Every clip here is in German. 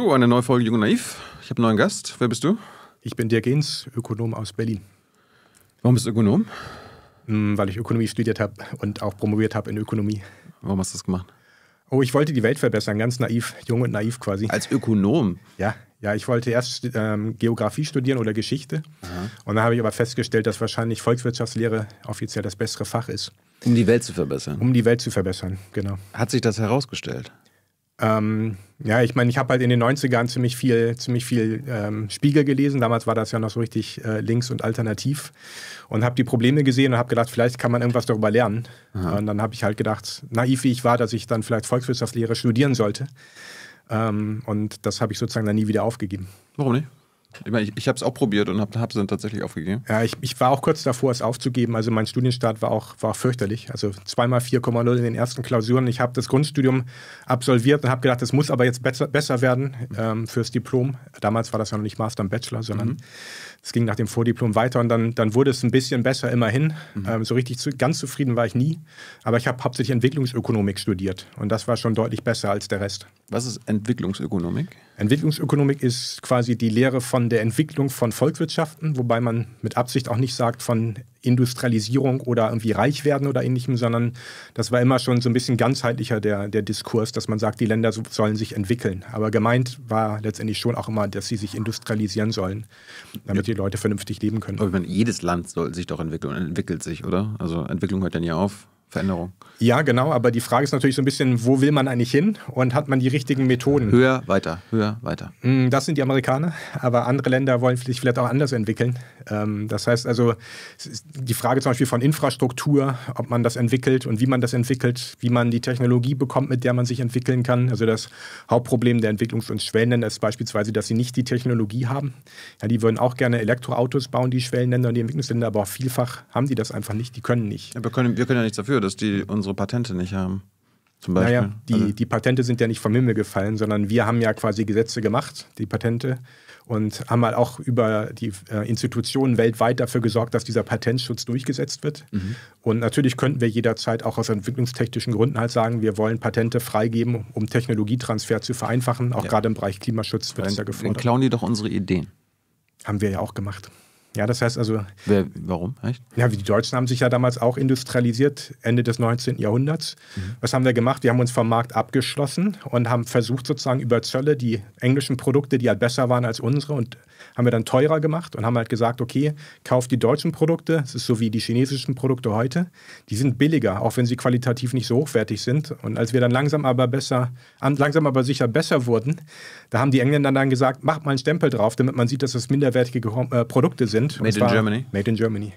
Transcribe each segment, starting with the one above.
So, eine neue Folge Jung und Naiv. Ich habe einen neuen Gast. Wer bist du? Ich bin Dirk Gens, Ökonom aus Berlin. Warum bist du Ökonom? Hm, weil ich Ökonomie studiert habe und auch promoviert habe in Ökonomie. Warum hast du das gemacht? Oh, ich wollte die Welt verbessern, ganz naiv, jung und naiv quasi. Als Ökonom? Ja, ja, ich wollte erst ähm, Geografie studieren oder Geschichte. Aha. Und dann habe ich aber festgestellt, dass wahrscheinlich Volkswirtschaftslehre offiziell das bessere Fach ist. Um die Welt zu verbessern. Um die Welt zu verbessern, genau. Hat sich das herausgestellt? Ähm, ja, ich meine, ich habe halt in den 90ern ziemlich viel, ziemlich viel ähm, Spiegel gelesen. Damals war das ja noch so richtig äh, links und alternativ und habe die Probleme gesehen und habe gedacht, vielleicht kann man irgendwas darüber lernen. Aha. Und dann habe ich halt gedacht, naiv wie ich war, dass ich dann vielleicht Volkswirtschaftslehre studieren sollte. Ähm, und das habe ich sozusagen dann nie wieder aufgegeben. Warum nicht? Ich, meine, ich, ich habe es auch probiert und habe hab es dann tatsächlich aufgegeben. Ja, ich, ich, war auch kurz davor, es aufzugeben. Also mein Studienstart war auch, war fürchterlich. Also zweimal 4,0 in den ersten Klausuren. Ich habe das Grundstudium absolviert und habe gedacht, das muss aber jetzt besser, besser werden ähm, fürs Diplom. Damals war das ja noch nicht Master und Bachelor, sondern mhm es ging nach dem Vordiplom weiter und dann, dann wurde es ein bisschen besser immerhin. Mhm. Ähm, so richtig zu, ganz zufrieden war ich nie. Aber ich habe hauptsächlich Entwicklungsökonomik studiert und das war schon deutlich besser als der Rest. Was ist Entwicklungsökonomik? Entwicklungsökonomik ist quasi die Lehre von der Entwicklung von Volkswirtschaften, wobei man mit Absicht auch nicht sagt von Industrialisierung oder irgendwie reich werden oder ähnlichem, sondern das war immer schon so ein bisschen ganzheitlicher der, der Diskurs, dass man sagt, die Länder sollen sich entwickeln. Aber gemeint war letztendlich schon auch immer, dass sie sich industrialisieren sollen, damit ja. die Leute vernünftig leben können. Aber ich meine, jedes Land soll sich doch entwickeln und entwickelt sich, oder? Also Entwicklung hört dann ja auf. Veränderung. Ja, genau, aber die Frage ist natürlich so ein bisschen, wo will man eigentlich hin und hat man die richtigen Methoden? Höher, weiter, höher, weiter. Hm, das sind die Amerikaner, aber andere Länder wollen sich vielleicht auch anders entwickeln. Ähm, das heißt also, die Frage zum Beispiel von Infrastruktur, ob man das entwickelt und wie man das entwickelt, wie man die Technologie bekommt, mit der man sich entwickeln kann. Also das Hauptproblem der Entwicklungs- und Schwellenländer ist beispielsweise, dass sie nicht die Technologie haben. Ja, die würden auch gerne Elektroautos bauen, die Schwellenländer und die Entwicklungsländer, aber auch vielfach haben die das einfach nicht, die können nicht. Ja, wir können, wir können ja nichts dafür dafür, dass die unsere Patente nicht haben. Zum Beispiel. Naja, die, also. die Patente sind ja nicht vom Himmel gefallen, sondern wir haben ja quasi Gesetze gemacht, die Patente, und haben halt auch über die äh, Institutionen weltweit dafür gesorgt, dass dieser Patentschutz durchgesetzt wird. Mhm. Und natürlich könnten wir jederzeit auch aus entwicklungstechnischen Gründen halt sagen, wir wollen Patente freigeben, um Technologietransfer zu vereinfachen. Auch ja. gerade im Bereich Klimaschutz wird es da gefordert. Und klauen die doch unsere Ideen. Haben wir ja auch gemacht. Ja, das heißt also. Wer, warum? Echt? Ja, die Deutschen haben sich ja damals auch industrialisiert, Ende des 19. Jahrhunderts. Mhm. Was haben wir gemacht? Wir haben uns vom Markt abgeschlossen und haben versucht, sozusagen über Zölle die englischen Produkte, die halt besser waren als unsere und haben wir dann teurer gemacht und haben halt gesagt, okay, kauft die deutschen Produkte, es ist so wie die chinesischen Produkte heute, die sind billiger, auch wenn sie qualitativ nicht so hochwertig sind. Und als wir dann langsam aber besser, langsam aber sicher besser wurden, da haben die Engländer dann gesagt, macht mal einen Stempel drauf, damit man sieht, dass das minderwertige äh, Produkte sind. Made in Germany. Made in Germany.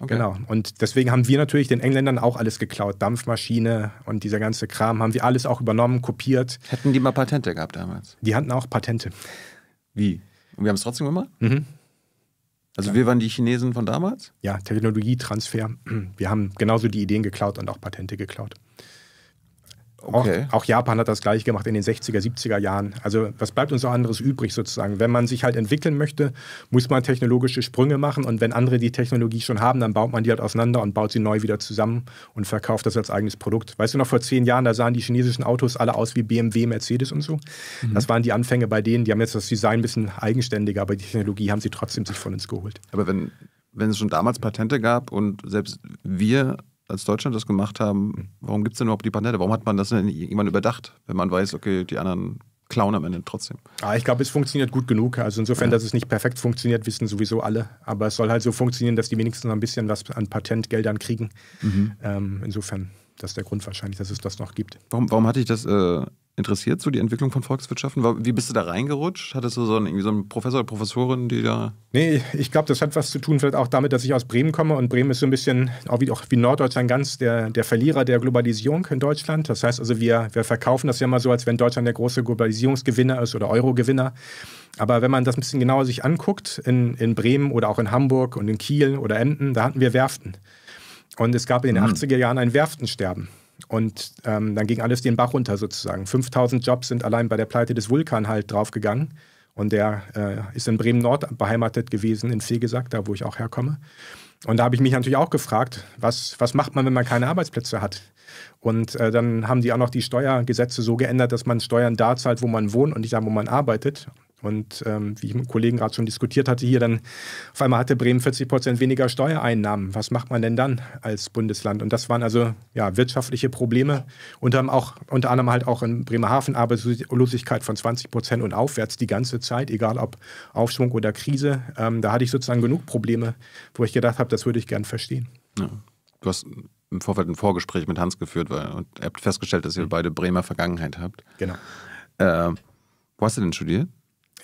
Okay. Genau. Und deswegen haben wir natürlich den Engländern auch alles geklaut. Dampfmaschine und dieser ganze Kram haben wir alles auch übernommen, kopiert. Hätten die mal Patente gehabt damals? Die hatten auch Patente. Wie? Und wir haben es trotzdem gemacht? Mhm. Also ja. wir waren die Chinesen von damals? Ja, Technologietransfer. Wir haben genauso die Ideen geklaut und auch Patente geklaut. Okay. Auch, auch, Japan hat das gleich gemacht in den 60er, 70er Jahren. Also was bleibt uns auch anderes übrig sozusagen? Wenn man sich halt entwickeln möchte, muss man technologische Sprünge machen und wenn andere die Technologie schon haben, dann baut man die halt auseinander und baut sie neu wieder zusammen und verkauft das als eigenes Produkt. Weißt du noch, vor zehn Jahren, da sahen die chinesischen Autos alle aus wie BMW, Mercedes und so. Mhm. Das waren die Anfänge bei denen, die haben jetzt das Design ein bisschen eigenständiger, aber die Technologie haben sie trotzdem sich von uns geholt. Aber wenn, wenn es schon damals Patente gab und selbst wir als Deutschland das gemacht haben, hm. warum gibt es denn überhaupt die Patente? Warum hat man das denn jemand überdacht, wenn man weiß, okay, die anderen klauen am Ende trotzdem? Ah, ich glaube, es funktioniert gut genug. Also insofern, ja. dass es nicht perfekt funktioniert, wissen sowieso alle. Aber es soll halt so funktionieren, dass die wenigstens ein bisschen was an Patentgeldern kriegen. Mhm. Ähm, insofern, das ist der Grund wahrscheinlich, dass es das noch gibt. Warum, warum hatte ich das äh, interessiert, so die Entwicklung von Volkswirtschaften? Wie bist du da reingerutscht? Hattest du so einen, irgendwie so einen Professor oder Professorin, die da. Nee, ich glaube, das hat was zu tun, vielleicht auch damit, dass ich aus Bremen komme. Und Bremen ist so ein bisschen, auch wie, auch wie Norddeutschland, ganz der, der Verlierer der Globalisierung in Deutschland. Das heißt also, wir, wir verkaufen das ja mal so, als wenn Deutschland der große Globalisierungsgewinner ist oder Eurogewinner. Aber wenn man das ein bisschen genauer sich anguckt, in, in Bremen oder auch in Hamburg und in Kiel oder Emden, da hatten wir Werften. Und es gab in den hm. 80er Jahren ein Werftensterben. Und ähm, dann ging alles den Bach runter sozusagen. 5000 Jobs sind allein bei der Pleite des Vulkan halt draufgegangen. Und der äh, ist in Bremen-Nord beheimatet gewesen, in Fegesack, da wo ich auch herkomme. Und da habe ich mich natürlich auch gefragt, was, was macht man, wenn man keine Arbeitsplätze hat? Und äh, dann haben die auch noch die Steuergesetze so geändert, dass man Steuern da zahlt, wo man wohnt und nicht da, wo man arbeitet. Und ähm, wie ich mit einem Kollegen gerade schon diskutiert hatte, hier dann auf einmal hatte Bremen 40 Prozent weniger Steuereinnahmen. Was macht man denn dann als Bundesland? Und das waren also ja, wirtschaftliche Probleme, unter, auch, unter anderem halt auch in Bremerhaven Arbeitslosigkeit von 20 Prozent und aufwärts die ganze Zeit, egal ob Aufschwung oder Krise. Ähm, da hatte ich sozusagen genug Probleme, wo ich gedacht habe, das würde ich gern verstehen. Ja. Du hast im Vorfeld ein Vorgespräch mit Hans geführt weil, und ihr habt festgestellt, dass ihr mhm. beide Bremer Vergangenheit habt. Genau. Äh, wo hast du denn studiert?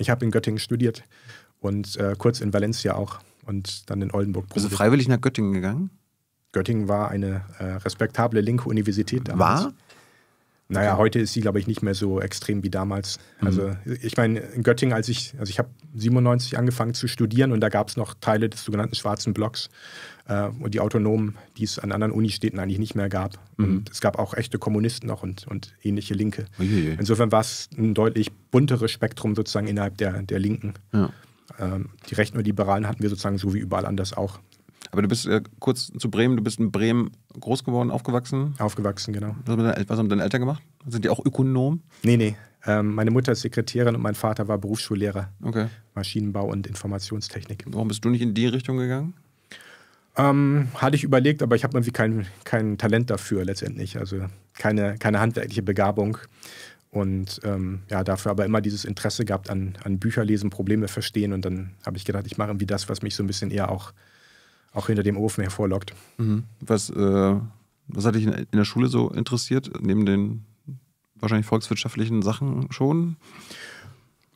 Ich habe in Göttingen studiert und äh, kurz in Valencia auch und dann in Oldenburg. Bist du freiwillig nach Göttingen gegangen? Göttingen war eine äh, respektable linke Universität damals. War? Naja, okay. heute ist sie, glaube ich, nicht mehr so extrem wie damals. Mhm. Also ich meine, in Göttingen, als ich, also ich habe 97 angefangen zu studieren und da gab es noch Teile des sogenannten schwarzen Blocks. Äh, und die Autonomen, die es an anderen Unistädten eigentlich nicht mehr gab. Mhm. Und es gab auch echte Kommunisten noch und, und ähnliche Linke. Oje. Insofern war es ein deutlich bunteres Spektrum sozusagen innerhalb der, der Linken. Ja. Ähm, die Rechten und Liberalen hatten wir sozusagen so wie überall anders auch. Aber du bist äh, kurz zu Bremen, du bist in Bremen groß geworden, aufgewachsen? Aufgewachsen, genau. Was haben deine, was haben deine Eltern gemacht? Sind die auch Ökonomen? Nee, nee. Ähm, meine Mutter ist Sekretärin und mein Vater war Berufsschullehrer. Okay. Maschinenbau und Informationstechnik. Warum bist du nicht in die Richtung gegangen? Ähm, hatte ich überlegt, aber ich habe irgendwie kein, kein Talent dafür letztendlich. Also keine, keine handwerkliche Begabung. Und ähm, ja, dafür aber immer dieses Interesse gehabt an, an Bücherlesen, Probleme verstehen. Und dann habe ich gedacht, ich mache irgendwie das, was mich so ein bisschen eher auch, auch hinter dem Ofen hervorlockt. Mhm. Was, äh, was hat dich in, in der Schule so interessiert, neben den wahrscheinlich volkswirtschaftlichen Sachen schon?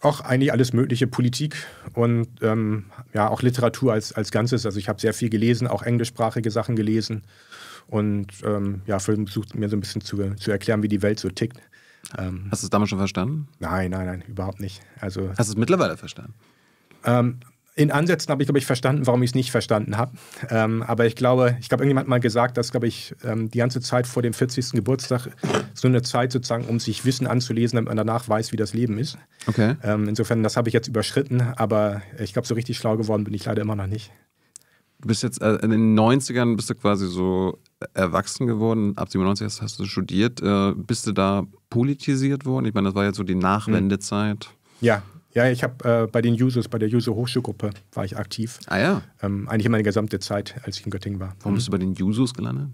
auch eigentlich alles mögliche Politik und ähm, ja auch Literatur als, als Ganzes. Also ich habe sehr viel gelesen, auch englischsprachige Sachen gelesen und ähm, ja, versucht mir so ein bisschen zu, zu erklären, wie die Welt so tickt. Ähm, Hast du es damals schon verstanden? Nein, nein, nein, überhaupt nicht. Also, Hast du es mittlerweile verstanden? Ähm, in Ansätzen habe ich, glaube ich, verstanden, warum ich es nicht verstanden habe. Ähm, aber ich glaube, ich glaube, irgendjemand hat mal gesagt, dass, glaube ich, ähm, die ganze Zeit vor dem 40. Geburtstag so eine Zeit sozusagen, um sich Wissen anzulesen, damit man danach weiß, wie das Leben ist. Okay. Ähm, insofern, das habe ich jetzt überschritten, aber ich glaube, so richtig schlau geworden bin ich leider immer noch nicht. Du bist jetzt äh, in den 90ern bist du quasi so erwachsen geworden. Ab 97 hast du studiert. Äh, bist du da politisiert worden? Ich meine, das war jetzt so die mhm. Nachwendezeit. Ja, ja, ich habe äh, bei den Jusos, bei der Juso Hochschulgruppe war ich aktiv. Ah ja. Ähm, eigentlich meine gesamte Zeit, als ich in Göttingen war. Warum bist du bei den Jusos gelandet?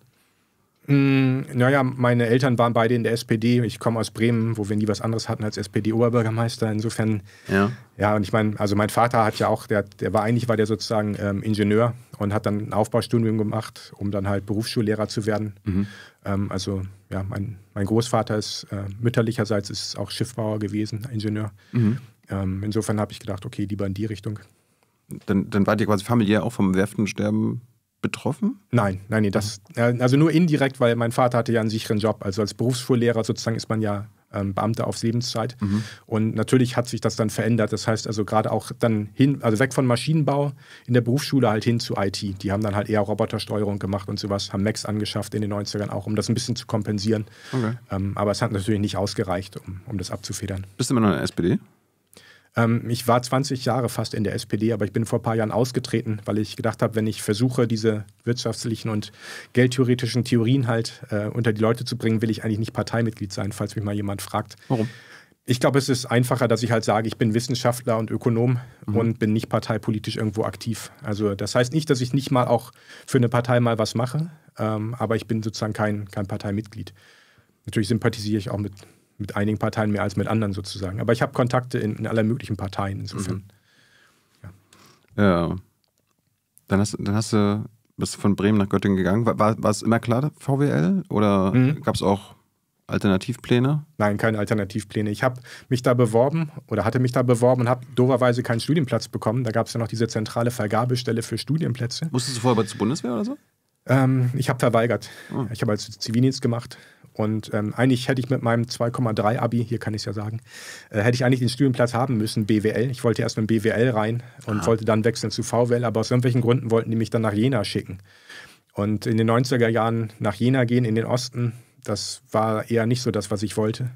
Mm, naja, meine Eltern waren beide in der SPD. Ich komme aus Bremen, wo wir nie was anderes hatten als SPD-Oberbürgermeister. Insofern, ja. ja, und ich meine, also mein Vater hat ja auch, der, der war eigentlich war der sozusagen ähm, Ingenieur und hat dann ein Aufbaustudium gemacht, um dann halt Berufsschullehrer zu werden. Mhm. Ähm, also ja, mein, mein Großvater ist äh, mütterlicherseits ist auch Schiffbauer gewesen, Ingenieur. Mhm. Ähm, insofern habe ich gedacht, okay, lieber in die Richtung. Dann, dann wart ihr quasi familiär auch vom Werftensterben betroffen? Nein, nein, nee, das, äh, also nur indirekt, weil mein Vater hatte ja einen sicheren Job. Also als Berufsschullehrer sozusagen ist man ja ähm, Beamter auf Lebenszeit. Mhm. Und natürlich hat sich das dann verändert. Das heißt also gerade auch dann hin, also weg von Maschinenbau in der Berufsschule halt hin zu IT. Die haben dann halt eher Robotersteuerung gemacht und sowas, haben Macs angeschafft in den 90ern auch, um das ein bisschen zu kompensieren. Okay. Ähm, aber es hat natürlich nicht ausgereicht, um, um das abzufedern. Bist du immer noch in der SPD? Ähm, ich war 20 Jahre fast in der SPD, aber ich bin vor ein paar Jahren ausgetreten, weil ich gedacht habe, wenn ich versuche, diese wirtschaftlichen und geldtheoretischen Theorien halt äh, unter die Leute zu bringen, will ich eigentlich nicht Parteimitglied sein, falls mich mal jemand fragt. Warum? Ich glaube, es ist einfacher, dass ich halt sage, ich bin Wissenschaftler und Ökonom mhm. und bin nicht parteipolitisch irgendwo aktiv. Also das heißt nicht, dass ich nicht mal auch für eine Partei mal was mache, ähm, aber ich bin sozusagen kein, kein Parteimitglied. Natürlich sympathisiere ich auch mit mit einigen Parteien mehr als mit anderen sozusagen. Aber ich habe Kontakte in, in, aller möglichen Parteien insofern. Mhm. Ja. ja. Äh, dann hast, dann hast du, bist du von Bremen nach Göttingen gegangen. War, war, war es immer klar, VWL? Oder mhm. gab es auch Alternativpläne? Nein, keine Alternativpläne. Ich habe mich da beworben oder hatte mich da beworben und habe doverweise keinen Studienplatz bekommen. Da gab es ja noch diese zentrale Vergabestelle für Studienplätze. Musstest du vorher aber zur Bundeswehr oder so? Ähm, ich habe verweigert. Oh. Ich habe als Zivildienst gemacht und ähm, eigentlich hätte ich mit meinem 2,3 Abi, hier kann ich es ja sagen, äh, hätte ich eigentlich den Studienplatz haben müssen, BWL. Ich wollte erst mit BWL rein und ah. wollte dann wechseln zu VWL, aber aus irgendwelchen Gründen wollten die mich dann nach Jena schicken. Und in den 90er Jahren nach Jena gehen, in den Osten, das war eher nicht so das, was ich wollte.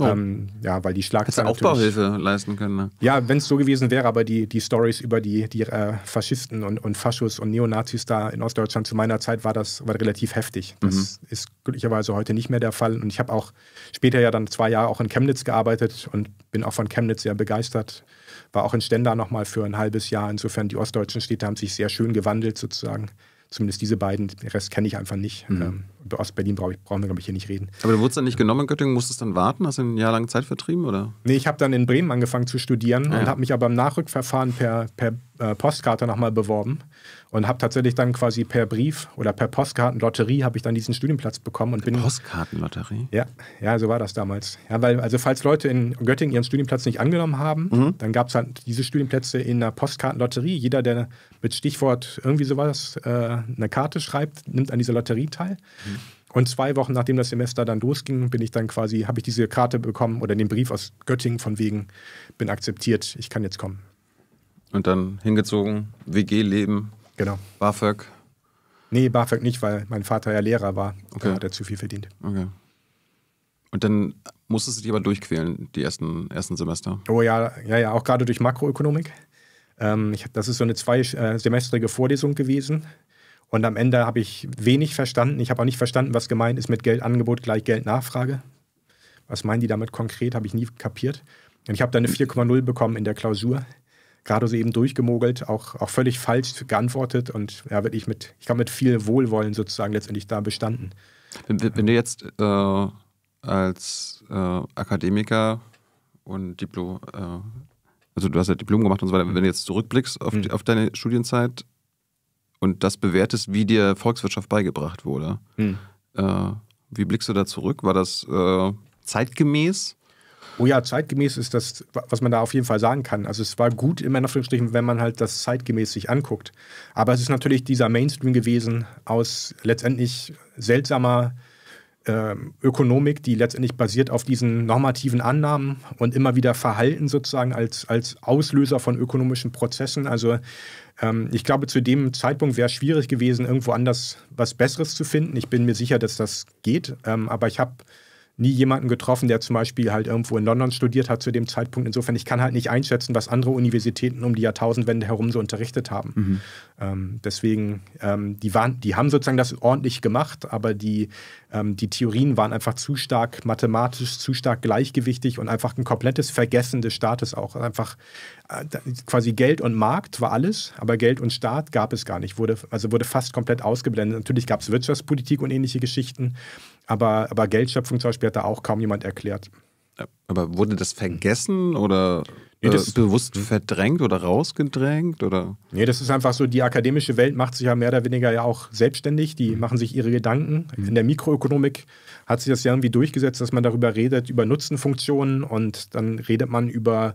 Oh. Ähm, ja, weil die Schlagzeilen. Hättest Aufbauhilfe leisten können. Ne? Ja, wenn es so gewesen wäre, aber die, die Stories über die, die äh, Faschisten und, und Faschos und Neonazis da in Ostdeutschland zu meiner Zeit war das war relativ heftig. Das mhm. ist glücklicherweise heute nicht mehr der Fall. Und ich habe auch später ja dann zwei Jahre auch in Chemnitz gearbeitet und bin auch von Chemnitz sehr begeistert. War auch in Stendal nochmal für ein halbes Jahr. Insofern, die ostdeutschen Städte haben sich sehr schön gewandelt sozusagen. Zumindest diese beiden, den Rest kenne ich einfach nicht. Mhm. Ähm, aus Berlin ich, brauchen wir, glaube ich, hier nicht reden. Aber du wurdest dann nicht genommen in Göttingen, musstest dann warten? Hast du ein Jahr lang Zeit vertrieben? Oder? Nee, ich habe dann in Bremen angefangen zu studieren ah, ja. und habe mich aber im Nachrückverfahren per, per äh, Postkarte nochmal beworben und habe tatsächlich dann quasi per Brief oder per Postkartenlotterie habe ich dann diesen Studienplatz bekommen und bin Postkartenlotterie. Ja, ja, so war das damals. Ja, weil also falls Leute in Göttingen ihren Studienplatz nicht angenommen haben, mhm. dann gab es halt diese Studienplätze in einer Postkartenlotterie. Jeder, der mit Stichwort irgendwie sowas äh, eine Karte schreibt, nimmt an dieser Lotterie teil. Mhm. Und zwei Wochen nachdem das Semester dann losging, bin ich dann quasi, habe ich diese Karte bekommen oder den Brief aus Göttingen von wegen, bin akzeptiert, ich kann jetzt kommen. Und dann hingezogen, WG-Leben, Genau. BAföG? Nee, BAföG nicht, weil mein Vater ja Lehrer war. Okay. Da hat er zu viel verdient. Okay. Und dann musstest du dich aber durchquälen, die ersten, ersten Semester. Oh ja, ja, ja, auch gerade durch Makroökonomik. Ähm, ich, das ist so eine zweisemestrige äh, Vorlesung gewesen. Und am Ende habe ich wenig verstanden. Ich habe auch nicht verstanden, was gemeint ist mit Geldangebot gleich Geldnachfrage. Was meinen die damit konkret, habe ich nie kapiert. Und ich habe dann eine 4,0 bekommen in der Klausur gerade so eben durchgemogelt, auch, auch völlig falsch geantwortet und ja, wirklich mit, ich glaube, mit viel Wohlwollen sozusagen letztendlich da bestanden. Wenn, wenn du jetzt äh, als äh, Akademiker und Diplom, äh, also du hast ja Diplom gemacht und so weiter, wenn du jetzt zurückblickst auf, mhm. auf deine Studienzeit und das bewertest, wie dir Volkswirtschaft beigebracht wurde, mhm. Äh, wie blickst du da zurück? War das äh, zeitgemäß? Oh ja, zeitgemäß ist das, was man da auf jeden Fall sagen kann. Also es war gut im Anführungsstrichen, wenn man halt das zeitgemäß sich anguckt. Aber es ist natürlich dieser Mainstream gewesen aus letztendlich seltsamer ähm, Ökonomik, die letztendlich basiert auf diesen normativen Annahmen und immer wieder Verhalten sozusagen als, als Auslöser von ökonomischen Prozessen. Also ähm, ich glaube, zu dem Zeitpunkt wäre es schwierig gewesen, irgendwo anders was Besseres zu finden. Ich bin mir sicher, dass das geht, ähm, aber ich habe nie jemanden getroffen, der zum Beispiel halt irgendwo in London studiert hat zu dem Zeitpunkt. Insofern, ich kann halt nicht einschätzen, was andere Universitäten um die Jahrtausendwende herum so unterrichtet haben. Mhm. Ähm, deswegen, ähm, die, waren, die haben sozusagen das ordentlich gemacht, aber die, ähm, die Theorien waren einfach zu stark mathematisch, zu stark gleichgewichtig und einfach ein komplettes Vergessen des Staates auch. Einfach äh, quasi Geld und Markt war alles, aber Geld und Staat gab es gar nicht. Wurde, also wurde fast komplett ausgeblendet. Natürlich gab es Wirtschaftspolitik und ähnliche Geschichten, aber, aber Geldschöpfung zum Beispiel hat da auch kaum jemand erklärt. Aber wurde das vergessen oder nee, äh, das, äh, bewusst verdrängt oder rausgedrängt? Oder? Nee, das ist einfach so, die akademische Welt macht sich ja mehr oder weniger ja auch selbstständig, die mhm. machen sich ihre Gedanken. Mhm. In der Mikroökonomik hat sich das ja irgendwie durchgesetzt, dass man darüber redet, über Nutzenfunktionen und dann redet man über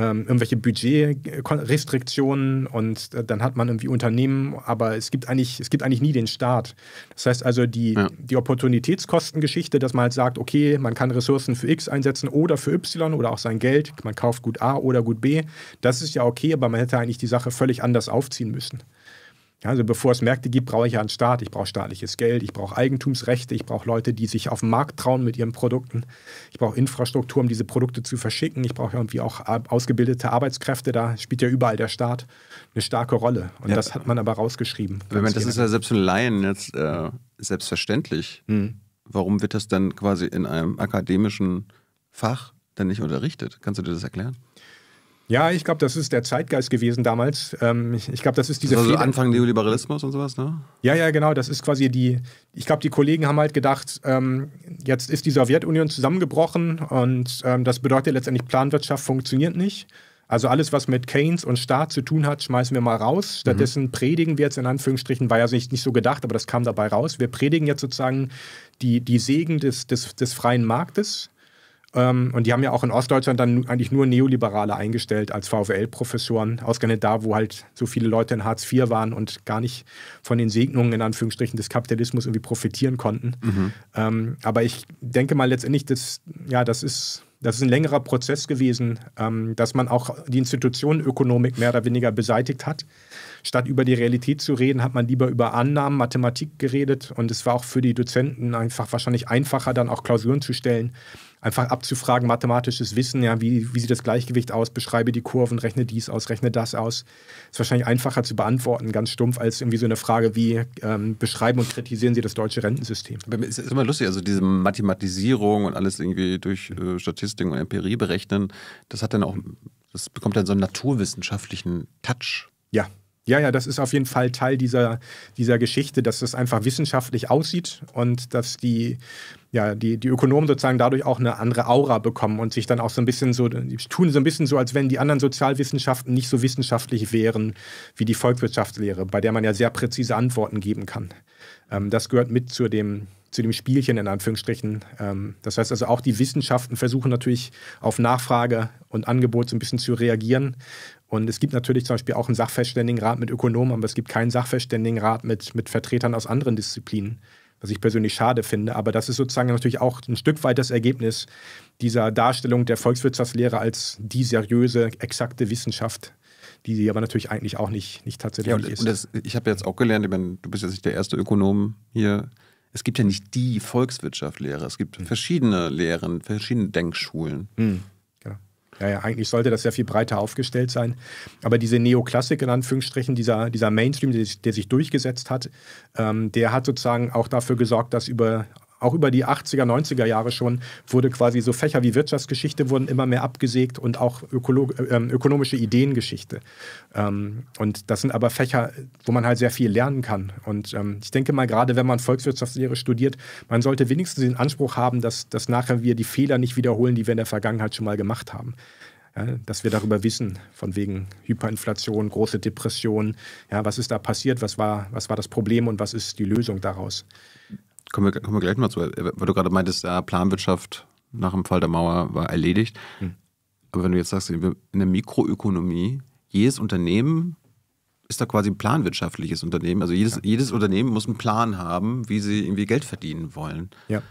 ähm, irgendwelche Budgetrestriktionen und äh, dann hat man irgendwie Unternehmen, aber es gibt eigentlich, es gibt eigentlich nie den Staat. Das heißt also, die, ja. die Opportunitätskostengeschichte, dass man halt sagt, okay, man kann Ressourcen für X einsetzen oder für Y oder auch sein Geld, man kauft gut A oder gut B, das ist ja okay, aber man hätte eigentlich die Sache völlig anders aufziehen müssen. Also bevor es Märkte gibt, brauche ich ja einen Staat, ich brauche staatliches Geld, ich brauche Eigentumsrechte, ich brauche Leute, die sich auf den Markt trauen mit ihren Produkten, ich brauche Infrastruktur, um diese Produkte zu verschicken, ich brauche irgendwie auch ausgebildete Arbeitskräfte, da spielt ja überall der Staat eine starke Rolle. Und ja. das hat man aber rausgeschrieben. Man, das ist ja selbst für Laien jetzt äh, selbstverständlich. Mhm. Warum wird das dann quasi in einem akademischen Fach dann nicht unterrichtet? Kannst du dir das erklären? Ja, ich glaube, das ist der Zeitgeist gewesen damals. Ähm, ich, ich glaube, das ist diese. also Anfang Neoliberalismus und sowas, ne? Ja, ja, genau. Das ist quasi die. Ich glaube, die Kollegen haben halt gedacht, ähm, jetzt ist die Sowjetunion zusammengebrochen und ähm, das bedeutet letztendlich, Planwirtschaft funktioniert nicht. Also alles, was mit Keynes und Staat zu tun hat, schmeißen wir mal raus. Mhm. Stattdessen mhm. predigen wir jetzt in Anführungsstrichen, war ja nicht, nicht so gedacht, aber das kam dabei raus. Wir predigen jetzt sozusagen die, die Segen des, des, des freien Marktes ähm, und die haben ja auch in Ostdeutschland dann eigentlich nur Neoliberale eingestellt als VWL-Professoren, ausgerechnet da, wo halt so viele Leute in Hartz IV waren und gar nicht von den Segnungen in Anführungsstrichen des Kapitalismus irgendwie profitieren konnten. Mhm. Ähm, aber ich denke mal letztendlich, das, ja, das ist das ist ein längerer Prozess gewesen, ähm, dass man auch die Institutionenökonomik mehr oder weniger beseitigt hat. Statt über die Realität zu reden, hat man lieber über Annahmen, Mathematik geredet. Und es war auch für die Dozenten einfach wahrscheinlich einfacher, dann auch Klausuren zu stellen, einfach abzufragen, mathematisches Wissen, ja, wie, wie sieht das Gleichgewicht aus, beschreibe die Kurven, rechne dies aus, rechne das aus. Ist wahrscheinlich einfacher zu beantworten, ganz stumpf, als irgendwie so eine Frage wie ähm, beschreiben und kritisieren Sie das deutsche Rentensystem. Es ist immer lustig, also diese Mathematisierung und alles irgendwie durch äh, Statistik und Empirie berechnen, das hat dann auch, das bekommt dann so einen naturwissenschaftlichen Touch. Ja. Ja, ja, das ist auf jeden Fall Teil dieser, dieser Geschichte, dass es einfach wissenschaftlich aussieht und dass die, ja, die, die Ökonomen sozusagen dadurch auch eine andere Aura bekommen und sich dann auch so ein bisschen so, tun so ein bisschen so, als wenn die anderen Sozialwissenschaften nicht so wissenschaftlich wären wie die Volkswirtschaftslehre, bei der man ja sehr präzise Antworten geben kann. Ähm, das gehört mit zu dem, zu dem Spielchen in Anführungsstrichen. Ähm, das heißt also auch die Wissenschaften versuchen natürlich auf Nachfrage und Angebot so ein bisschen zu reagieren und es gibt natürlich zum Beispiel auch einen Sachverständigenrat mit Ökonomen, aber es gibt keinen Sachverständigenrat mit, mit Vertretern aus anderen Disziplinen, was ich persönlich schade finde. Aber das ist sozusagen natürlich auch ein Stück weit das Ergebnis dieser Darstellung der Volkswirtschaftslehre als die seriöse, exakte Wissenschaft, die sie aber natürlich eigentlich auch nicht, nicht tatsächlich ja, und, ist. Und das, ich habe jetzt auch gelernt, ich meine, du bist jetzt nicht der erste Ökonom hier. Es gibt ja nicht die Volkswirtschaftslehre. Es gibt mhm. verschiedene Lehren, verschiedene Denkschulen. Mhm. Ja, ja, eigentlich sollte das sehr viel breiter aufgestellt sein. Aber diese Neoklassik, in Anführungsstrichen, dieser, dieser Mainstream, der, sich durchgesetzt hat, ähm, der hat sozusagen auch dafür gesorgt, dass über auch über die 80er, 90er Jahre schon wurde quasi so Fächer wie Wirtschaftsgeschichte wurden immer mehr abgesägt und auch Ökolo ähm, ökonomische Ideengeschichte. Ähm, und das sind aber Fächer, wo man halt sehr viel lernen kann. Und ähm, ich denke mal, gerade wenn man Volkswirtschaftslehre studiert, man sollte wenigstens den Anspruch haben, dass, dass nachher wir die Fehler nicht wiederholen, die wir in der Vergangenheit schon mal gemacht haben. Ja, dass wir darüber wissen, von wegen Hyperinflation, große Depression, ja, was ist da passiert, was war, was war das Problem und was ist die Lösung daraus. Kommen wir, kommen wir gleich mal zu, weil du gerade meintest, ja, Planwirtschaft nach dem Fall der Mauer war erledigt. Hm. Aber wenn du jetzt sagst, in der Mikroökonomie, jedes Unternehmen ist da quasi ein planwirtschaftliches Unternehmen. Also jedes, ja. jedes Unternehmen muss einen Plan haben, wie sie irgendwie Geld verdienen wollen. Ja.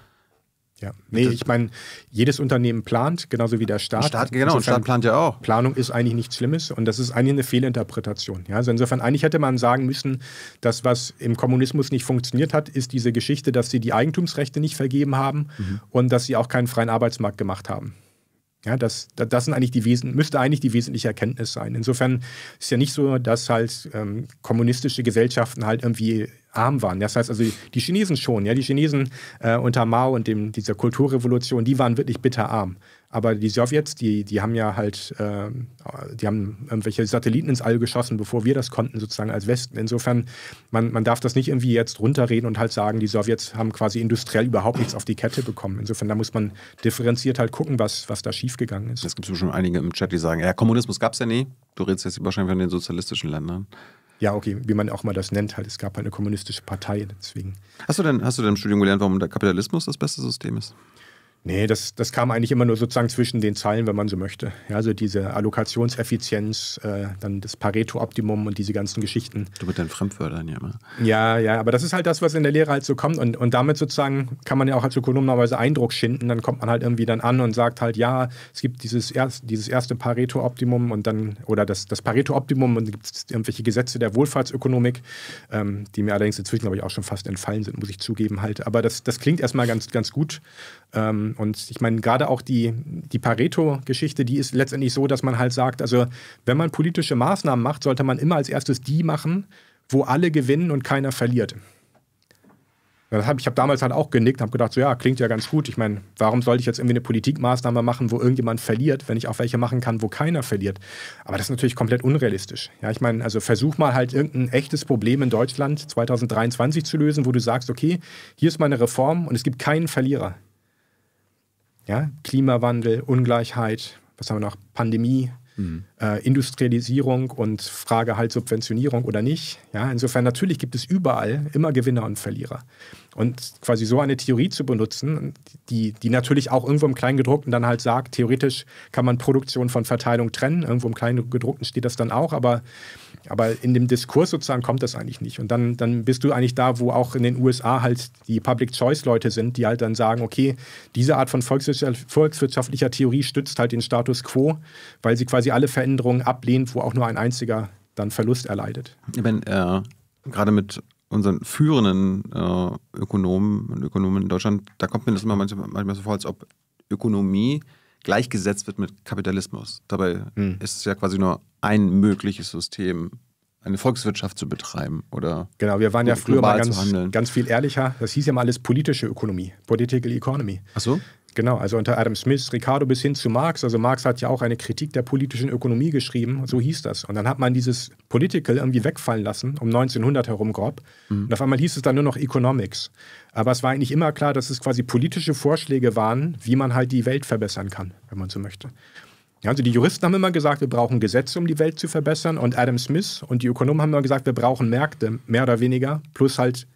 Ja, nee, ich meine, jedes Unternehmen plant, genauso wie der Staat. Staat genau, insofern, Staat plant ja auch. Planung ist eigentlich nichts Schlimmes und das ist eigentlich eine Fehlinterpretation. Ja? Also insofern, eigentlich hätte man sagen müssen, das, was im Kommunismus nicht funktioniert hat, ist diese Geschichte, dass sie die Eigentumsrechte nicht vergeben haben mhm. und dass sie auch keinen freien Arbeitsmarkt gemacht haben. Ja, das, das sind eigentlich die Wesen, müsste eigentlich die wesentliche Erkenntnis sein. Insofern ist ja nicht so, dass halt ähm, kommunistische Gesellschaften halt irgendwie arm waren. Das heißt also, die Chinesen schon, ja, die Chinesen äh, unter Mao und dem, dieser Kulturrevolution, die waren wirklich bitter arm. Aber die Sowjets, die, die haben ja halt, äh, die haben irgendwelche Satelliten ins All geschossen, bevor wir das konnten, sozusagen als Westen. Insofern, man, man darf das nicht irgendwie jetzt runterreden und halt sagen, die Sowjets haben quasi industriell überhaupt nichts auf die Kette bekommen. Insofern, da muss man differenziert halt gucken, was, was da schiefgegangen ist. Es gibt schon einige im Chat, die sagen, ja, Kommunismus gab es ja nie. Du redest jetzt wahrscheinlich von den sozialistischen Ländern. Ja, okay, wie man auch mal das nennt, halt, es gab halt eine kommunistische Partei, deswegen. Hast du denn, hast du denn im Studium gelernt, warum der Kapitalismus das beste System ist? Nee, das, das kam eigentlich immer nur sozusagen zwischen den Zeilen, wenn man so möchte. Ja, also diese Allokationseffizienz, äh, dann das Pareto-Optimum und diese ganzen Geschichten. Du mit deinen Fremdwörtern ja immer. Ja, ja, aber das ist halt das, was in der Lehre halt so kommt. Und, und damit sozusagen kann man ja auch als Ökonom normalerweise Eindruck schinden. Dann kommt man halt irgendwie dann an und sagt halt, ja, es gibt dieses, erst, dieses erste Pareto-Optimum und dann, oder das, das Pareto-Optimum und dann gibt es irgendwelche Gesetze der Wohlfahrtsökonomik, ähm, die mir allerdings inzwischen, glaube ich, auch schon fast entfallen sind, muss ich zugeben halt. Aber das, das klingt erstmal ganz, ganz gut. Ähm, und ich meine, gerade auch die, die Pareto-Geschichte, die ist letztendlich so, dass man halt sagt, also wenn man politische Maßnahmen macht, sollte man immer als erstes die machen, wo alle gewinnen und keiner verliert. Hab, ich habe damals halt auch genickt und habe gedacht, so ja, klingt ja ganz gut. Ich meine, warum sollte ich jetzt irgendwie eine Politikmaßnahme machen, wo irgendjemand verliert, wenn ich auch welche machen kann, wo keiner verliert? Aber das ist natürlich komplett unrealistisch. Ja, ich meine, also versuch mal halt irgendein echtes Problem in Deutschland 2023 zu lösen, wo du sagst, okay, hier ist meine Reform und es gibt keinen Verlierer. Ja? Klimawandel, Ungleichheit, was haben wir noch? Pandemie, mhm. äh, Industrialisierung und Frage halt Subventionierung oder nicht. Ja? Insofern natürlich gibt es überall immer Gewinner und Verlierer. Und quasi so eine Theorie zu benutzen, die, die natürlich auch irgendwo im Kleingedruckten dann halt sagt, theoretisch kann man Produktion von Verteilung trennen. Irgendwo im Kleingedruckten steht das dann auch, aber aber in dem Diskurs sozusagen kommt das eigentlich nicht. Und dann, dann bist du eigentlich da, wo auch in den USA halt die Public-Choice-Leute sind, die halt dann sagen, okay, diese Art von volkswirtschaftlicher Theorie stützt halt den Status quo, weil sie quasi alle Veränderungen ablehnt, wo auch nur ein einziger dann Verlust erleidet. Wenn äh, gerade mit unseren führenden äh, Ökonomen und Ökonomen in Deutschland, da kommt mir das immer manchmal, manchmal so vor, als ob Ökonomie gleichgesetzt wird mit Kapitalismus. Dabei hm. ist es ja quasi nur ein mögliches System, eine Volkswirtschaft zu betreiben oder genau wir waren ja früher mal ganz, ganz viel ehrlicher das hieß ja mal alles politische Ökonomie political economy Ach so? Genau, also unter Adam Smith, Ricardo bis hin zu Marx. Also Marx hat ja auch eine Kritik der politischen Ökonomie geschrieben, so hieß das. Und dann hat man dieses Political irgendwie wegfallen lassen, um 1900 herum grob. Mhm. Und auf einmal hieß es dann nur noch Economics. Aber es war eigentlich immer klar, dass es quasi politische Vorschläge waren, wie man halt die Welt verbessern kann, wenn man so möchte. Ja, also die Juristen haben immer gesagt, wir brauchen Gesetze, um die Welt zu verbessern. Und Adam Smith und die Ökonomen haben immer gesagt, wir brauchen Märkte, mehr oder weniger, plus halt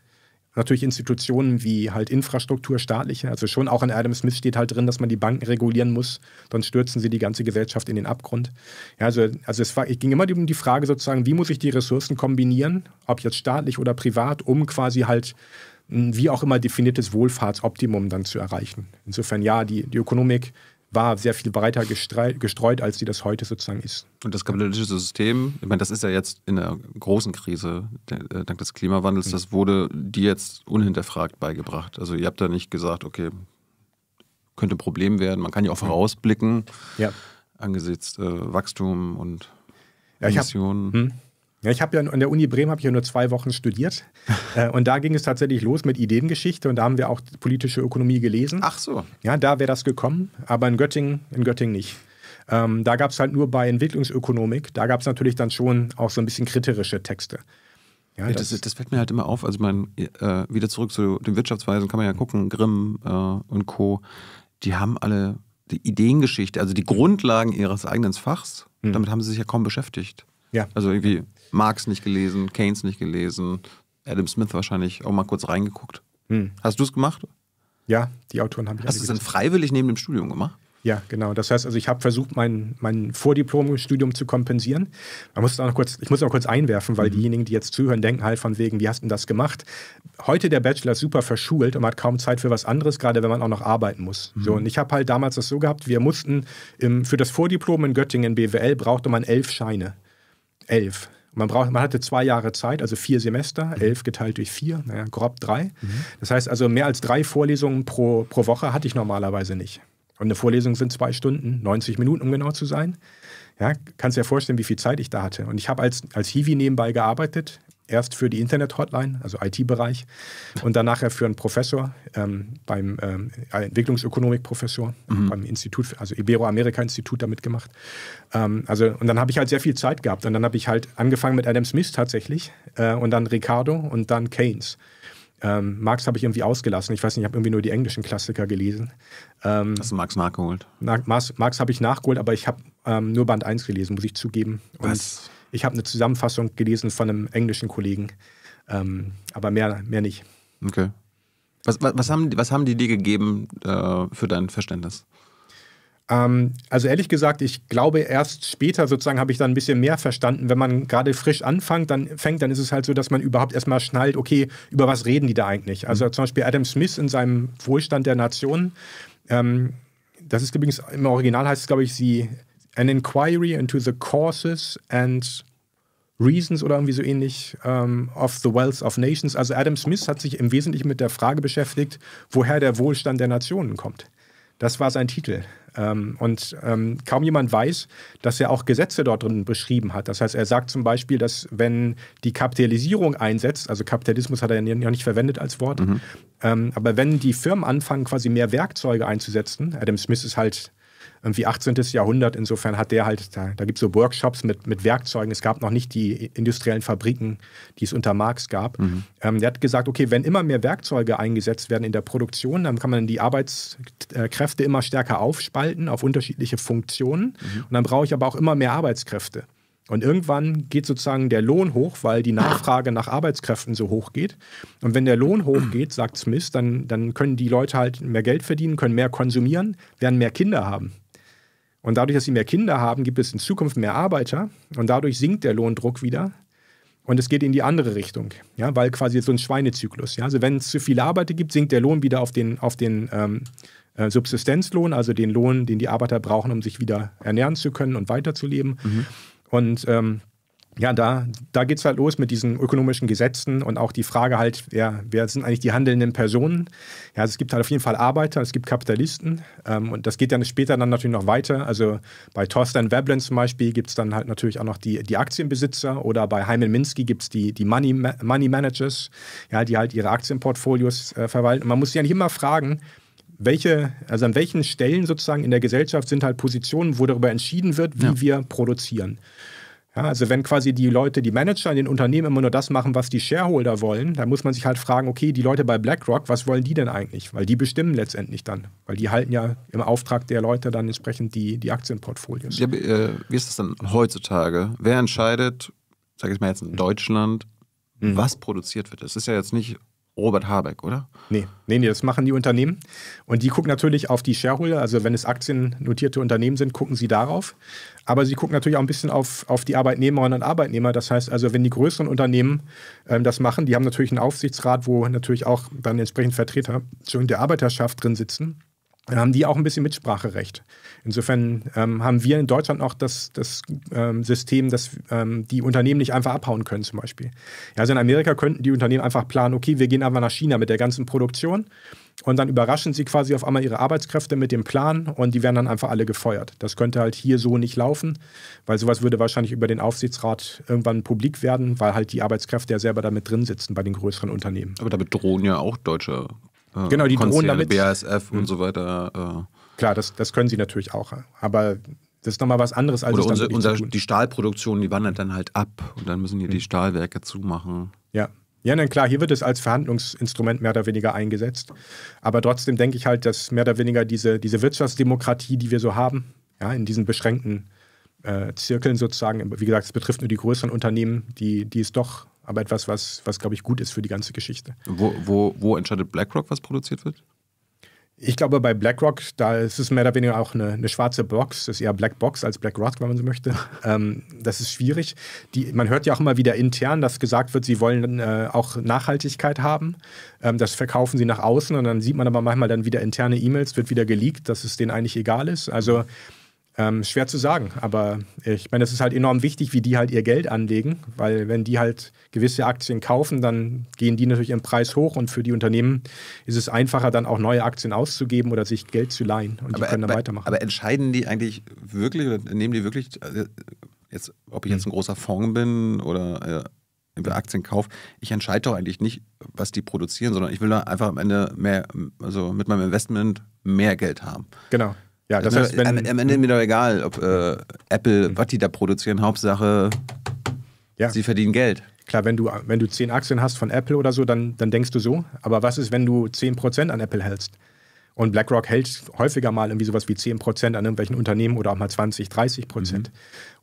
natürlich Institutionen wie halt Infrastruktur, staatliche, also schon auch in Adam Smith steht halt drin, dass man die Banken regulieren muss, dann stürzen sie die ganze Gesellschaft in den Abgrund. Ja, also, also es war, ging immer um die Frage sozusagen, wie muss ich die Ressourcen kombinieren, ob jetzt staatlich oder privat, um quasi halt ein wie auch immer definiertes Wohlfahrtsoptimum dann zu erreichen. Insofern ja, die, die Ökonomik war sehr viel breiter gestreut, als sie das heute sozusagen ist. Und das kapitalistische System, ich meine, das ist ja jetzt in einer großen Krise äh, dank des Klimawandels, mhm. das wurde dir jetzt unhinterfragt beigebracht. Also ihr habt da nicht gesagt, okay, könnte ein Problem werden, man kann ja auch mhm. vorausblicken ja. angesichts äh, Wachstum und Emissionen. Ja, hm? Ja, ich habe ja an der Uni Bremen habe ich ja nur zwei Wochen studiert äh, und da ging es tatsächlich los mit Ideengeschichte und da haben wir auch politische Ökonomie gelesen. Ach so. Ja, da wäre das gekommen, aber in Göttingen, in Göttingen nicht. Ähm, da gab es halt nur bei Entwicklungsökonomik, da gab es natürlich dann schon auch so ein bisschen kritische Texte. Ja, ja, das, das, das, fällt mir halt immer auf. Also, ich meine, äh, wieder zurück zu den Wirtschaftsweisen kann man ja gucken, Grimm äh, und Co., die haben alle die Ideengeschichte, also die Grundlagen ihres eigenen Fachs, mhm. damit haben sie sich ja kaum beschäftigt. Ja. Also irgendwie Marx nicht gelesen, Keynes nicht gelesen, Adam Smith wahrscheinlich auch mal kurz reingeguckt. Hm. Hast du es gemacht? Ja, die Autoren haben ich Hast du es dann freiwillig neben dem Studium gemacht? Ja, genau. Das heißt, also ich habe versucht, mein, mein vordiplom zu kompensieren. Man muss auch noch kurz, ich muss noch kurz einwerfen, weil mhm. diejenigen, die jetzt zuhören, denken halt von wegen, wie hast du das gemacht? Heute der Bachelor ist super verschult und man hat kaum Zeit für was anderes, gerade wenn man auch noch arbeiten muss. Mhm. So, und ich habe halt damals das so gehabt, wir mussten im, für das Vordiplom in Göttingen BWL brauchte man elf Scheine. Elf. Man, braucht, man hatte zwei Jahre Zeit, also vier Semester, mhm. elf geteilt durch vier, naja, grob drei. Mhm. Das heißt also, mehr als drei Vorlesungen pro, pro Woche hatte ich normalerweise nicht. Und eine Vorlesung sind zwei Stunden, 90 Minuten, um genau zu sein. Ja, kannst dir ja vorstellen, wie viel Zeit ich da hatte. Und ich habe als, als Hiwi nebenbei gearbeitet, erst für die Internet-Hotline, also IT-Bereich, und danach für einen Professor ähm, beim ähm, Entwicklungsökonomik-Professor mhm. beim Institut, also Iberoamerika-Institut damit gemacht. Ähm, also, und dann habe ich halt sehr viel Zeit gehabt. Und dann habe ich halt angefangen mit Adam Smith tatsächlich äh, und dann Ricardo und dann Keynes. Ähm, Marx habe ich irgendwie ausgelassen. Ich weiß nicht, ich habe irgendwie nur die englischen Klassiker gelesen. Ähm, Hast du Marx nachgeholt? Na, Marx, Marx habe ich nachgeholt, aber ich habe ähm, nur Band 1 gelesen, muss ich zugeben. Und Was? Ich habe eine Zusammenfassung gelesen von einem englischen Kollegen, ähm, aber mehr, mehr nicht. Okay. Was, was, was, haben, was haben die dir gegeben äh, für dein Verständnis? Ähm, also ehrlich gesagt, ich glaube, erst später sozusagen habe ich dann ein bisschen mehr verstanden. Wenn man gerade frisch anfängt, dann fängt, dann ist es halt so, dass man überhaupt erstmal schnallt, okay, über was reden die da eigentlich? Mhm. Also mhm. zum Beispiel Adam Smith in seinem Wohlstand der Nationen, Ähm, das ist übrigens, im Original heißt es, glaube ich, sie an Inquiry into the Causes and Reasons oder irgendwie so ähnlich um, ähm, of the Wealth of Nations. Also Adam Smith hat sich im Wesentlichen mit der Frage beschäftigt, woher der Wohlstand der Nationen kommt. Das war sein Titel. Ähm, und ähm, kaum jemand weiß, dass er auch Gesetze dort drin beschrieben hat. Das heißt, er sagt zum Beispiel, dass wenn die Kapitalisierung einsetzt, also Kapitalismus hat er ja noch nicht verwendet als Wort, mhm. ähm, aber wenn die Firmen anfangen, quasi mehr Werkzeuge einzusetzen, Adam Smith ist halt irgendwie 18. Jahrhundert. Insofern hat der halt, da, da gibt es so Workshops mit, mit Werkzeugen. Es gab noch nicht die industriellen Fabriken, die es unter Marx gab. Mhm. Ähm, der hat gesagt, okay, wenn immer mehr Werkzeuge eingesetzt werden in der Produktion, dann kann man die Arbeitskräfte immer stärker aufspalten auf unterschiedliche Funktionen. Mhm. Und dann brauche ich aber auch immer mehr Arbeitskräfte. Und irgendwann geht sozusagen der Lohn hoch, weil die Nachfrage nach Arbeitskräften so hoch geht. Und wenn der Lohn hoch geht, sagt Smith, dann, dann können die Leute halt mehr Geld verdienen, können mehr konsumieren, werden mehr Kinder haben. Und dadurch, dass sie mehr Kinder haben, gibt es in Zukunft mehr Arbeiter und dadurch sinkt der Lohndruck wieder. Und es geht in die andere Richtung, ja, weil quasi jetzt so ein Schweinezyklus. Ja? Also wenn es zu viele Arbeiter gibt, sinkt der Lohn wieder auf den, auf den ähm, äh, Subsistenzlohn, also den Lohn, den die Arbeiter brauchen, um sich wieder ernähren zu können und weiterzuleben. Mhm. Und ähm, ja, da, da geht es halt los mit diesen ökonomischen Gesetzen und auch die Frage halt, wer, wer sind eigentlich die handelnden Personen? Ja, also es gibt halt auf jeden Fall Arbeiter, es gibt Kapitalisten ähm, und das geht dann später dann natürlich noch weiter. Also bei Thorstein Veblen zum Beispiel gibt es dann halt natürlich auch noch die, die Aktienbesitzer oder bei Heimel Minsky gibt es die, die Money, Money Managers, ja, die halt ihre Aktienportfolios äh, verwalten. Und man muss sich eigentlich immer fragen, welche, also an welchen Stellen sozusagen in der Gesellschaft sind halt Positionen, wo darüber entschieden wird, wie ja. wir produzieren. Ja, also wenn quasi die Leute, die Manager in den Unternehmen immer nur das machen, was die Shareholder wollen, dann muss man sich halt fragen, okay, die Leute bei BlackRock, was wollen die denn eigentlich? Weil die bestimmen letztendlich dann. Weil die halten ja im Auftrag der Leute dann entsprechend die, die Aktienportfolios. Ja, äh, wie ist das denn heutzutage? Wer entscheidet, sage ich mal jetzt in mhm. Deutschland, mhm. was produziert wird? Das ist ja jetzt nicht Robert Habeck, oder? Nee, nee, nee, das machen die Unternehmen. Und die gucken natürlich auf die Shareholder. Also wenn es aktiennotierte Unternehmen sind, gucken sie darauf. Aber sie gucken natürlich auch ein bisschen auf, auf die Arbeitnehmerinnen und Arbeitnehmer. Das heißt also, wenn die größeren Unternehmen ähm, das machen, die haben natürlich einen Aufsichtsrat, wo natürlich auch dann entsprechend Vertreter der Arbeiterschaft drin sitzen. Dann haben die auch ein bisschen Mitspracherecht. Insofern ähm, haben wir in Deutschland auch das, das ähm, System, dass ähm, die Unternehmen nicht einfach abhauen können, zum Beispiel. Ja, also in Amerika könnten die Unternehmen einfach planen, okay, wir gehen einfach nach China mit der ganzen Produktion und dann überraschen sie quasi auf einmal ihre Arbeitskräfte mit dem Plan und die werden dann einfach alle gefeuert. Das könnte halt hier so nicht laufen, weil sowas würde wahrscheinlich über den Aufsichtsrat irgendwann publik werden, weil halt die Arbeitskräfte ja selber damit drin sitzen bei den größeren Unternehmen. Aber damit drohen ja auch deutsche äh, genau, die Konzerne, drohen damit. BASF und mhm. so weiter. Äh. Klar, das, das können sie natürlich auch. Aber das ist nochmal was anderes als Oder unser, unser, die Stahlproduktion, die wandert dann halt ab und dann müssen hier mhm. die Stahlwerke zumachen. Ja, ja, nein, klar, hier wird es als Verhandlungsinstrument mehr oder weniger eingesetzt. Aber trotzdem denke ich halt, dass mehr oder weniger diese, diese Wirtschaftsdemokratie, die wir so haben, ja, in diesen beschränkten äh, Zirkeln sozusagen, wie gesagt, es betrifft nur die größeren Unternehmen, die, die ist doch aber etwas, was, was glaube ich, gut ist für die ganze Geschichte. Wo, wo, wo entscheidet BlackRock, was produziert wird? Ich glaube, bei BlackRock, da ist es mehr oder weniger auch eine, eine schwarze Box, das ist eher Black Box als BlackRock, wenn man so möchte. Ähm, das ist schwierig. Die, man hört ja auch immer wieder intern, dass gesagt wird, sie wollen äh, auch Nachhaltigkeit haben. Ähm, das verkaufen sie nach außen und dann sieht man aber manchmal dann wieder interne E-Mails, wird wieder geleakt, dass es denen eigentlich egal ist. Also ähm, schwer zu sagen, aber ich meine, es ist halt enorm wichtig, wie die halt ihr Geld anlegen, weil wenn die halt gewisse Aktien kaufen, dann gehen die natürlich im Preis hoch und für die Unternehmen ist es einfacher, dann auch neue Aktien auszugeben oder sich Geld zu leihen und aber, die können dann aber, weitermachen. Aber entscheiden die eigentlich wirklich oder nehmen die wirklich, also jetzt, ob ich jetzt ein hm. großer Fonds bin oder äh, Aktien kaufe, ich entscheide doch eigentlich nicht, was die produzieren, sondern ich will da einfach am Ende mehr, also mit meinem Investment mehr Geld haben. Genau. Ja, das ne, heißt, wenn, am, am Ende mir doch egal, ob äh, Apple, was die da produzieren, Hauptsache, ja. sie verdienen Geld. Klar, wenn du, wenn du 10 Aktien hast von Apple oder so, dann, dann denkst du so. Aber was ist, wenn du 10% an Apple hältst? Und BlackRock hält häufiger mal irgendwie sowas wie 10% an irgendwelchen Unternehmen oder auch mal 20, 30 Prozent. Mhm.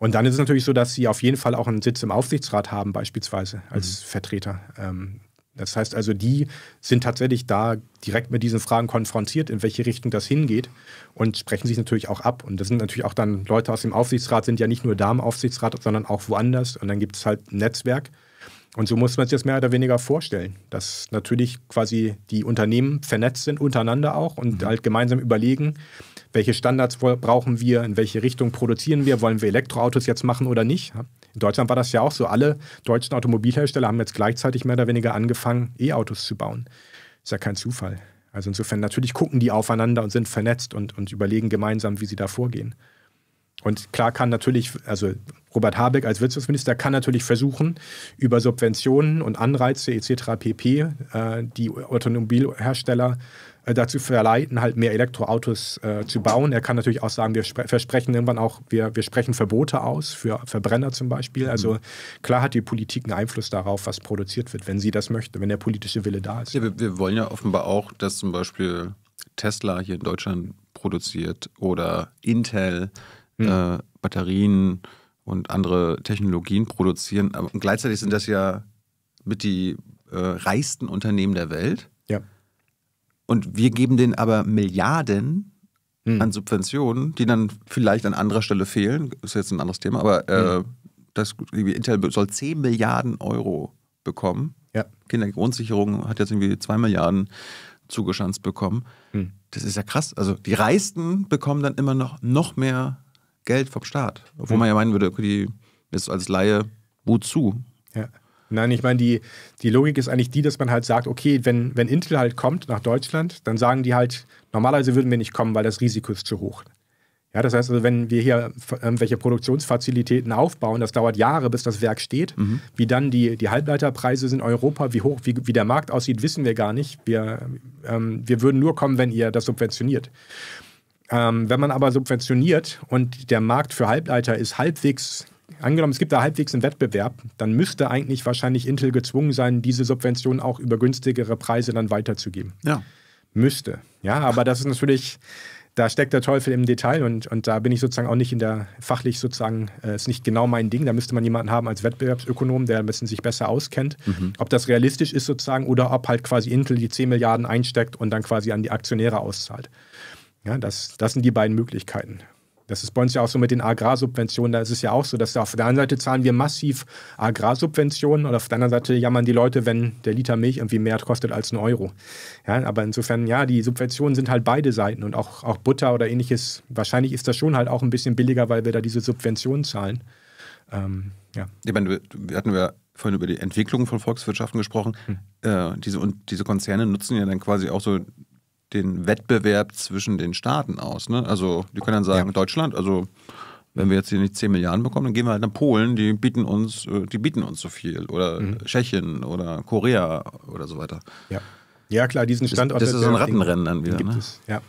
Und dann ist es natürlich so, dass sie auf jeden Fall auch einen Sitz im Aufsichtsrat haben, beispielsweise als mhm. Vertreter. Ähm, das heißt also, die sind tatsächlich da direkt mit diesen Fragen konfrontiert, in welche Richtung das hingeht und sprechen sich natürlich auch ab. Und das sind natürlich auch dann Leute aus dem Aufsichtsrat, sind ja nicht nur da im Aufsichtsrat, sondern auch woanders. Und dann gibt es halt ein Netzwerk. Und so muss man es jetzt mehr oder weniger vorstellen, dass natürlich quasi die Unternehmen vernetzt sind untereinander auch und mhm. halt gemeinsam überlegen, welche Standards brauchen wir, in welche Richtung produzieren wir, wollen wir Elektroautos jetzt machen oder nicht. In Deutschland war das ja auch so. Alle deutschen Automobilhersteller haben jetzt gleichzeitig mehr oder weniger angefangen, E-Autos zu bauen. Ist ja kein Zufall. Also insofern, natürlich gucken die aufeinander und sind vernetzt und, und überlegen gemeinsam, wie sie da vorgehen. Und klar kann natürlich, also Robert Habeck als Wirtschaftsminister kann natürlich versuchen, über Subventionen und Anreize etc. pp. Äh, die Automobilhersteller äh, dazu verleiten, halt mehr Elektroautos äh, zu bauen. Er kann natürlich auch sagen, wir versprechen irgendwann auch, wir, wir sprechen Verbote aus für Verbrenner zum Beispiel. Also mhm. klar hat die Politik einen Einfluss darauf, was produziert wird, wenn sie das möchte, wenn der politische Wille da ist. Ja, wir, wir wollen ja offenbar auch, dass zum Beispiel Tesla hier in Deutschland produziert oder Intel hm. äh, Batterien produziert und andere Technologien produzieren. Aber gleichzeitig sind das ja mit die äh, reichsten Unternehmen der Welt. Ja. Und wir geben denen aber Milliarden hm. an Subventionen, die dann vielleicht an anderer Stelle fehlen. Ist jetzt ein anderes Thema, aber äh, hm. das, Intel soll 10 Milliarden Euro bekommen. Ja. Kindergrundsicherung hat jetzt irgendwie 2 Milliarden zugeschanzt bekommen. Hm. Das ist ja krass. Also die Reichsten bekommen dann immer noch, noch mehr Geld vom Staat. Obwohl mhm. man ja meinen würde, die ist als Laie, wozu? Ja. Nein, ich meine, die, die Logik ist eigentlich die, dass man halt sagt, okay, wenn, wenn Intel halt kommt nach Deutschland, dann sagen die halt, normalerweise würden wir nicht kommen, weil das Risiko ist zu hoch. Ja, das heißt also, wenn wir hier irgendwelche Produktionsfazilitäten aufbauen, das dauert Jahre, bis das Werk steht. Mhm. Wie dann die, die Halbleiterpreise sind in Europa, wie hoch, wie, wie der Markt aussieht, wissen wir gar nicht. Wir, ähm, wir würden nur kommen, wenn ihr das subventioniert. Ähm, wenn man aber subventioniert und der Markt für Halbleiter ist halbwegs angenommen, es gibt da halbwegs einen Wettbewerb, dann müsste eigentlich wahrscheinlich Intel gezwungen sein, diese Subventionen auch über günstigere Preise dann weiterzugeben. Ja. Müsste. Ja, aber das ist natürlich, da steckt der Teufel im Detail und, und da bin ich sozusagen auch nicht in der, fachlich sozusagen, äh, ist nicht genau mein Ding. Da müsste man jemanden haben als Wettbewerbsökonom, der ein bisschen sich besser auskennt, mhm. ob das realistisch ist sozusagen oder ob halt quasi Intel die 10 Milliarden einsteckt und dann quasi an die Aktionäre auszahlt. Ja, das, das sind die beiden Möglichkeiten. Das ist bei uns ja auch so mit den Agrarsubventionen. Da ist es ja auch so, dass auf der einen Seite zahlen wir massiv Agrarsubventionen und auf der anderen Seite jammern die Leute, wenn der Liter Milch irgendwie mehr kostet als ein Euro. Ja, aber insofern, ja, die Subventionen sind halt beide Seiten und auch, auch Butter oder ähnliches. Wahrscheinlich ist das schon halt auch ein bisschen billiger, weil wir da diese Subventionen zahlen. Ähm, ja. Ich meine, wir hatten ja vorhin über die Entwicklung von Volkswirtschaften gesprochen. Hm. Äh, diese, und diese Konzerne nutzen ja dann quasi auch so den Wettbewerb zwischen den Staaten aus. Ne? Also die können dann sagen, ja. Deutschland, also wenn wir jetzt hier nicht 10 Milliarden bekommen, dann gehen wir halt nach Polen, die bieten uns, äh, die bieten uns so viel. Oder mhm. Tschechien oder Korea oder so weiter. Ja, ja klar, diesen Standort. Das, das ist so ein Rattenrennen dann wieder. Gibt ne? es. Ja.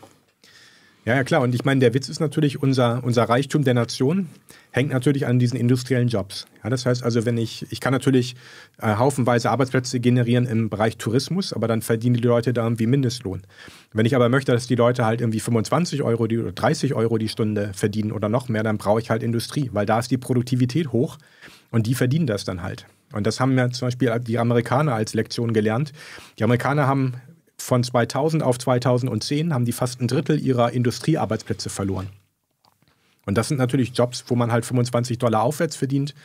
Ja, ja, klar. Und ich meine, der Witz ist natürlich, unser, unser Reichtum der Nation hängt natürlich an diesen industriellen Jobs. Ja, das heißt also, wenn ich, ich kann natürlich äh, haufenweise Arbeitsplätze generieren im Bereich Tourismus, aber dann verdienen die Leute da irgendwie Mindestlohn. Wenn ich aber möchte, dass die Leute halt irgendwie 25 Euro die, oder 30 Euro die Stunde verdienen oder noch mehr, dann brauche ich halt Industrie, weil da ist die Produktivität hoch und die verdienen das dann halt. Und das haben ja zum Beispiel die Amerikaner als Lektion gelernt. Die Amerikaner haben von 2000 auf 2010 haben die fast ein Drittel ihrer Industriearbeitsplätze verloren. Und das sind natürlich Jobs, wo man halt 25 Dollar aufwärts verdient.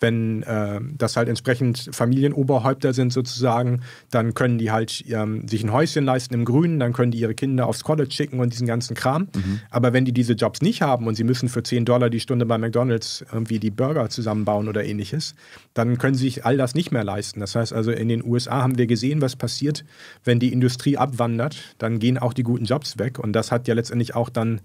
Wenn äh, das halt entsprechend Familienoberhäupter sind sozusagen, dann können die halt ähm, sich ein Häuschen leisten im Grünen, dann können die ihre Kinder aufs College schicken und diesen ganzen Kram. Mhm. Aber wenn die diese Jobs nicht haben und sie müssen für 10 Dollar die Stunde bei McDonald's irgendwie die Burger zusammenbauen oder ähnliches, dann können sie sich all das nicht mehr leisten. Das heißt also, in den USA haben wir gesehen, was passiert, wenn die Industrie abwandert, dann gehen auch die guten Jobs weg. Und das hat ja letztendlich auch dann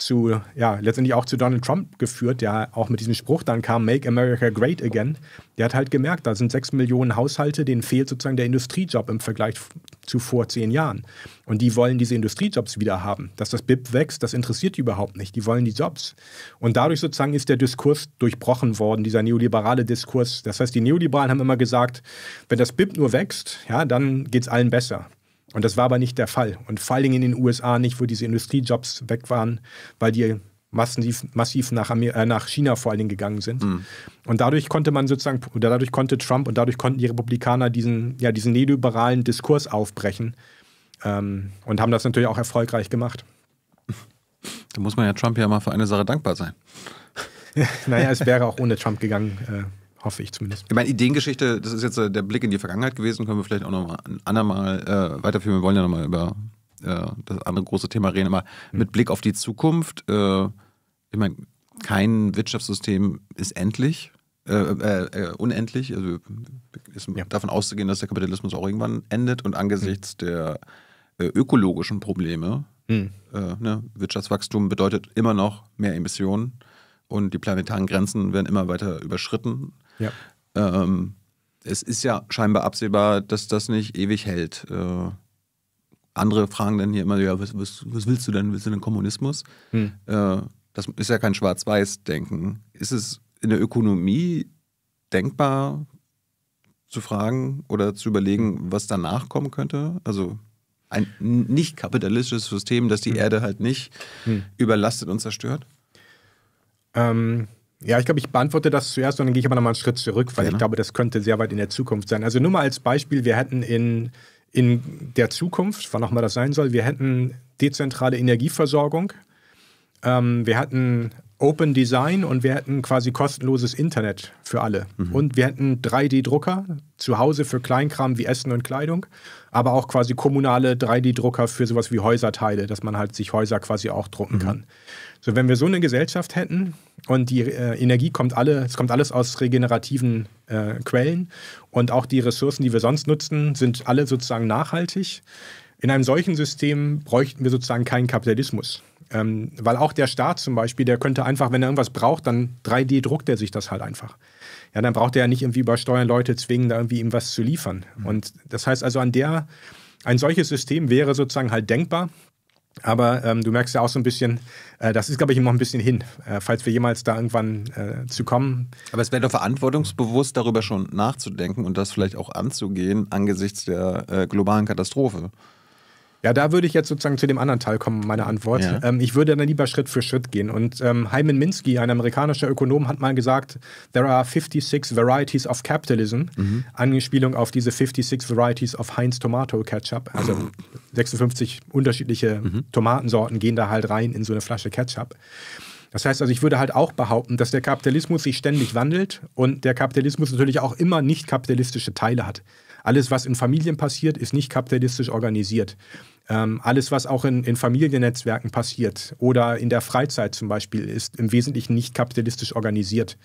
zu, ja, letztendlich auch zu Donald Trump geführt, der auch mit diesem Spruch dann kam, Make America Great Again. Der hat halt gemerkt, da sind sechs Millionen Haushalte, denen fehlt sozusagen der Industriejob im Vergleich zu vor zehn Jahren. Und die wollen diese Industriejobs wieder haben. Dass das BIP wächst, das interessiert die überhaupt nicht. Die wollen die Jobs. Und dadurch sozusagen ist der Diskurs durchbrochen worden, dieser neoliberale Diskurs. Das heißt, die Neoliberalen haben immer gesagt, wenn das BIP nur wächst, ja, dann geht es allen besser. Und das war aber nicht der Fall. Und vor allen Dingen in den USA nicht, wo diese Industriejobs weg waren, weil die massiv, massiv nach, Amer äh, nach China vor allen Dingen gegangen sind. Mhm. Und dadurch konnte man sozusagen, oder dadurch konnte Trump und dadurch konnten die Republikaner diesen, ja, diesen neoliberalen Diskurs aufbrechen ähm, und haben das natürlich auch erfolgreich gemacht. Da muss man ja Trump ja mal für eine Sache dankbar sein. naja, es wäre auch ohne Trump gegangen. Äh, Hoffe ich zumindest. Ich meine, Ideengeschichte, das ist jetzt äh, der Blick in die Vergangenheit gewesen, können wir vielleicht auch nochmal ein andermal äh, weiterführen. Wir wollen ja nochmal über äh, das andere große Thema reden, aber mhm. mit Blick auf die Zukunft, äh, ich meine, kein Wirtschaftssystem ist endlich, äh, äh, unendlich. Also ist ja. davon auszugehen, dass der Kapitalismus auch irgendwann endet und angesichts mhm. der ökologischen Probleme, mhm. ne, Wirtschaftswachstum bedeutet immer noch mehr Emissionen und die planetaren Grenzen werden immer weiter überschritten. Ja. Ähm, es ist ja scheinbar absehbar, dass das nicht ewig hält. Äh, andere fragen dann hier immer, ja, was, was, was, willst du denn? Willst du denn Kommunismus? Hm. Äh, das ist ja kein Schwarz-Weiß-Denken. Ist es in der Ökonomie denkbar zu fragen oder zu überlegen, hm. was danach kommen könnte? Also ein nicht kapitalistisches System, das die hm. Erde halt nicht hm. überlastet und zerstört? Ähm, ja, ich glaube, ich beantworte das zuerst und dann gehe ich aber nochmal einen Schritt zurück, weil genau. ich glaube, das könnte sehr weit in der Zukunft sein. Also nur mal als Beispiel, wir hätten in, in der Zukunft, wann auch mal das sein soll, wir hätten dezentrale Energieversorgung, ähm, wir hätten Open Design und wir hätten quasi kostenloses Internet für alle. Mhm. Und wir hätten 3D-Drucker zu Hause für Kleinkram wie Essen und Kleidung aber auch quasi kommunale 3D-Drucker für sowas wie Häuserteile, dass man halt sich Häuser quasi auch drucken mhm. kann. So, wenn wir so eine Gesellschaft hätten und die äh, Energie kommt alle, es kommt alles aus regenerativen äh, Quellen und auch die Ressourcen, die wir sonst nutzen, sind alle sozusagen nachhaltig. In einem solchen System bräuchten wir sozusagen keinen Kapitalismus. Ähm, weil auch der Staat zum Beispiel, der könnte einfach, wenn er irgendwas braucht, dann 3D druckt er sich das halt einfach ja, dann braucht er ja nicht irgendwie über Steuern Leute zwingen, da irgendwie ihm was zu liefern. Mhm. Und das heißt also, an der, ein solches System wäre sozusagen halt denkbar. Aber ähm, du merkst ja auch so ein bisschen, äh, das ist, glaube ich, noch ein bisschen hin, äh, falls wir jemals da irgendwann äh, zu kommen. Aber es wäre doch verantwortungsbewusst, darüber schon nachzudenken und das vielleicht auch anzugehen angesichts der äh, globalen Katastrophe. Ja, da würde ich jetzt sozusagen zu dem anderen Teil kommen, meine Antwort. Ja. Ähm, ich würde dann lieber Schritt für Schritt gehen. Und ähm, Hyman Minsky, ein amerikanischer Ökonom, hat mal gesagt, there are 56 varieties of capitalism. Mhm. Angespielung auf diese 56 varieties of Heinz Tomato Ketchup. Also 56 unterschiedliche mhm. Tomatensorten gehen da halt rein in so eine Flasche Ketchup. Das heißt also, ich würde halt auch behaupten, dass der Kapitalismus sich ständig wandelt und der Kapitalismus natürlich auch immer nicht kapitalistische Teile hat. Alles, was in Familien passiert, ist nicht kapitalistisch organisiert. Ähm, alles, was auch in, in Familiennetzwerken passiert oder in der Freizeit zum Beispiel, ist im Wesentlichen nicht kapitalistisch organisiert.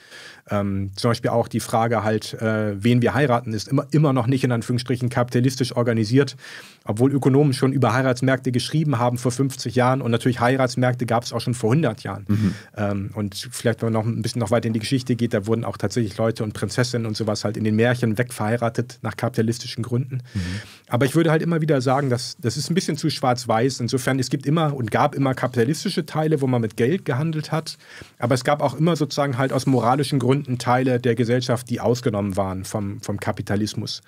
Ähm, zum Beispiel auch die Frage halt, äh, wen wir heiraten, ist immer, immer noch nicht in Anführungsstrichen kapitalistisch organisiert, obwohl Ökonomen schon über Heiratsmärkte geschrieben haben vor 50 Jahren und natürlich Heiratsmärkte gab es auch schon vor 100 Jahren. Mhm. Ähm, und vielleicht, wenn man noch ein bisschen noch weiter in die Geschichte geht, da wurden auch tatsächlich Leute und Prinzessinnen und sowas halt in den Märchen wegverheiratet nach kapitalistischen Gründen. Mhm. Aber ich würde halt immer wieder sagen, dass das ist ein bisschen bisschen zu schwarz-weiß. Insofern, es gibt immer und gab immer kapitalistische Teile, wo man mit Geld gehandelt hat. Aber es gab auch immer sozusagen halt aus moralischen Gründen Teile der Gesellschaft, die ausgenommen waren vom, vom Kapitalismus.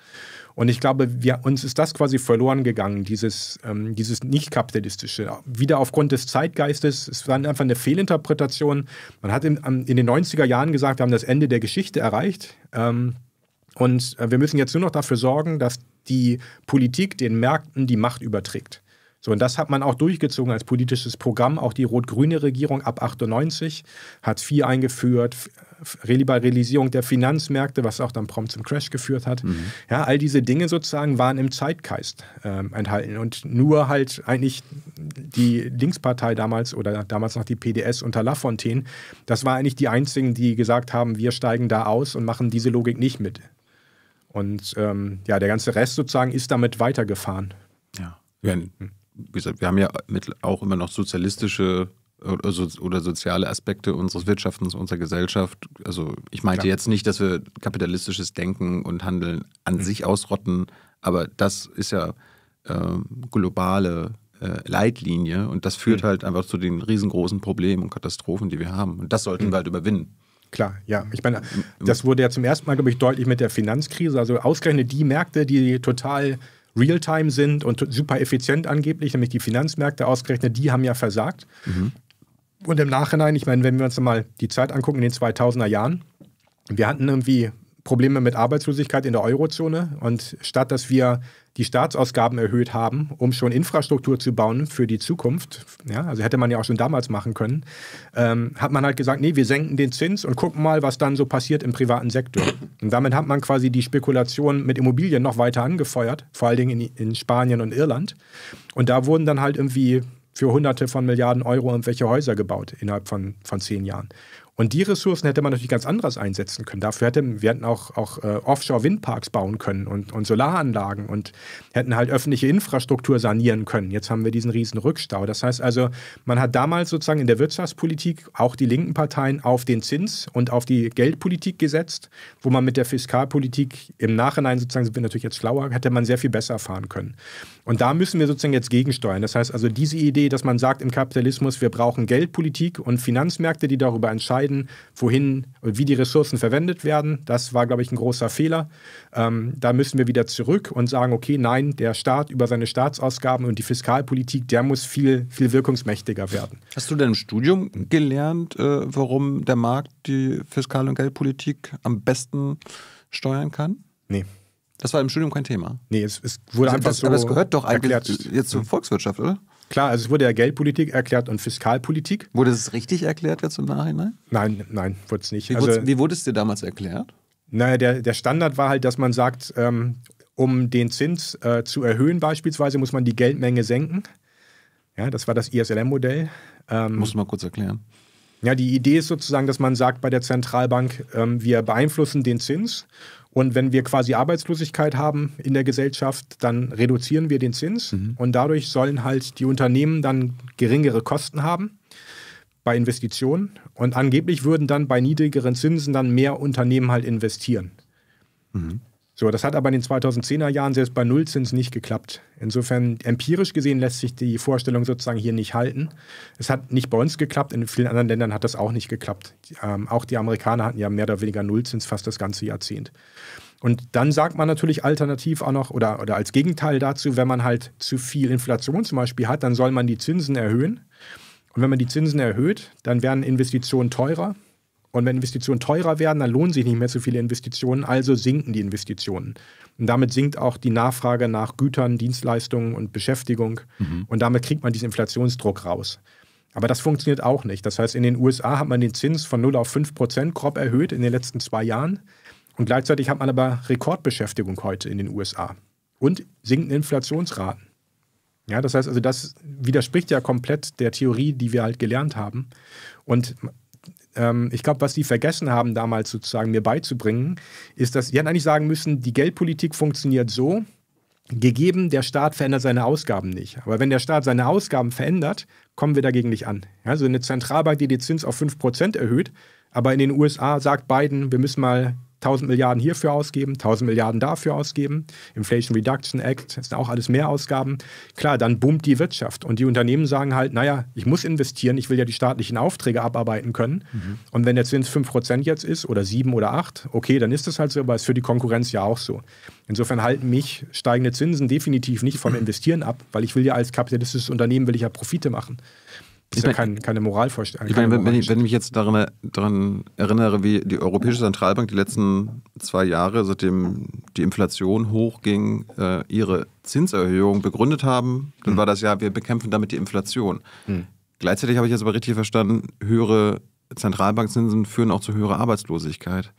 Und ich glaube, wir, uns ist das quasi verloren gegangen, dieses, ähm, dieses nicht-kapitalistische. Wieder aufgrund des Zeitgeistes. Es war einfach eine Fehlinterpretation. Man hat in, in den 90er Jahren gesagt, wir haben das Ende der Geschichte erreicht. Ähm, und äh, wir müssen jetzt nur noch dafür sorgen, dass die Politik den Märkten die Macht überträgt. So, und das hat man auch durchgezogen als politisches Programm. Auch die rot-grüne Regierung ab 98 hat viel eingeführt, Reliberalisierung der Finanzmärkte, was auch dann prompt zum Crash geführt hat. Mhm. Ja, all diese Dinge sozusagen waren im Zeitgeist äh, enthalten und nur halt eigentlich die Linkspartei damals oder damals noch die PDS unter Lafontaine, das war eigentlich die einzigen, die gesagt haben, wir steigen da aus und machen diese Logik nicht mit. Und ähm, ja, der ganze Rest sozusagen ist damit weitergefahren. Ja. ja wie gesagt, wir haben ja auch immer noch sozialistische oder soziale Aspekte unseres Wirtschaftens, unserer Gesellschaft. Also ich meinte Klar. jetzt nicht, dass wir kapitalistisches Denken und Handeln an mhm. sich ausrotten, aber das ist ja äh, globale äh, Leitlinie und das führt mhm. halt einfach zu den riesengroßen Problemen und Katastrophen, die wir haben. Und das sollten mhm. wir halt überwinden. Klar, ja. Mhm. Ich meine, mhm. das wurde ja zum ersten Mal, glaube ich, deutlich mit der Finanzkrise. Also ausgerechnet die Märkte, die total real-time sind und super effizient angeblich, nämlich die Finanzmärkte ausgerechnet, die haben ja versagt. Mhm. Und im Nachhinein, ich meine, wenn wir uns mal die Zeit angucken in den 2000er Jahren, wir hatten irgendwie Probleme mit Arbeitslosigkeit in der Eurozone. Und statt dass wir die Staatsausgaben erhöht haben, um schon Infrastruktur zu bauen für die Zukunft, ja, also hätte man ja auch schon damals machen können, ähm, hat man halt gesagt, nee, wir senken den Zins und gucken mal, was dann so passiert im privaten Sektor. Und damit hat man quasi die Spekulation mit Immobilien noch weiter angefeuert, vor allen Dingen in, in Spanien und Irland. Und da wurden dann halt irgendwie für Hunderte von Milliarden Euro irgendwelche Häuser gebaut innerhalb von, von zehn Jahren. Und die Ressourcen hätte man natürlich ganz anders einsetzen können. Dafür hätte, wir hätten auch, auch äh, Offshore-Windparks bauen können und, und Solaranlagen und hätten halt öffentliche Infrastruktur sanieren können. Jetzt haben wir diesen riesen Rückstau. Das heißt also, man hat damals sozusagen in der Wirtschaftspolitik auch die linken Parteien auf den Zins und auf die Geldpolitik gesetzt, wo man mit der Fiskalpolitik im Nachhinein sozusagen, sind wir natürlich jetzt schlauer, hätte man sehr viel besser fahren können. Und da müssen wir sozusagen jetzt gegensteuern. Das heißt also, diese Idee, dass man sagt im Kapitalismus, wir brauchen Geldpolitik und Finanzmärkte, die darüber entscheiden, wohin und wie die Ressourcen verwendet werden, das war, glaube ich, ein großer Fehler. Ähm, da müssen wir wieder zurück und sagen, okay, nein, der Staat über seine Staatsausgaben und die Fiskalpolitik, der muss viel, viel wirkungsmächtiger werden. Hast du denn im Studium gelernt, äh, warum der Markt die Fiskal- und Geldpolitik am besten steuern kann? Nee. Das war im Studium kein Thema. Nee, es, es wurde einfach das, so. Aber es gehört doch eigentlich erklärt. jetzt zur hm. Volkswirtschaft, oder? Klar, also es wurde ja Geldpolitik erklärt und Fiskalpolitik. Wurde es richtig erklärt jetzt im Nachhinein? Nein, nein, wurde es nicht. Wie, also, wie wurde es dir damals erklärt? Naja, der, der Standard war halt, dass man sagt, ähm, um den Zins äh, zu erhöhen beispielsweise, muss man die Geldmenge senken. Ja, das war das ISLM-Modell. Ähm, Muss mal kurz erklären. Ja, die Idee ist sozusagen, dass man sagt bei der Zentralbank, ähm, wir beeinflussen den Zins und wenn wir quasi Arbeitslosigkeit haben in der Gesellschaft, dann reduzieren wir den Zins mhm. und dadurch sollen halt die Unternehmen dann geringere Kosten haben bei Investitionen und angeblich würden dann bei niedrigeren Zinsen dann mehr Unternehmen halt investieren. Mhm. So, das hat aber in den 2010er Jahren selbst bei Nullzins nicht geklappt. Insofern, empirisch gesehen, lässt sich die Vorstellung sozusagen hier nicht halten. Es hat nicht bei uns geklappt, in vielen anderen Ländern hat das auch nicht geklappt. Ähm, auch die Amerikaner hatten ja mehr oder weniger Nullzins fast das ganze Jahrzehnt. Und dann sagt man natürlich alternativ auch noch, oder, oder als Gegenteil dazu, wenn man halt zu viel Inflation zum Beispiel hat, dann soll man die Zinsen erhöhen. Und wenn man die Zinsen erhöht, dann werden Investitionen teurer. Und wenn Investitionen teurer werden, dann lohnen sich nicht mehr so viele Investitionen, also sinken die Investitionen. Und damit sinkt auch die Nachfrage nach Gütern, Dienstleistungen und Beschäftigung. Mhm. Und damit kriegt man diesen Inflationsdruck raus. Aber das funktioniert auch nicht. Das heißt, in den USA hat man den Zins von 0 auf 5 Prozent grob erhöht in den letzten zwei Jahren. Und gleichzeitig hat man aber Rekordbeschäftigung heute in den USA und sinkende Inflationsraten. Ja, das heißt also, das widerspricht ja komplett der Theorie, die wir halt gelernt haben. Und ähm, ich glaube, was sie vergessen haben damals sozusagen mir beizubringen, ist, dass sie hätten eigentlich sagen müssen, die Geldpolitik funktioniert so, gegeben, der Staat verändert seine Ausgaben nicht. Aber wenn der Staat seine Ausgaben verändert, kommen wir dagegen nicht an. Also eine Zentralbank, die die Zins auf 5% erhöht, aber in den USA sagt Biden, wir müssen mal 1000 Milliarden hierfür ausgeben, 1000 Milliarden dafür ausgeben, Inflation Reduction Act, das sind auch alles Mehrausgaben. Klar, dann boomt die Wirtschaft und die Unternehmen sagen halt, naja, ich muss investieren, ich will ja die staatlichen Aufträge abarbeiten können. Mhm. Und wenn der Zins 5% jetzt ist oder 7 oder 8, okay, dann ist das halt so, aber ist für die Konkurrenz ja auch so. Insofern halten mich steigende Zinsen definitiv nicht vom Investieren ab, weil ich will ja als kapitalistisches Unternehmen will ich ja Profite machen. Das ist ich mein, ja kein, keine Moralvorstellung. Ich meine, wenn, wenn, ich, wenn ich mich jetzt daran, daran, erinnere, wie die Europäische Zentralbank die letzten zwei Jahre, seitdem die Inflation hochging, äh, ihre Zinserhöhung begründet haben, dann mhm. war das ja, wir bekämpfen damit die Inflation. Mhm. Gleichzeitig habe ich jetzt aber richtig verstanden, höhere Zentralbankzinsen führen auch zu höherer Arbeitslosigkeit.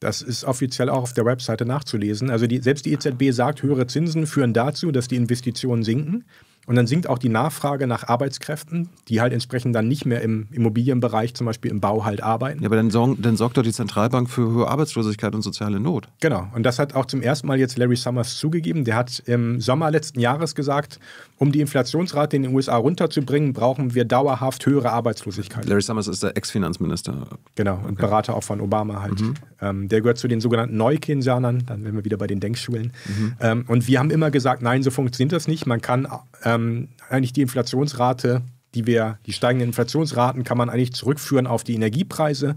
Das ist offiziell auch auf der Webseite nachzulesen. Also die, selbst die EZB sagt, höhere Zinsen führen dazu, dass die Investitionen sinken. Und dann sinkt auch die Nachfrage nach Arbeitskräften, die halt entsprechend dann nicht mehr im Immobilienbereich, zum Beispiel im Bau halt arbeiten. Ja, aber dann, sorgen, dann sorgt doch die Zentralbank für höhere Arbeitslosigkeit und soziale Not. Genau. Und das hat auch zum ersten Mal jetzt Larry Summers zugegeben. Der hat im Sommer letzten Jahres gesagt, um die Inflationsrate in den USA runterzubringen, brauchen wir dauerhaft höhere Arbeitslosigkeit. Larry Summers ist der Ex-Finanzminister. Genau, und Berater auch von Obama halt. Mhm. Ähm, der gehört zu den sogenannten Neukeynesianern, dann werden wir wieder bei den Denkschulen. Mhm. Ähm, und wir haben immer gesagt, nein, so funktioniert das nicht. Man kann ähm, eigentlich die Inflationsrate die wir, die steigenden Inflationsraten kann man eigentlich zurückführen auf die Energiepreise.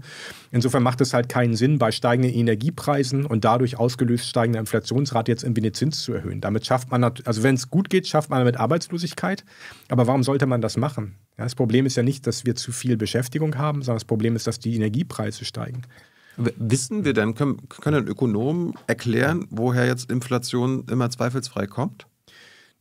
Insofern macht es halt keinen Sinn, bei steigenden Energiepreisen und dadurch ausgelöst steigender Inflationsrate jetzt irgendwie den Zins zu erhöhen. Damit schafft man, also wenn es gut geht, schafft man damit Arbeitslosigkeit. Aber warum sollte man das machen? Ja, das Problem ist ja nicht, dass wir zu viel Beschäftigung haben, sondern das Problem ist, dass die Energiepreise steigen. Wissen wir denn, können, können Ökonomen erklären, woher jetzt Inflation immer zweifelsfrei kommt?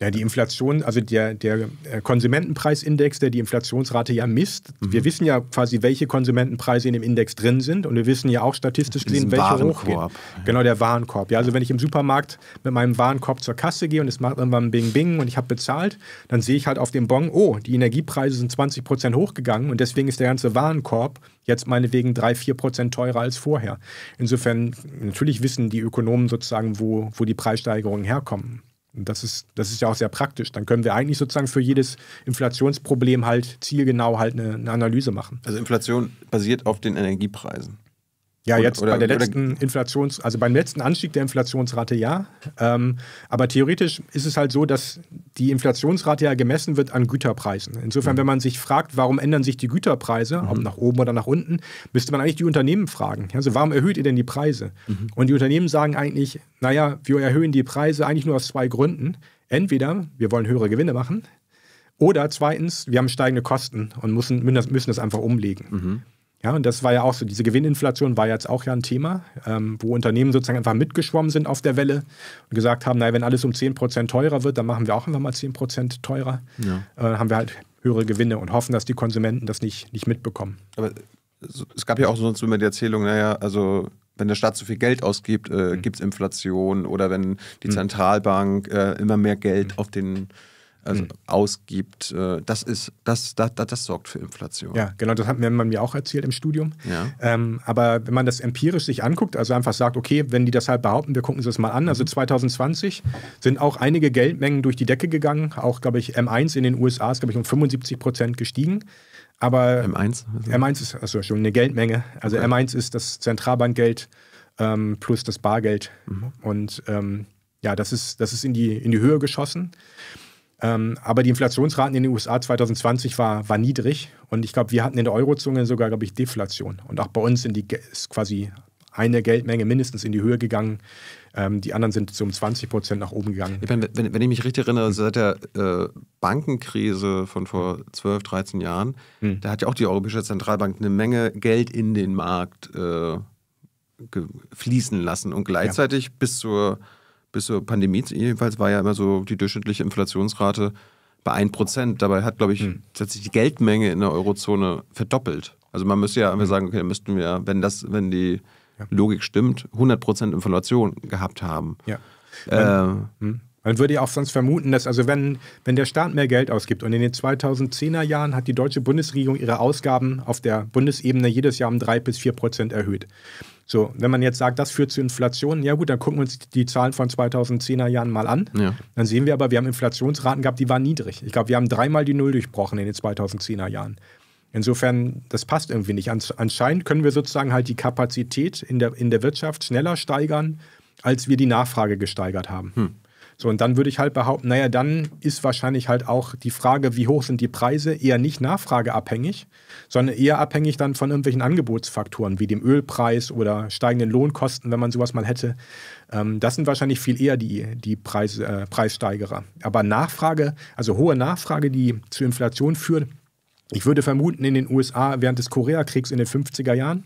Ja, die Inflation, also der, der äh, Konsumentenpreisindex, der die Inflationsrate ja misst. Mhm. Wir wissen ja quasi, welche Konsumentenpreise in dem Index drin sind und wir wissen ja auch statistisch gesehen, welche Warenkorb. hochgehen. Genau, der Warenkorb. Ja, also wenn ich im Supermarkt mit meinem Warenkorb zur Kasse gehe und es macht irgendwann Bing Bing und ich habe bezahlt, dann sehe ich halt auf dem Bon, oh, die Energiepreise sind 20 Prozent hochgegangen und deswegen ist der ganze Warenkorb jetzt meinetwegen 3, 4 Prozent teurer als vorher. Insofern, natürlich wissen die Ökonomen sozusagen, wo, wo die Preissteigerungen herkommen. Das ist, das ist ja auch sehr praktisch. Dann können wir eigentlich sozusagen für jedes Inflationsproblem halt zielgenau halt eine, eine Analyse machen. Also Inflation basiert auf den Energiepreisen. Ja, jetzt oder, bei der letzten Inflations, also beim letzten Anstieg der Inflationsrate ja. Ähm, aber theoretisch ist es halt so, dass die Inflationsrate ja gemessen wird an Güterpreisen. Insofern, mhm. wenn man sich fragt, warum ändern sich die Güterpreise, ob mhm. nach oben oder nach unten, müsste man eigentlich die Unternehmen fragen. Also warum erhöht ihr denn die Preise? Mhm. Und die Unternehmen sagen eigentlich, naja, wir erhöhen die Preise eigentlich nur aus zwei Gründen. Entweder wir wollen höhere Gewinne machen, oder zweitens, wir haben steigende Kosten und müssen, müssen das einfach umlegen. Mhm. Ja, und das war ja auch so, diese Gewinninflation war jetzt auch ja ein Thema, ähm, wo Unternehmen sozusagen einfach mitgeschwommen sind auf der Welle und gesagt haben, naja, wenn alles um 10% teurer wird, dann machen wir auch einfach mal 10% teurer. Ja. Äh, haben wir halt höhere Gewinne und hoffen, dass die Konsumenten das nicht, nicht mitbekommen. Aber es gab ja auch sonst immer die Erzählung, naja, also wenn der Staat zu viel Geld ausgibt, äh, mhm. gibt es Inflation oder wenn die mhm. Zentralbank äh, immer mehr Geld mhm. auf den also mhm. ausgibt. Äh, das ist, das, das, das, das, sorgt für Inflation. Ja, genau, das hat man mir auch erzählt im Studium. Ja. Ähm, aber wenn man das empirisch sich anguckt, also einfach sagt, okay, wenn die das halt behaupten, wir gucken uns das mal an. Also 2020 mhm. sind auch einige Geldmengen durch die Decke gegangen. Auch, glaube ich, M1 in den USA ist, glaube ich, um 75 Prozent gestiegen. Aber M1? Also M1 ist also schon eine Geldmenge. Also okay. M1 ist das Zentralbankgeld ähm, plus das Bargeld. Mhm. Und ähm, ja, das ist, das ist in, die, in die Höhe geschossen. Ähm, aber die Inflationsraten in den USA 2020 war, war niedrig und ich glaube, wir hatten in der Eurozone sogar, glaube ich, Deflation. Und auch bei uns sind die, ist quasi eine Geldmenge mindestens in die Höhe gegangen. Ähm, die anderen sind um 20 Prozent nach oben gegangen. Ich meine, wenn, wenn, ich mich richtig erinnere, seit der äh, Bankenkrise von vor 12, 13 Jahren, hm. da hat ja auch die Europäische Zentralbank eine Menge Geld in den Markt äh, fließen lassen und gleichzeitig ja. bis zur bis zur Pandemie jedenfalls war ja immer so die durchschnittliche Inflationsrate bei 1%. Dabei hat, glaube ich, hm. tatsächlich die Geldmenge in der Eurozone verdoppelt. Also man müsste ja einfach hm. sagen, okay, müssten wir, wenn das, wenn die ja. Logik stimmt, 100% Inflation gehabt haben. Ja. Äh, hm. Man würde ja auch sonst vermuten, dass, also wenn, wenn der Staat mehr Geld ausgibt und in den 2010er Jahren hat die deutsche Bundesregierung ihre Ausgaben auf der Bundesebene jedes Jahr um drei bis vier Prozent erhöht. So, wenn man jetzt sagt, das führt zu Inflation, ja gut, dann gucken wir uns die Zahlen von 2010er Jahren mal an. Ja. Dann sehen wir aber, wir haben Inflationsraten gehabt, die waren niedrig. Ich glaube, wir haben dreimal die Null durchbrochen in den 2010er Jahren. Insofern, das passt irgendwie nicht. Anscheinend können wir sozusagen halt die Kapazität in der, in der Wirtschaft schneller steigern, als wir die Nachfrage gesteigert haben. Hm. So, und dann würde ich halt behaupten, naja, dann ist wahrscheinlich halt auch die Frage, wie hoch sind die Preise, eher nicht nachfrageabhängig, sondern eher abhängig dann von irgendwelchen Angebotsfaktoren, wie dem Ölpreis oder steigenden Lohnkosten, wenn man sowas mal hätte. Ähm, das sind wahrscheinlich viel eher die, die Preis, äh, Preissteigerer. Aber Nachfrage, also hohe Nachfrage, die zu Inflation führt, ich würde vermuten, in den USA während des Koreakriegs in den 50er Jahren,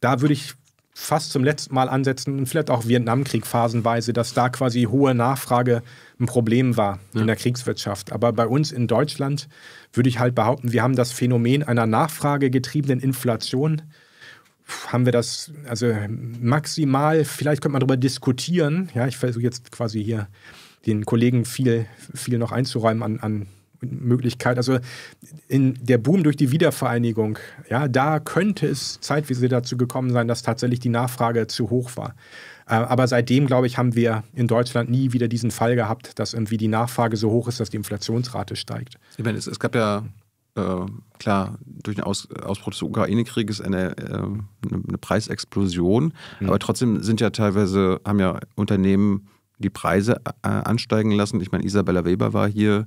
da würde ich fast zum letzten Mal ansetzen und vielleicht auch Vietnamkrieg phasenweise, dass da quasi hohe Nachfrage ein Problem war ja. in der Kriegswirtschaft. Aber bei uns in Deutschland würde ich halt behaupten, wir haben das Phänomen einer nachfragegetriebenen Inflation haben wir das, also maximal, vielleicht könnte man darüber diskutieren. Ja, ich versuche jetzt quasi hier den Kollegen viel, viel noch einzuräumen an, an Möglichkeit, also in der Boom durch die Wiedervereinigung, ja, da könnte es zeitweise dazu gekommen sein, dass tatsächlich die Nachfrage zu hoch war. Äh, aber seitdem, glaube ich, haben wir in Deutschland nie wieder diesen Fall gehabt, dass irgendwie die Nachfrage so hoch ist, dass die Inflationsrate steigt. Ich meine, es, es gab ja, äh, klar, durch den Aus, Ausbruch des Ukraine-Krieges eine, äh, eine, Preisexplosion. Mhm. Aber trotzdem sind ja teilweise, haben ja Unternehmen die Preise äh, ansteigen lassen. Ich meine, Isabella Weber war hier,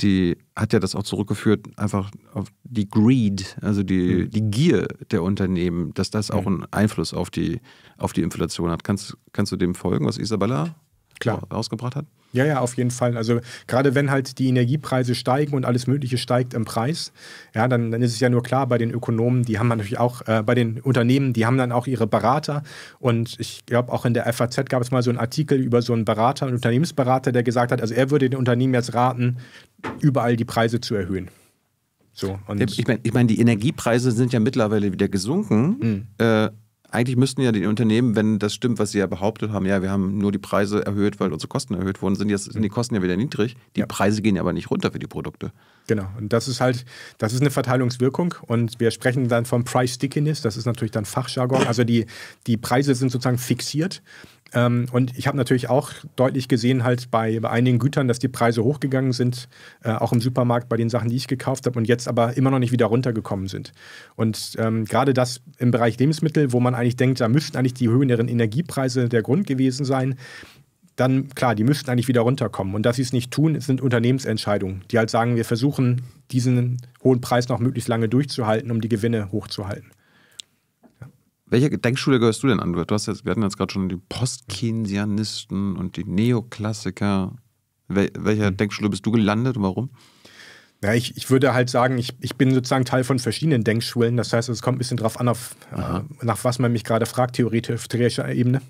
die hat ja das auch zurückgeführt, einfach auf die Greed, also die, mhm. die Gier der Unternehmen, dass das auch einen Einfluss auf die, auf die Inflation hat. Kannst, kannst du dem folgen, was Isabella Klar. rausgebracht hat? Ja, ja, auf jeden Fall. Also gerade wenn halt die Energiepreise steigen und alles Mögliche steigt im Preis, ja, dann, dann ist es ja nur klar, bei den Ökonomen, die haben dann natürlich auch, äh, bei den Unternehmen, die haben dann auch ihre Berater. Und ich glaube, auch in der FAZ gab es mal so einen Artikel über so einen Berater, einen Unternehmensberater, der gesagt hat, also er würde den Unternehmen jetzt raten, überall die Preise zu erhöhen. So, ich meine, ich mein, die Energiepreise sind ja mittlerweile wieder gesunken. Mhm. Äh, eigentlich müssten ja die Unternehmen, wenn das stimmt, was sie ja behauptet haben, ja, wir haben nur die Preise erhöht, weil unsere Kosten erhöht wurden, sind jetzt sind die mhm. Kosten ja wieder niedrig. Die ja. Preise gehen aber nicht runter für die Produkte. Genau. Und das ist halt, das ist eine Verteilungswirkung. Und wir sprechen dann von Price Stickiness. Das ist natürlich dann Fachjargon. Also die, die Preise sind sozusagen fixiert. Ähm, und ich habe natürlich auch deutlich gesehen, halt bei, bei, einigen Gütern, dass die Preise hochgegangen sind, äh, auch im Supermarkt bei den Sachen, die ich gekauft habe und jetzt aber immer noch nicht wieder runtergekommen sind. Und ähm, gerade das im Bereich Lebensmittel, wo man eigentlich denkt, da müssten eigentlich die höheren Energiepreise der Grund gewesen sein, dann klar, die müssten eigentlich wieder runterkommen. Und dass sie es nicht tun, sind Unternehmensentscheidungen, die halt sagen, wir versuchen, diesen hohen Preis noch möglichst lange durchzuhalten, um die Gewinne hochzuhalten. Welche Denkschule gehörst du denn an? Du hast jetzt, wir hatten jetzt gerade schon die post Postkeynesianisten und die Neoklassiker. Wel welcher hm. Denkschule bist du gelandet und warum? Ja, ich, ich würde halt sagen, ich, ich bin sozusagen Teil von verschiedenen Denkschulen. Das heißt, es kommt ein bisschen drauf an, auf, äh, nach was man mich gerade fragt, theoretisch, auf theoretischer Ebene.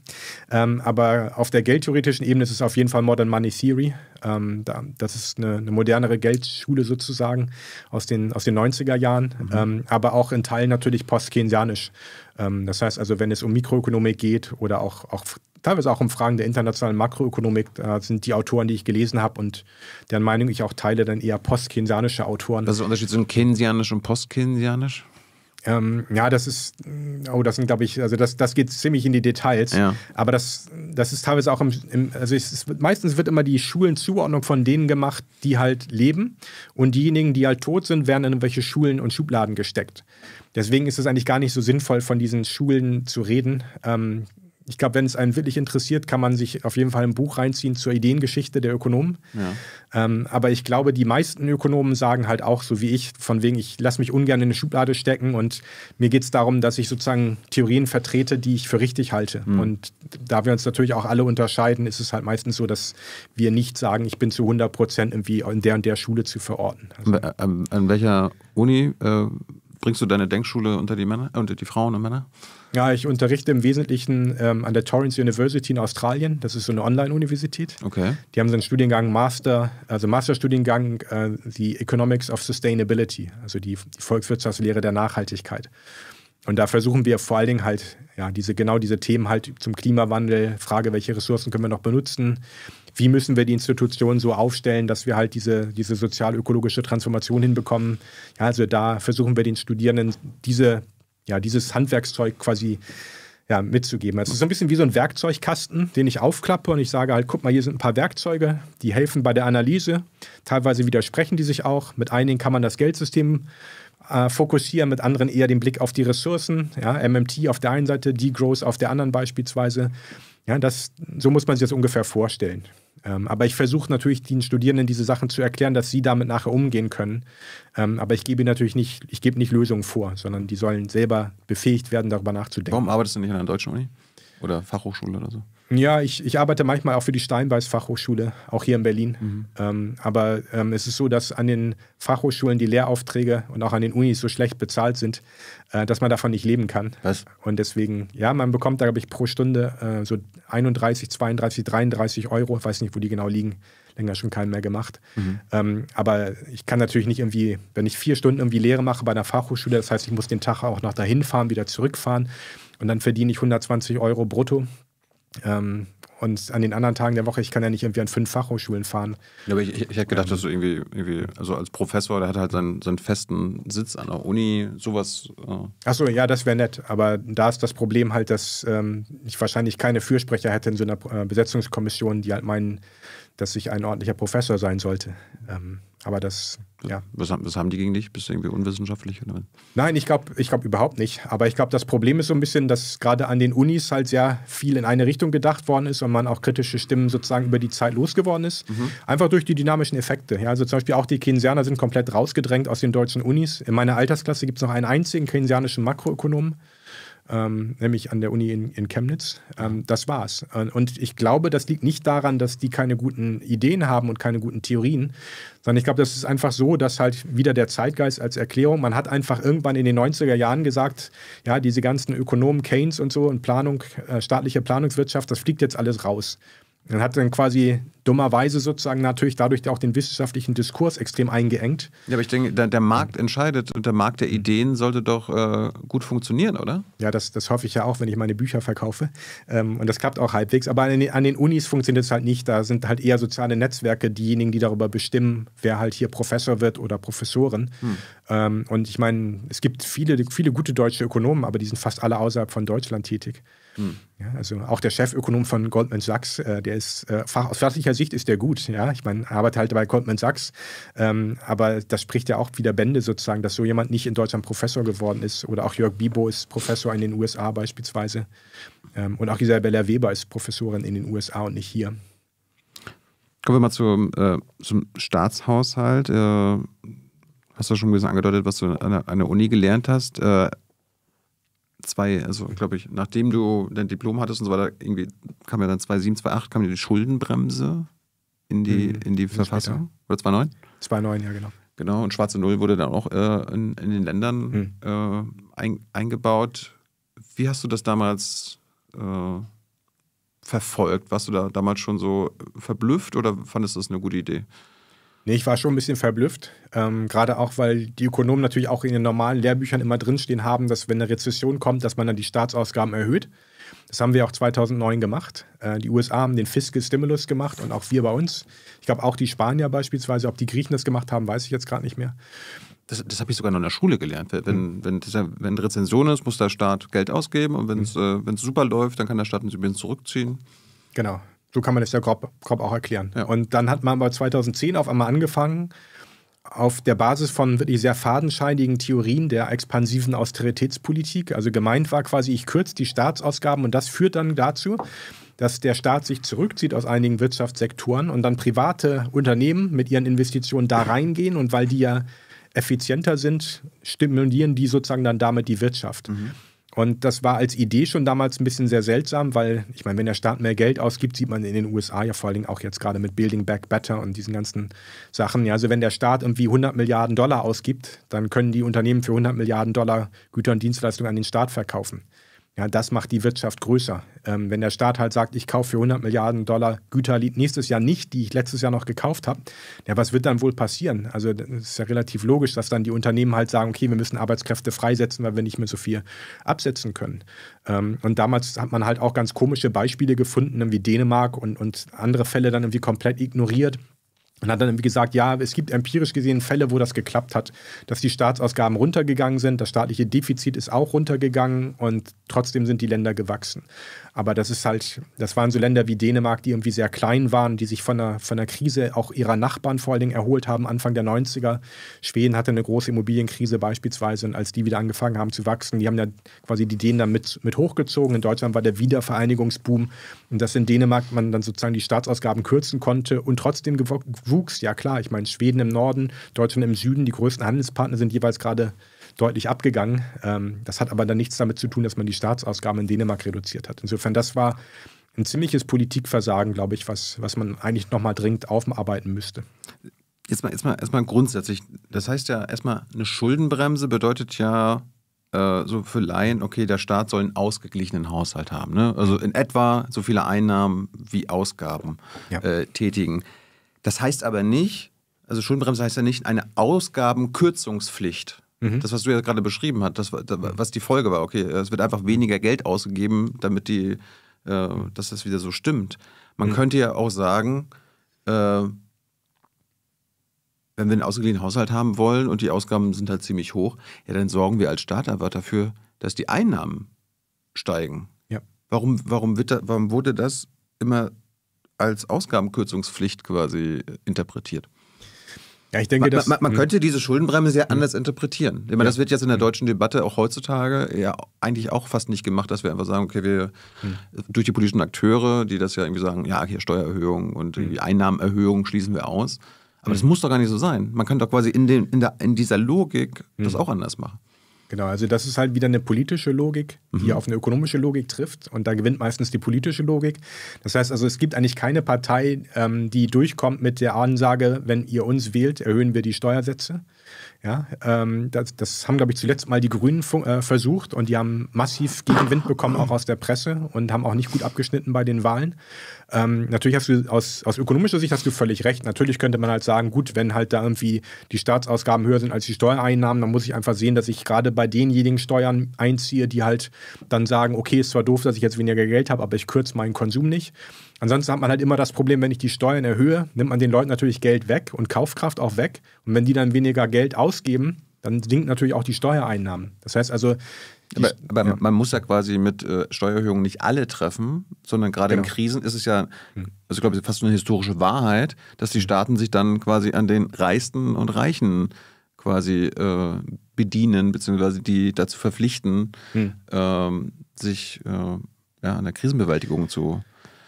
Ähm, aber auf der geldtheoretischen Ebene ist es auf jeden Fall Modern Money Theory. Ähm, da, das ist eine, eine, modernere Geldschule sozusagen aus den, aus den 90er Jahren, mhm. ähm, aber auch in Teilen natürlich post-keynesianisch. Ähm, das heißt also, wenn es um Mikroökonomik geht oder auch, auch teilweise auch um Fragen der internationalen Makroökonomik äh, sind die Autoren, die ich gelesen habe und deren Meinung ich auch teile, dann eher postkeynesianische Autoren. Was ist der Unterschied zwischen keynesianisch und postkeynesianisch? Ähm, ja, das ist, oh, das sind, glaube ich, also das, das geht ziemlich in die Details. Ja. Aber das, das ist teilweise auch im, im also es, meistens wird immer die Schulenzuordnung von denen gemacht, die halt leben. Und diejenigen, die halt tot sind, werden in irgendwelche Schulen und Schubladen gesteckt. Deswegen ist es eigentlich gar nicht so sinnvoll, von diesen Schulen zu reden. Ähm, ich glaube, wenn es einen wirklich interessiert, kann man sich auf jeden Fall ein Buch reinziehen zur Ideengeschichte der Ökonomen. Ja. Ähm, aber ich glaube, die meisten Ökonomen sagen halt auch, so wie ich, von wegen, ich lasse mich ungern in eine Schublade stecken und mir geht es darum, dass ich sozusagen Theorien vertrete, die ich für richtig halte. Mhm. Und da wir uns natürlich auch alle unterscheiden, ist es halt meistens so, dass wir nicht sagen, ich bin zu 100 Prozent irgendwie in der und der Schule zu verorten. Also, an, welcher Uni äh, bringst du deine Denkschule unter die, Männer, unter die Frauen und Männer? Ja, ich unterrichte im Wesentlichen ähm, an der Torrance University in Australien. Das ist so eine Online-Universität. Okay. Die haben so einen Studiengang Master, also Masterstudiengang, äh, die Economics of Sustainability, also die, die Volkswirtschaftslehre der Nachhaltigkeit. Und da versuchen wir vor allen Dingen halt, ja, diese, genau diese Themen halt zum Klimawandel, Frage, welche Ressourcen können wir noch benutzen, wie müssen wir die Institutionen so aufstellen, dass wir halt diese, diese sozial-ökologische Transformation hinbekommen. Ja, also da versuchen wir den Studierenden diese ja, dieses Handwerkszeug quasi ja, mitzugeben. Also es ist so ein bisschen wie so ein Werkzeugkasten, den ich aufklappe und ich sage halt, guck mal, hier sind ein paar Werkzeuge, die helfen bei der Analyse. Teilweise widersprechen die sich auch. Mit einigen kann man das Geldsystem äh, fokussieren, mit anderen eher den Blick auf die Ressourcen. Ja, MMT auf der einen Seite, Degrowth auf der anderen beispielsweise. Ja, das, so muss man sich das ungefähr vorstellen. Ähm, aber ich versuche natürlich den Studierenden diese Sachen zu erklären, dass sie damit nachher umgehen können. Ähm, aber ich gebe natürlich nicht, ich gebe nicht Lösungen vor, sondern die sollen selber befähigt werden, darüber nachzudenken. Warum arbeitest du nicht an einer deutschen Uni? Oder Fachhochschule oder so? Ja, ich, ich arbeite manchmal auch für die steinbeiß fachhochschule auch hier in Berlin. Mhm. Ähm, aber ähm, es ist so, dass an den Fachhochschulen die Lehraufträge und auch an den Unis so schlecht bezahlt sind, äh, dass man davon nicht leben kann. Was? Und deswegen, ja, man bekommt, da glaube ich, pro Stunde äh, so 31, 32, 33 Euro. Ich weiß nicht, wo die genau liegen. Länger schon keinen mehr gemacht. Mhm. Ähm, aber ich kann natürlich nicht irgendwie, wenn ich vier Stunden irgendwie Lehre mache bei einer Fachhochschule, das heißt, ich muss den Tag auch noch dahin fahren, wieder zurückfahren und dann verdiene ich 120 Euro brutto. Ähm, und an den anderen Tagen der Woche, ich kann ja nicht irgendwie an fünf Fachhochschulen fahren. Ja, aber ich, ich, ich hätte gedacht, ähm, dass du irgendwie, irgendwie, also als Professor, der hat halt seinen, seinen festen Sitz an der Uni, sowas. Äh. Achso, ja, das wäre nett. Aber da ist das Problem halt, dass ähm, ich wahrscheinlich keine Fürsprecher hätte in so einer äh, Besetzungskommission, die halt meinen dass ich ein ordentlicher Professor sein sollte. Ähm, aber das, ja. Was, was, haben die gegen dich? Bist du irgendwie unwissenschaftlich? Oder? Nein, ich glaube ich glaub überhaupt nicht. Aber ich glaube, das Problem ist so ein bisschen, dass gerade an den Unis halt sehr viel in eine Richtung gedacht worden ist und man auch kritische Stimmen sozusagen über die Zeit losgeworden ist. Mhm. Einfach durch die dynamischen Effekte. Ja, also zum Beispiel auch die Keynesianer sind komplett rausgedrängt aus den deutschen Unis. In meiner Altersklasse gibt es noch einen einzigen keynesianischen Makroökonomen ähm, nämlich an der Uni in, in Chemnitz. Ähm, das war's. Und ich glaube, das liegt nicht daran, dass die keine guten Ideen haben und keine guten Theorien, sondern ich glaube, das ist einfach so, dass halt wieder der Zeitgeist als Erklärung, man hat einfach irgendwann in den 90er Jahren gesagt, ja, diese ganzen Ökonomen, Keynes und so und Planung, äh, staatliche Planungswirtschaft, das fliegt jetzt alles raus. Und hat dann quasi dummerweise sozusagen natürlich dadurch auch den wissenschaftlichen Diskurs extrem eingeengt. Ja, aber ich denke, der, der Markt entscheidet und der Markt der Ideen sollte doch äh, gut funktionieren, oder? Ja, das, das hoffe ich ja auch, wenn ich meine Bücher verkaufe. Ähm, und das klappt auch halbwegs. Aber an den, an den Unis funktioniert es halt nicht. Da sind halt eher soziale Netzwerke diejenigen, die darüber bestimmen, wer halt hier Professor wird oder Professorin. Hm. Ähm, und ich meine, es gibt viele, viele gute deutsche Ökonomen, aber die sind fast alle außerhalb von Deutschland tätig. Hm. Ja, also auch der Chefökonom von Goldman Sachs, äh, der ist äh, fach, aus fachlicher Sicht ist der gut. Ja, ich meine, arbeitet halt bei Goldman Sachs, ähm, aber das spricht ja auch wieder Bände sozusagen, dass so jemand nicht in Deutschland Professor geworden ist oder auch Jörg Bibo ist Professor in den USA beispielsweise ähm, und auch Isabella Weber ist Professorin in den USA und nicht hier. Kommen wir mal zum, äh, zum Staatshaushalt. Äh, hast du schon ein bisschen angedeutet, was du an der, an der Uni gelernt hast? Äh, zwei, also glaube ich, nachdem du dein Diplom hattest und so weiter, irgendwie kam ja dann 2007, 2008, kam ja die Schuldenbremse in die, mhm. in die Verfassung. Später. Oder 2009? 2009, ja, genau. Genau, und schwarze Null wurde dann auch äh, in, in, den Ländern mhm. äh, ein, eingebaut. Wie hast du das damals äh, verfolgt? Warst du da damals schon so verblüfft oder fandest du das eine gute Idee? Nee, ich war schon ein bisschen verblüfft. Ähm, Gerade auch, weil die Ökonomen natürlich auch in den normalen Lehrbüchern immer drinstehen haben, dass wenn eine Rezession kommt, dass man dann die Staatsausgaben erhöht. Das haben wir auch 2009 gemacht. Äh, die USA haben den Fiscal Stimulus gemacht und auch wir bei uns. Ich glaube auch die Spanier beispielsweise, ob die Griechen das gemacht haben, weiß ich jetzt gerade nicht mehr. Das, das habe ich sogar noch in der Schule gelernt. Wenn, mhm. wenn, wenn Rezension ist, muss der Staat Geld ausgeben und wenn es mhm. äh, super läuft, dann kann der Staat es übrigens zurückziehen. Genau. So kann man das ja grob, grob auch erklären. Ja. Und dann hat man aber 2010 auf einmal angefangen, auf der Basis von wirklich sehr fadenscheinigen Theorien der expansiven Austeritätspolitik, also gemeint war quasi, ich kürze die Staatsausgaben und das führt dann dazu, dass der Staat sich zurückzieht aus einigen Wirtschaftssektoren und dann private Unternehmen mit ihren Investitionen da reingehen und weil die ja effizienter sind, stimulieren die sozusagen dann damit die Wirtschaft. Mhm. Und das war als Idee schon damals ein bisschen sehr seltsam, weil ich meine, wenn der Staat mehr Geld ausgibt, sieht man in den USA ja vor allen Dingen auch jetzt gerade mit Building Back Better und diesen ganzen Sachen. Ja, also wenn der Staat irgendwie 100 Milliarden Dollar ausgibt, dann können die Unternehmen für 100 Milliarden Dollar Güter und Dienstleistungen an den Staat verkaufen. Ja, das macht die Wirtschaft größer. Ähm, wenn der Staat halt sagt, ich kaufe für 100 Milliarden Dollar Güter nächstes Jahr nicht, die ich letztes Jahr noch gekauft habe, ja, was wird dann wohl passieren? Also es ist ja relativ logisch, dass dann die Unternehmen halt sagen, okay, wir müssen Arbeitskräfte freisetzen, weil wir nicht mehr so viel absetzen können. Ähm, und damals hat man halt auch ganz komische Beispiele gefunden, ne, wie Dänemark und, und andere Fälle dann irgendwie komplett ignoriert und hat dann wie gesagt, ja, es gibt empirisch gesehen Fälle, wo das geklappt hat, dass die Staatsausgaben runtergegangen sind, das staatliche Defizit ist auch runtergegangen und trotzdem sind die Länder gewachsen. Aber das ist halt, das waren so Länder wie Dänemark, die irgendwie sehr klein waren, die sich von der, von der Krise auch ihrer Nachbarn vor allen Dingen erholt haben, Anfang der 90er. Schweden hatte eine große Immobilienkrise beispielsweise und als die wieder angefangen haben zu wachsen, die haben ja quasi die Dänen dann mit, mit hochgezogen. In Deutschland war der Wiedervereinigungsboom und dass in Dänemark man dann sozusagen die Staatsausgaben kürzen konnte und trotzdem wuchs. Ja klar, ich meine, Schweden im Norden, Deutschland im Süden, die größten Handelspartner sind jeweils gerade deutlich abgegangen. Ähm, das hat aber dann nichts damit zu tun, dass man die Staatsausgaben in Dänemark reduziert hat. Insofern, das war ein ziemliches Politikversagen, glaube ich, was, was man eigentlich nochmal dringend aufarbeiten müsste. Jetzt mal, jetzt, mal, erst grundsätzlich, das heißt ja erstmal, eine Schuldenbremse bedeutet ja äh, so für Laien, okay, der Staat soll einen ausgeglichenen Haushalt haben. Ne? Also in etwa so viele Einnahmen wie Ausgaben ja. äh, tätigen. Das heißt aber nicht, also Schuldenbremse heißt ja nicht eine Ausgabenkürzungspflicht. Mhm. Das, was du ja gerade beschrieben hast, das, mhm. was die Folge war, okay, es wird einfach weniger Geld ausgegeben, damit die, äh, dass das wieder so stimmt. Man mhm. könnte ja auch sagen, äh, wenn wir einen ausgeglichenen Haushalt haben wollen und die Ausgaben sind halt ziemlich hoch, ja, dann sorgen wir als Staat einfach dafür, dass die Einnahmen steigen. Ja. Warum, warum, da, warum wurde das immer als Ausgabenkürzungspflicht quasi interpretiert? Ja, ich denke, man, das, man, man könnte diese Schuldenbremse sehr hm. anders interpretieren. Ich meine, Das wird jetzt in der hm. deutschen Debatte auch heutzutage ja eigentlich auch fast nicht gemacht, dass wir einfach sagen, okay, wir hm. durch die politischen Akteure, die das ja irgendwie sagen, ja, hier Steuererhöhung und Einnahmenerhöhung schließen wir aus. Aber das muss doch gar nicht so sein. Man kann doch quasi in, den, in, der, in dieser Logik das auch anders machen. Genau, also das ist halt wieder eine politische Logik, die mhm. auf eine ökonomische Logik trifft und da gewinnt meistens die politische Logik. Das heißt also, es gibt eigentlich keine Partei, ähm, die durchkommt mit der Ansage, wenn ihr uns wählt, erhöhen wir die Steuersätze. Ja, ähm, das, das, haben, glaube ich, zuletzt mal die Grünen äh, versucht und die haben massiv Gegenwind bekommen, auch aus der Presse und haben auch nicht gut abgeschnitten bei den Wahlen. Ähm, natürlich hast du aus, aus ökonomischer Sicht hast du völlig recht. Natürlich könnte man halt sagen, gut, wenn halt da irgendwie die Staatsausgaben höher sind als die Steuereinnahmen, dann muss ich einfach sehen, dass ich gerade bei denjenigen Steuern einziehe, die halt dann sagen, okay, ist zwar doof, dass ich jetzt weniger Geld habe, aber ich kürze meinen Konsum nicht. Ansonsten hat man halt immer das Problem, wenn ich die Steuern erhöhe, nimmt man den Leuten natürlich Geld weg und Kaufkraft auch weg. Und wenn die dann weniger Geld ausgeben, dann sinken natürlich auch die Steuereinnahmen. Das heißt also, aber, aber ja. man muss ja quasi mit äh, Steuererhöhungen nicht alle treffen, sondern gerade genau. in Krisen ist es ja, hm. also ich glaube, fast eine historische Wahrheit, dass die hm. Staaten sich dann quasi an den Reichsten und Reichen quasi äh, bedienen, beziehungsweise die dazu verpflichten, hm. ähm, sich äh, ja, an der Krisenbewältigung zu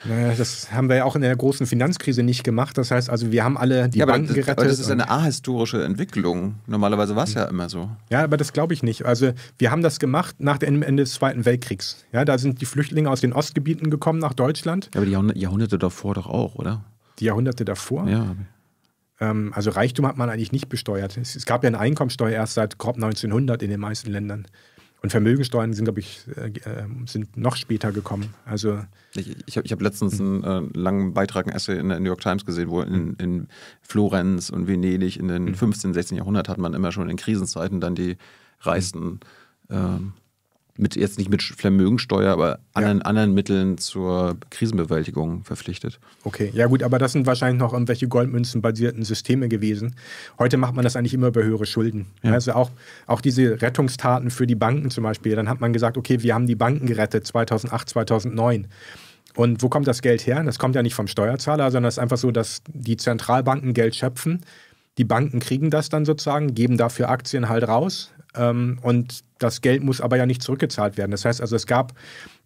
naja, das haben wir ja auch in der großen Finanzkrise nicht gemacht. Das heißt also, wir haben alle die ja, Banken das, gerettet. Aber das ist eine ahistorische Entwicklung. Normalerweise war es ja immer so. Ja, aber das glaube ich nicht. Also wir haben das gemacht nach dem Ende des Zweiten Weltkriegs. Ja, da sind die Flüchtlinge aus den Ostgebieten gekommen nach Deutschland. Ja, aber die Jahrhunderte davor doch auch, oder? Die Jahrhunderte davor? Ja. Ähm, also Reichtum hat man eigentlich nicht besteuert. Es, es gab ja eine Einkommensteuer erst seit grob 1900 in den meisten Ländern. Und Vermögensteuern sind, glaube ich, äh, äh, sind noch später gekommen. Also ich, ich habe hab letztens einen äh, langen Beitrag, einen Essay in der New York Times gesehen, wo in, in Florenz und Venedig in den 15., mhm. 16. Jahrhundert hat man immer schon in Krisenzeiten dann die reichsten mhm. ähm, mit jetzt nicht mit Vermögensteuer, aber anderen, ja. anderen Mitteln zur Krisenbewältigung verpflichtet. Okay, ja gut, aber das sind wahrscheinlich noch irgendwelche Goldmünzen-basierten Systeme gewesen. Heute macht man das eigentlich immer über höhere Schulden. Ja. Also auch, auch diese Rettungstaten für die Banken zum Beispiel. Dann hat man gesagt, okay, wir haben die Banken gerettet 2008, 2009. Und wo kommt das Geld her? Das kommt ja nicht vom Steuerzahler, sondern es ist einfach so, dass die Zentralbanken Geld schöpfen. Die Banken kriegen das dann sozusagen, geben dafür Aktien halt raus. Ähm, und das Geld muss aber ja nicht zurückgezahlt werden. Das heißt also, es gab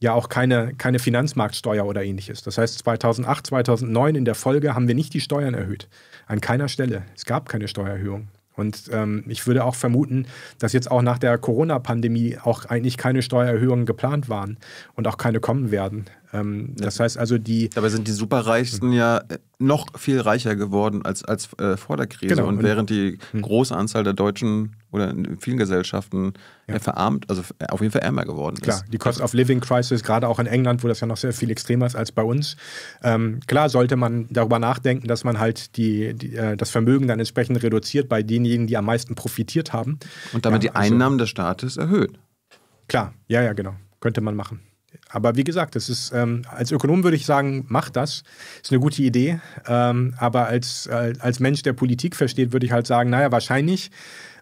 ja auch keine, keine Finanzmarktsteuer oder ähnliches. Das heißt, 2008, 2009 in der Folge haben wir nicht die Steuern erhöht. An keiner Stelle. Es gab keine Steuererhöhung. Und ähm, ich würde auch vermuten, dass jetzt auch nach der Corona-Pandemie auch eigentlich keine Steuererhöhungen geplant waren und auch keine kommen werden. Ähm, Das heißt also, die. Dabei sind die Superreichsten ja äh, noch viel reicher geworden als, als äh, vor der Krise. Genau. Und, und, während die hm. große Anzahl der Deutschen oder in vielen Gesellschaften äh, ja. verarmt, also äh, auf jeden Fall ärmer geworden ist. Klar, die Cost of Living Crisis, gerade auch in England, wo das ja noch sehr viel extremer ist als bei uns. Ähm, klar sollte man darüber nachdenken, dass man halt die, die äh, das Vermögen dann entsprechend reduziert bei denjenigen, die am meisten profitiert haben. Und damit ja, die also, Einnahmen des Staates erhöht. Klar, ja, ja, genau. Könnte man machen. Aber wie gesagt, das ist, ähm, als Ökonom würde ich sagen, mach das. Ist eine gute Idee. Ähm, aber als, äh, als Mensch, der Politik versteht, würde ich halt sagen, naja, wahrscheinlich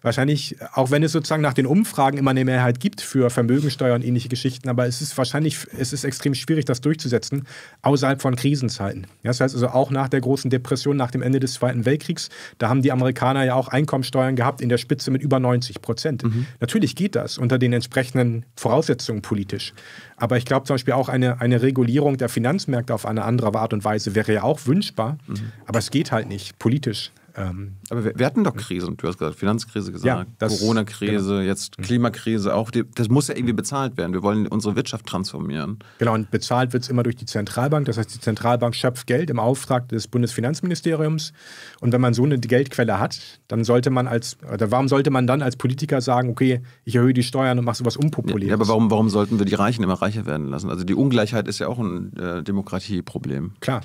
wahrscheinlich, auch wenn es sozusagen nach den Umfragen immer eine Mehrheit gibt für Vermögensteuer und ähnliche Geschichten, aber es ist wahrscheinlich, es ist extrem schwierig, das durchzusetzen, außerhalb von Krisenzeiten. das heißt also auch nach der großen Depression, nach dem Ende des Zweiten Weltkriegs, da haben die Amerikaner ja auch Einkommensteuern gehabt in der Spitze mit über 90 Prozent. Mhm. Natürlich geht das unter den entsprechenden Voraussetzungen politisch. Aber ich glaube zum Beispiel auch eine, eine Regulierung der Finanzmärkte auf eine andere Art und Weise wäre ja auch wünschbar, mhm. aber es geht halt nicht politisch. Ähm, Aber wir, wir, hatten doch Krisen, du hast gesagt, Finanzkrise gesagt, ja, Corona-Krise, genau. jetzt Klimakrise auch. Die, das muss ja irgendwie bezahlt werden. Wir wollen unsere Wirtschaft transformieren. Genau, und bezahlt wird es immer durch die Zentralbank. Das heißt, die Zentralbank schöpft Geld im Auftrag des Bundesfinanzministeriums. Und wenn man so eine Geldquelle hat, dann sollte man als, oder warum sollte man dann als Politiker sagen, okay, ich erhöhe die Steuern und mache sowas unpopulär? Ja, aber warum, warum sollten wir die Reichen immer reicher werden lassen? Also die Ungleichheit ist ja auch ein äh, Demokratieproblem. Klar,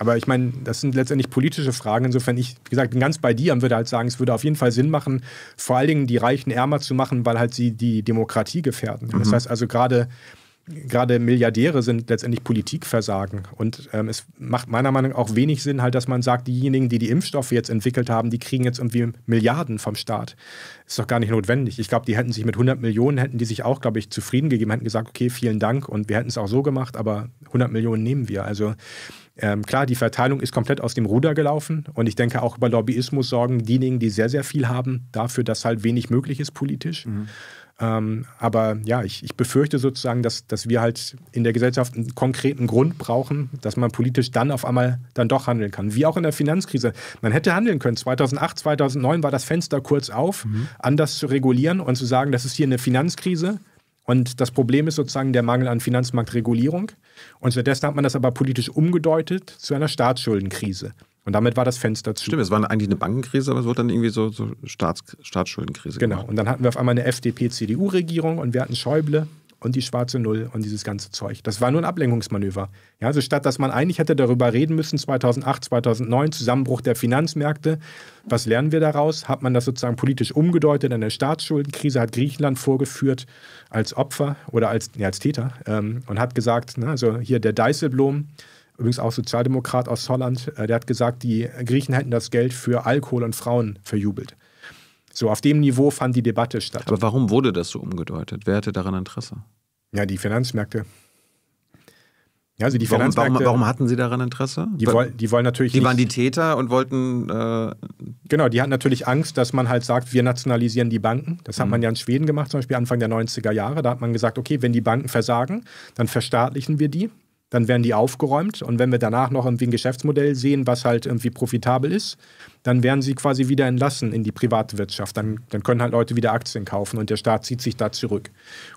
aber ich meine, das sind letztendlich politische Fragen. Insofern, ich, wie gesagt, bin ganz bei dir und würde halt sagen, es würde auf jeden Fall Sinn machen, vor allen Dingen die Reichen ärmer zu machen, weil halt sie die Demokratie gefährden. Mhm. Das heißt also gerade gerade Milliardäre sind letztendlich Politikversagen. Und ähm, es macht meiner Meinung nach auch wenig Sinn, halt, dass man sagt, diejenigen, die die Impfstoffe jetzt entwickelt haben, die kriegen jetzt irgendwie Milliarden vom Staat. Ist doch gar nicht notwendig. Ich glaube, die hätten sich mit 100 Millionen, hätten die sich auch, glaube ich, zufrieden gegeben, hätten gesagt, okay, vielen Dank und wir hätten es auch so gemacht, aber 100 Millionen nehmen wir. Also ähm, klar, die Verteilung ist komplett aus dem Ruder gelaufen und ich denke auch über Lobbyismus sorgen diejenigen, die sehr, sehr viel haben, dafür, dass halt wenig möglich ist politisch. Mhm. Ähm, aber ja, ich, ich befürchte sozusagen, dass, dass wir halt in der Gesellschaft einen konkreten Grund brauchen, dass man politisch dann auf einmal dann doch handeln kann. Wie auch in der Finanzkrise. Man hätte handeln können. 2008, 2009 war das Fenster kurz auf, mhm. anders zu regulieren und zu sagen, das ist hier eine Finanzkrise. Und das Problem ist sozusagen der Mangel an Finanzmarktregulierung. Und stattdessen hat man das aber politisch umgedeutet zu einer Staatsschuldenkrise. Und damit war das Fenster zu. Stimmt, es war eigentlich eine Bankenkrise, aber es wurde dann irgendwie so, so Staats, Staatsschuldenkrise. Genau, gemacht. und dann hatten wir auf einmal eine FDP-CDU-Regierung und wir hatten Schäuble und die schwarze Null und dieses ganze Zeug. Das war nur ein Ablenkungsmanöver. Ja, also statt dass man eigentlich hätte darüber reden müssen, 2008, 2009, Zusammenbruch der Finanzmärkte, was lernen wir daraus? Hat man das sozusagen politisch umgedeutet in der Staatsschuldenkrise, hat Griechenland vorgeführt als Opfer oder als, ja, als Täter ähm, und hat gesagt, na, ne, also hier der Deißelblom, übrigens auch Sozialdemokrat aus Holland, äh, der hat gesagt, die Griechen hätten das Geld für Alkohol und Frauen verjubelt. So, auf dem Niveau fand die Debatte statt. Aber warum wurde das so umgedeutet? Wer hatte daran Interesse? Ja, die Finanzmärkte. Ja, also die warum, warum, warum, hatten sie daran Interesse? Die, woll, die wollen natürlich. Die nicht, waren die Täter und wollten. Äh genau, die hatten natürlich Angst, dass man halt sagt, wir nationalisieren die Banken. Das hat mhm. man ja in Schweden gemacht, zum Beispiel Anfang der 90er Jahre. Da hat man gesagt, okay, wenn die Banken versagen, dann verstaatlichen wir die dann werden die aufgeräumt. Und wenn wir danach noch irgendwie ein Geschäftsmodell sehen, was halt irgendwie profitabel ist, dann werden sie quasi wieder entlassen in die Privatwirtschaft. Dann, dann können halt Leute wieder Aktien kaufen und der Staat zieht sich da zurück.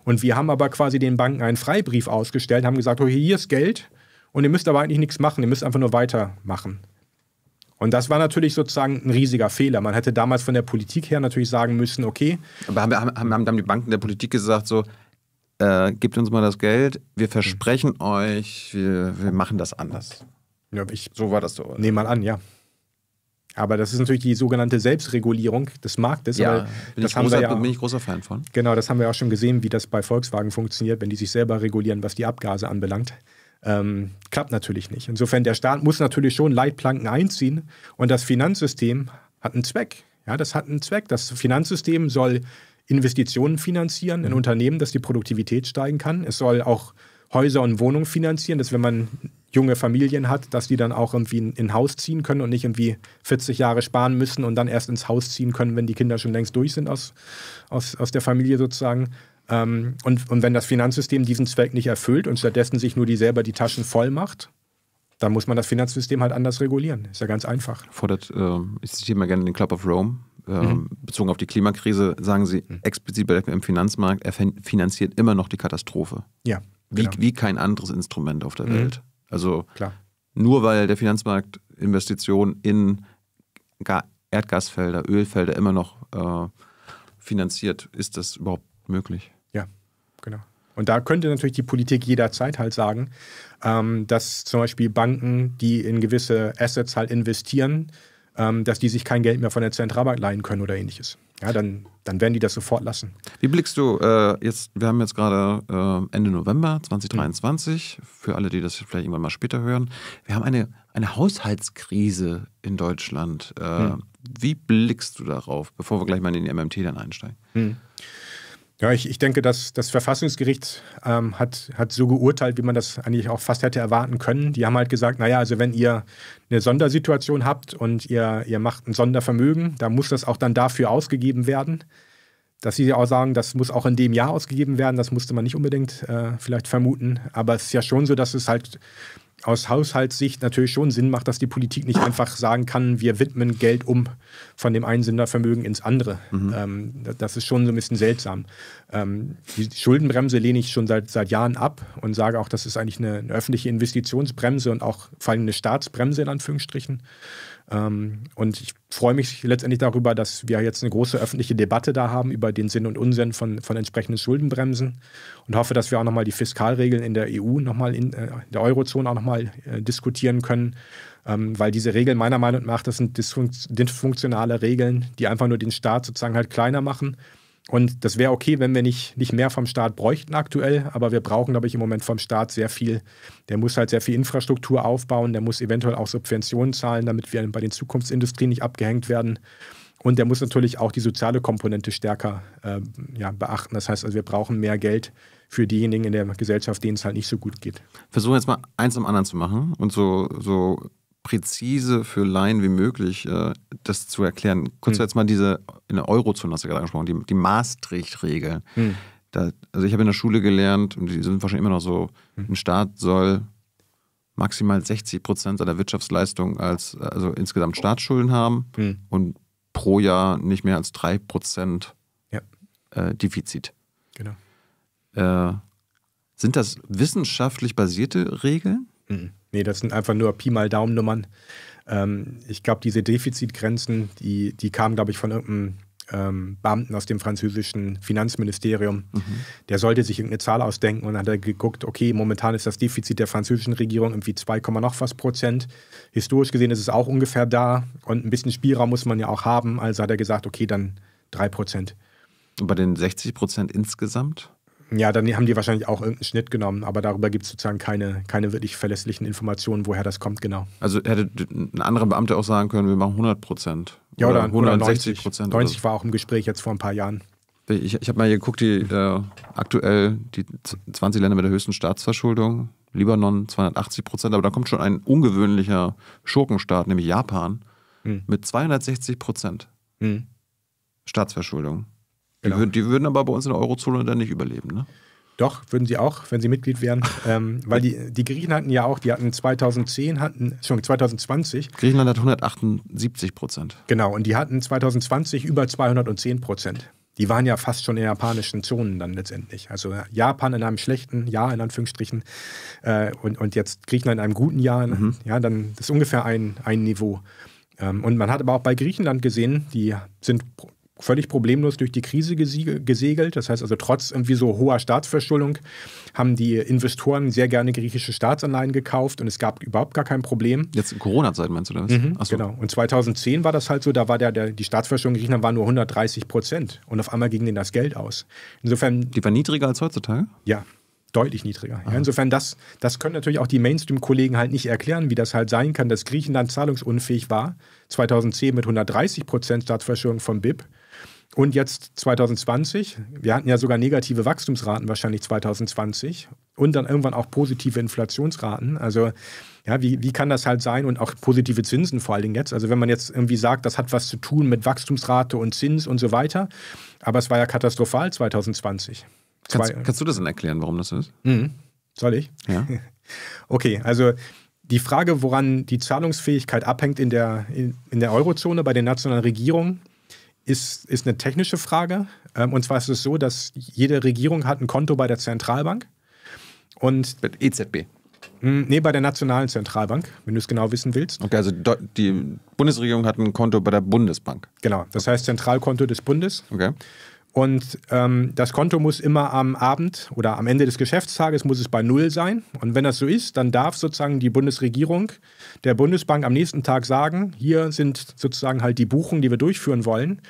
Und wir haben aber quasi den Banken einen Freibrief ausgestellt, haben gesagt, okay, hier ist Geld und ihr müsst aber eigentlich nichts machen, ihr müsst einfach nur weitermachen. Und das war natürlich sozusagen ein riesiger Fehler. Man hätte damals von der Politik her natürlich sagen müssen, okay. Aber haben, haben, haben die Banken der Politik gesagt, so, äh, gebt uns mal das Geld, wir hm. versprechen euch, wir, wir machen das anders. Ja, ich so war das so. Nehmen mal an, ja. Aber das ist natürlich die sogenannte Selbstregulierung des Marktes. Ja, bin, ich großer, ja bin ich großer Fan von. Genau, das haben wir auch schon gesehen, wie das bei Volkswagen funktioniert, wenn die sich selber regulieren, was die Abgase anbelangt. Ähm, klappt natürlich nicht. Insofern, der Staat muss natürlich schon Leitplanken einziehen und das Finanzsystem hat einen Zweck. Ja, das hat einen Zweck. Das Finanzsystem soll Investitionen finanzieren in mhm. Unternehmen, dass die Produktivität steigen kann. Es soll auch Häuser und Wohnungen finanzieren, dass wenn man junge Familien hat, dass die dann auch irgendwie in, in Haus ziehen können und nicht irgendwie 40 Jahre sparen müssen und dann erst ins Haus ziehen können, wenn die Kinder schon längst durch sind aus, aus, aus der Familie sozusagen. Ähm, und, und wenn das Finanzsystem diesen Zweck nicht erfüllt und stattdessen sich nur die selber die Taschen voll macht, dann muss man das Finanzsystem halt anders regulieren. Ist ja ganz einfach. Fordert, äh, ich zitiere mal gerne den Club of Rome, ähm, mhm. bezogen auf die Klimakrise, sagen Sie mhm. explizit bei dem Finanzmarkt, er finanziert immer noch die Katastrophe. Ja. Wie, genau. wie kein anderes Instrument auf der mhm. Welt. Also Klar. nur weil der Finanzmarkt Investitionen in Erdgasfelder, Ölfelder immer noch äh, finanziert, ist das überhaupt möglich. Ja, genau. Und da könnte natürlich die Politik jederzeit halt sagen, ähm, dass zum Beispiel Banken, die in gewisse Assets halt investieren, ähm, dass die sich kein Geld mehr von der Zentralbank leihen können oder ähnliches. Ja, dann, dann werden die das sofort lassen. Wie blickst du äh, jetzt, wir haben jetzt gerade äh, Ende November 2023, mhm. für alle, die das vielleicht irgendwann mal später hören, wir haben eine, eine Haushaltskrise in Deutschland. Äh, mhm. Wie blickst du darauf, bevor wir gleich mal in die MMT dann einsteigen? Mhm. Ja, ich, ich denke, dass das Verfassungsgericht ähm, hat, hat so geurteilt, wie man das eigentlich auch fast hätte erwarten können. Die haben halt gesagt, naja, also wenn ihr eine Sondersituation habt und ihr, ihr macht ein Sondervermögen, dann muss das auch dann dafür ausgegeben werden. Dass sie auch sagen, das muss auch in dem Jahr ausgegeben werden, das musste man nicht unbedingt äh, vielleicht vermuten. Aber es ist ja schon so, dass es halt aus Haushaltssicht natürlich schon Sinn macht, dass die Politik nicht einfach sagen kann, wir widmen Geld um von dem einen Sondervermögen ins andere. Mhm. Ähm, das ist schon so ein bisschen seltsam. Ähm, die Schuldenbremse lehne ich schon seit, seit Jahren ab und sage auch, das ist eigentlich eine, eine öffentliche Investitionsbremse und auch vor allem eine Staatsbremse in Anführungsstrichen. Ähm, und ich freue mich letztendlich darüber, dass wir jetzt eine große öffentliche Debatte da haben über den Sinn und Unsinn von, von entsprechenden Schuldenbremsen und hoffe, dass wir auch nochmal die Fiskalregeln in der EU, nochmal äh, in der Eurozone auch nochmal äh, diskutieren können, ähm, weil diese Regeln meiner Meinung nach, das sind dysfunktionale Regeln, die einfach nur den Staat sozusagen halt kleiner machen und das wäre okay, wenn wir nicht, nicht mehr vom Staat bräuchten aktuell, aber wir brauchen, glaube ich, im Moment vom Staat sehr viel. Der muss halt sehr viel Infrastruktur aufbauen, der muss eventuell auch Subventionen zahlen, damit wir bei den Zukunftsindustrien nicht abgehängt werden. Und der muss natürlich auch die soziale Komponente stärker äh, ja, beachten. Das heißt also, wir brauchen mehr Geld für diejenigen in der Gesellschaft, denen es halt nicht so gut geht. Versuchen jetzt mal eins am anderen zu machen und so, so präzise für Laien wie möglich äh, das zu erklären. Kurz hm. jetzt mal diese, in der Eurozone hast du gerade angesprochen, die, die Maastricht-Regel. Hm. Also ich habe in der Schule gelernt, und die sind wahrscheinlich immer noch so, hm. ein Staat soll maximal 60 Prozent seiner Wirtschaftsleistung als, also insgesamt Staatsschulden haben hm. und pro Jahr nicht mehr als 3 Prozent ja. äh, Defizit. Genau. Äh, sind das wissenschaftlich basierte Regeln? Mhm. Nee, das sind einfach nur Pi mal daumen Ähm, ich glaube, diese Defizitgrenzen, die, die kamen, glaube ich, von irgendeinem ähm, Beamten aus dem französischen Finanzministerium. Mhm. Der sollte sich irgendeine Zahl ausdenken und hat er geguckt, okay, momentan ist das Defizit der französischen Regierung irgendwie 2, noch was Prozent. Historisch gesehen ist es auch ungefähr da und ein bisschen Spielraum muss man ja auch haben. Also hat er gesagt, okay, dann 3 Prozent. bei den 60 Prozent insgesamt? Ja, dann haben die wahrscheinlich auch irgendeinen Schnitt genommen, aber darüber gibt es sozusagen keine, keine wirklich verlässlichen Informationen, woher das kommt, genau. Also hätte ein anderer Beamter auch sagen können, wir machen 100 Prozent. Ja, oder, oder 160 Prozent. 90 oder. war auch im Gespräch jetzt vor ein paar Jahren. Ich, ich habe mal geguckt, die äh, aktuell die 20 Länder mit der höchsten Staatsverschuldung, Libanon 280 Prozent, aber da kommt schon ein ungewöhnlicher Schurkenstaat, nämlich Japan, hm. mit 260 Prozent hm. Staatsverschuldung. Genau. Die, würden, die, würden, aber bei uns in der Eurozone dann nicht überleben, ne? Doch, würden sie auch, wenn sie Mitglied wären. ähm, weil die, die Griechen hatten ja auch, die hatten 2010, hatten, Entschuldigung, 2020. Griechenland hat 178 Prozent. Genau, und die hatten 2020 über 210 Prozent. Die waren ja fast schon in japanischen Zonen dann letztendlich. Also Japan in einem schlechten Jahr, in Anführungsstrichen, äh, und, und jetzt Griechenland in einem guten Jahr. Ne? Mhm. Ja, dann ist ungefähr ein, ein Niveau. Ähm, und man hat aber auch bei Griechenland gesehen, die sind völlig problemlos durch die Krise gesegelt. Das heißt also, trotz irgendwie so hoher Staatsverschuldung haben die Investoren sehr gerne griechische Staatsanleihen gekauft und es gab überhaupt gar kein Problem. Jetzt Corona-Zeit meinst du das? Mhm, so. Genau. Und 2010 war das halt so, da war der, der die Staatsverschuldung in Griechenland war nur 130 Prozent und auf einmal ging denen das Geld aus. Insofern. Die war niedriger als heutzutage? Ja deutlich niedriger. Ja, insofern, das, das können natürlich auch die Mainstream-Kollegen halt nicht erklären, wie das halt sein kann, dass Griechenland zahlungsunfähig war, 2010 mit 130 Prozent Staatsverschuldung vom BIP und jetzt 2020, wir hatten ja sogar negative Wachstumsraten wahrscheinlich 2020 und dann irgendwann auch positive Inflationsraten. Also ja, wie, wie kann das halt sein und auch positive Zinsen vor allen Dingen jetzt? Also wenn man jetzt irgendwie sagt, das hat was zu tun mit Wachstumsrate und Zins und so weiter, aber es war ja katastrophal 2020. Kannst, kannst du das denn erklären, warum das ist? Mhm. Soll ich? Ja. Okay, also die Frage, woran die Zahlungsfähigkeit abhängt in der, in, in der Eurozone bei den nationalen Regierungen, ist, ist eine technische Frage. Ähm, und zwar ist es so, dass jede Regierung hat ein Konto bei der Zentralbank. Und EZB. Hm, nee, bei der Nationalen Zentralbank, wenn du es genau wissen willst. Okay, also die Bundesregierung hat ein Konto bei der Bundesbank. Genau, das heißt Zentralkonto des Bundes. Okay. Und ähm, das Konto muss immer am Abend oder am Ende des Geschäftstages muss es bei Null sein. Und wenn das so ist, dann darf sozusagen die Bundesregierung der Bundesbank am nächsten Tag sagen, hier sind sozusagen halt die Buchungen, die wir durchführen wollen.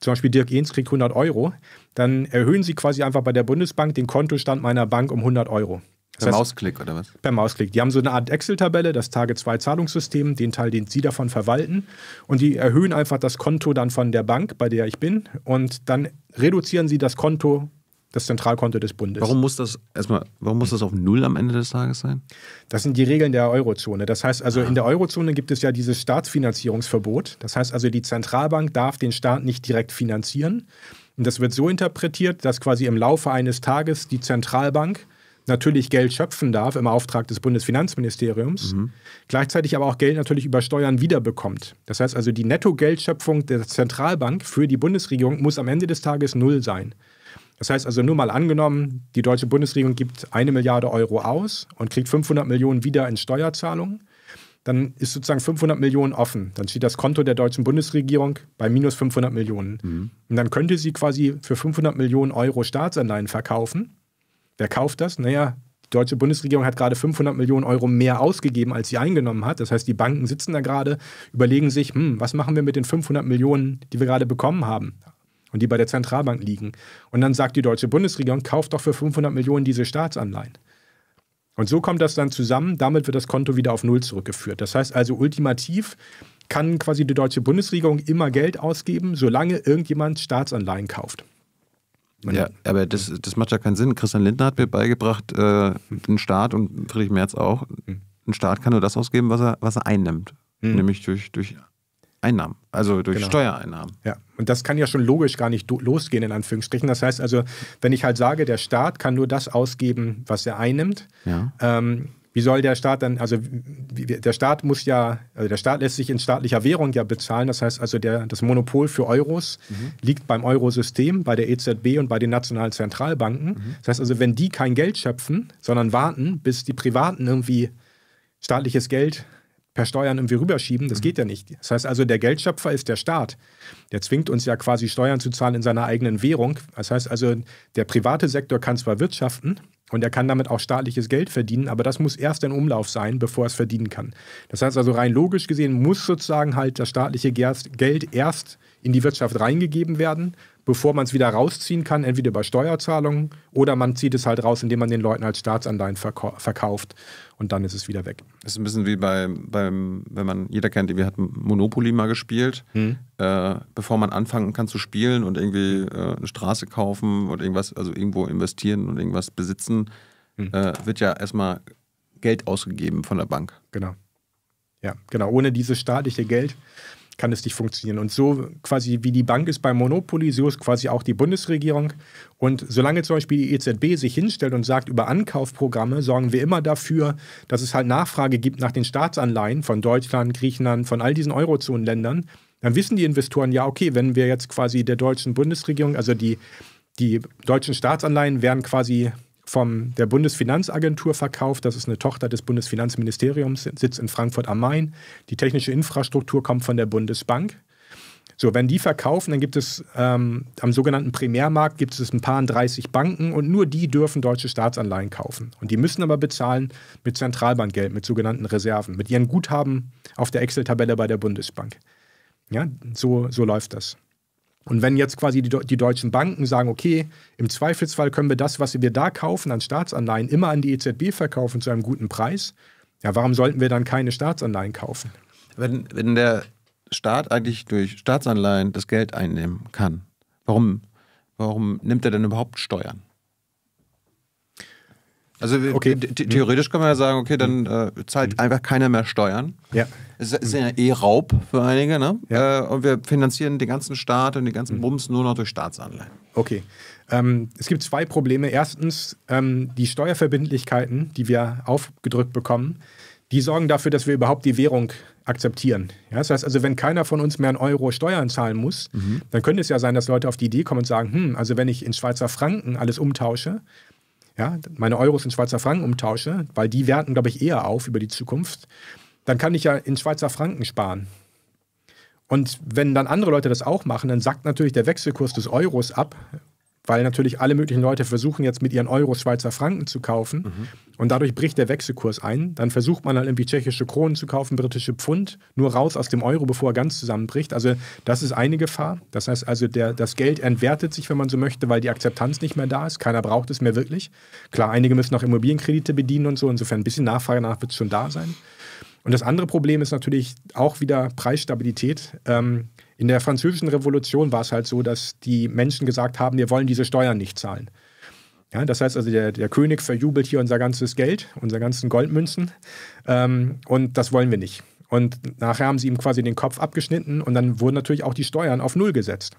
Zum Beispiel Dirk Ehns kriegt 100 Euro. Dann erhöhen sie quasi einfach bei der Bundesbank den Kontostand meiner Bank um 100 Euro per heißt, Mausklick oder was? Per Mausklick. Die haben so eine Art Excel-Tabelle, das Tage-2-Zahlungssystem, den Teil, den Sie davon verwalten. Und die erhöhen einfach das Konto dann von der Bank, bei der ich bin. Und dann reduzieren Sie das Konto, das Zentralkonto des Bundes. Warum muss das erstmal, warum muss das auf Null am Ende des Tages sein? Das sind die Regeln der Eurozone. Das heißt also, ah. in der ah. Eurozone gibt es ja dieses Staatsfinanzierungsverbot. Das heißt also, die Zentralbank darf den Staat nicht direkt finanzieren. Und das wird so interpretiert, dass quasi im Laufe eines Tages die Zentralbank natürlich Geld schöpfen darf im Auftrag des Bundesfinanzministeriums, mhm. gleichzeitig aber auch Geld natürlich über Steuern wiederbekommt. Das heißt also, die Netto-Geldschöpfung der Zentralbank für die Bundesregierung muss am Ende des Tages null sein. Das heißt also nur mal angenommen, die deutsche Bundesregierung gibt eine Milliarde Euro aus und kriegt 500 Millionen wieder in Steuerzahlungen. Dann ist sozusagen 500 Millionen offen. Dann steht das Konto der deutschen Bundesregierung bei minus 500 Millionen. Mhm. Und dann könnte sie quasi für 500 Millionen Euro Staatsanleihen verkaufen Wer kauft das? Naja, die deutsche Bundesregierung hat gerade 500 Millionen Euro mehr ausgegeben, als sie eingenommen hat. Das heißt, die Banken sitzen da gerade, überlegen sich, hm, was machen wir mit den 500 Millionen, die wir gerade bekommen haben und die bei der Zentralbank liegen. Und dann sagt die deutsche Bundesregierung, kauft doch für 500 Millionen diese Staatsanleihen. Und so kommt das dann zusammen, damit wird das Konto wieder auf Null zurückgeführt. Das heißt also, ultimativ kann quasi die deutsche Bundesregierung immer Geld ausgeben, solange irgendjemand Staatsanleihen kauft. Und ja, aber das, das macht ja keinen Sinn. Christian Lindner hat mir beigebracht, äh, den Staat und Friedrich Merz auch, ein Staat kann nur das ausgeben, was er, was er einnimmt. Mhm. Nämlich durch, durch Einnahmen, also durch genau. Steuereinnahmen. Ja, und das kann ja schon logisch gar nicht losgehen, in Anführungsstrichen. Das heißt also, wenn ich halt sage, der Staat kann nur das ausgeben, was er einnimmt, ja. ähm, wie soll der Staat dann, also wie, der Staat muss ja, also der Staat lässt sich in staatlicher Währung ja bezahlen. Das heißt also, der, das Monopol für Euros mhm. liegt beim Eurosystem, bei der EZB und bei den nationalen Zentralbanken. Mhm. Das heißt also, wenn die kein Geld schöpfen, sondern warten, bis die Privaten irgendwie staatliches Geld per Steuern irgendwie rüberschieben, das mhm. geht ja nicht. Das heißt also, der Geldschöpfer ist der Staat. Der zwingt uns ja quasi Steuern zu zahlen in seiner eigenen Währung. Das heißt also, der private Sektor kann zwar wirtschaften, und er kann damit auch staatliches Geld verdienen, aber das muss erst in Umlauf sein, bevor er es verdienen kann. Das heißt also rein logisch gesehen muss sozusagen halt das staatliche Geld erst in die Wirtschaft reingegeben werden, bevor man es wieder rausziehen kann, entweder bei Steuerzahlungen oder man zieht es halt raus, indem man den Leuten als halt Staatsanleihen verkauft und dann ist es wieder weg. Das ist ein bisschen wie bei, beim, wenn man, jeder kennt, wir hatten Monopoly mal gespielt. Hm. Äh, bevor man anfangen kann zu spielen und irgendwie äh, eine Straße kaufen und irgendwas, also irgendwo investieren und irgendwas besitzen, hm. äh, wird ja erstmal Geld ausgegeben von der Bank. Genau. Ja, genau. Ohne dieses staatliche Geld kann es nicht funktionieren. Und so quasi wie die Bank ist bei Monopoly, so ist quasi auch die Bundesregierung. Und solange zum Beispiel die EZB sich hinstellt und sagt, über Ankaufprogramme sorgen wir immer dafür, dass es halt Nachfrage gibt nach den Staatsanleihen von Deutschland, Griechenland, von all diesen Eurozonenländern, dann wissen die Investoren ja, okay, wenn wir jetzt quasi der deutschen Bundesregierung, also die, die deutschen Staatsanleihen werden quasi von der Bundesfinanzagentur verkauft. Das ist eine Tochter des Bundesfinanzministeriums, sitzt in Frankfurt am Main. Die technische Infrastruktur kommt von der Bundesbank. So, wenn die verkaufen, dann gibt es ähm, am sogenannten Primärmarkt gibt es ein paar 30 Banken und nur die dürfen deutsche Staatsanleihen kaufen. Und die müssen aber bezahlen mit Zentralbankgeld, mit sogenannten Reserven, mit ihren Guthaben auf der Excel-Tabelle bei der Bundesbank. Ja, so, so läuft das. Und wenn jetzt quasi die, die, deutschen Banken sagen, okay, im Zweifelsfall können wir das, was wir da kaufen an Staatsanleihen, immer an die EZB verkaufen zu einem guten Preis, ja, warum sollten wir dann keine Staatsanleihen kaufen? Wenn, wenn der Staat eigentlich durch Staatsanleihen das Geld einnehmen kann, warum, warum nimmt er denn überhaupt Steuern? Also äh, okay. theoretisch kann man ja sagen, okay, dann mhm. äh, zahlt mhm. einfach keiner mehr Steuern. Ja. Es ist ja eh Raub für einige, ne? Ja. Äh, und wir finanzieren den ganzen Staat und den ganzen mhm. Bums nur noch durch Staatsanleihen. Okay. Ähm, es gibt zwei Probleme. Erstens, ähm, die Steuerverbindlichkeiten, die wir aufgedrückt bekommen, die sorgen dafür, dass wir überhaupt die Währung akzeptieren. Ja, das heißt also, wenn keiner von uns mehr einen Euro Steuern zahlen muss, mhm. dann könnte es ja sein, dass Leute auf die Idee kommen und sagen, hm, also wenn ich in Schweizer Franken alles umtausche, ja, meine Euros in Schweizer Franken umtausche, weil die werten, glaube ich, eher auf über die Zukunft, dann kann ich ja in Schweizer Franken sparen. Und wenn dann andere Leute das auch machen, dann sackt natürlich der Wechselkurs des Euros ab, weil natürlich alle möglichen Leute versuchen jetzt mit ihren Euro Schweizer Franken zu kaufen mhm. und dadurch bricht der Wechselkurs ein. Dann versucht man halt irgendwie tschechische Kronen zu kaufen, britische Pfund, nur raus aus dem Euro, bevor er ganz zusammenbricht. Also das ist eine Gefahr. Das heißt also, der, das Geld entwertet sich, wenn man so möchte, weil die Akzeptanz nicht mehr da ist. Keiner braucht es mehr wirklich. Klar, einige müssen auch Immobilienkredite bedienen und so. Insofern ein bisschen Nachfrage nach wird es schon da sein. Und das andere Problem ist natürlich auch wieder Preisstabilität. Ähm, in der Französischen Revolution war es halt so, dass die Menschen gesagt haben, wir wollen diese Steuern nicht zahlen. Ja, das heißt also, der, der, König verjubelt hier unser ganzes Geld, unsere ganzen Goldmünzen ähm, und das wollen wir nicht. Und nachher haben sie ihm quasi den Kopf abgeschnitten und dann wurden natürlich auch die Steuern auf Null gesetzt.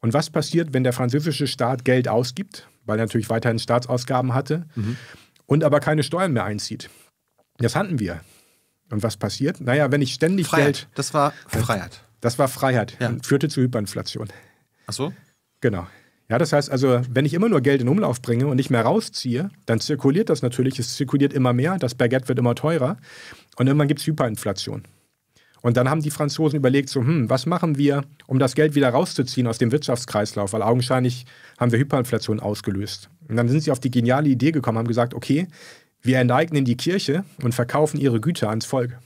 Und was passiert, wenn der französische Staat Geld ausgibt, weil er natürlich weiterhin Staatsausgaben hatte mhm. und aber keine Steuern mehr einzieht? Das hatten wir. Und was passiert? Naja, wenn ich ständig Freiheit. Geld. Das war Freiheit. Das war Freiheit ja. und führte zu Hyperinflation. Ach so? Genau. Ja, das heißt also, wenn ich immer nur Geld in Umlauf bringe und nicht mehr rausziehe, dann zirkuliert das natürlich, es zirkuliert immer mehr, das Baguette wird immer teurer und irgendwann gibt es Hyperinflation. Und dann haben die Franzosen überlegt, so, hm, was machen wir, um das Geld wieder rauszuziehen aus dem Wirtschaftskreislauf, weil augenscheinlich haben wir Hyperinflation ausgelöst. Und dann sind sie auf die geniale Idee gekommen, haben gesagt, okay, wir enteignen die Kirche und verkaufen ihre Güter ans Volk.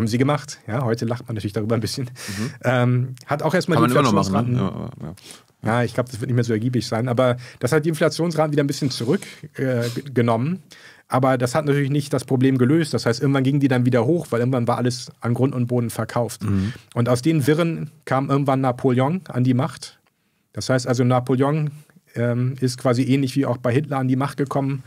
Haben sie gemacht. Ja, heute lacht man natürlich darüber ein bisschen. Mhm. Ähm, hat auch erstmal Kann die Inflationsraten. ne? ja, ja. Ja, ich glaube, das wird nicht mehr so ergiebig sein. Aber das hat die Inflationsraten wieder ein bisschen zurückgenommen. Äh, aber das hat natürlich nicht das Problem gelöst. Das heißt, irgendwann gingen die dann wieder hoch, weil irgendwann war alles an Grund und Boden verkauft. Mhm. Und aus den Wirren kam irgendwann Napoleon an die Macht. Das heißt also, Napoleon ähm, ist quasi ähnlich wie auch bei Hitler an die Macht gekommen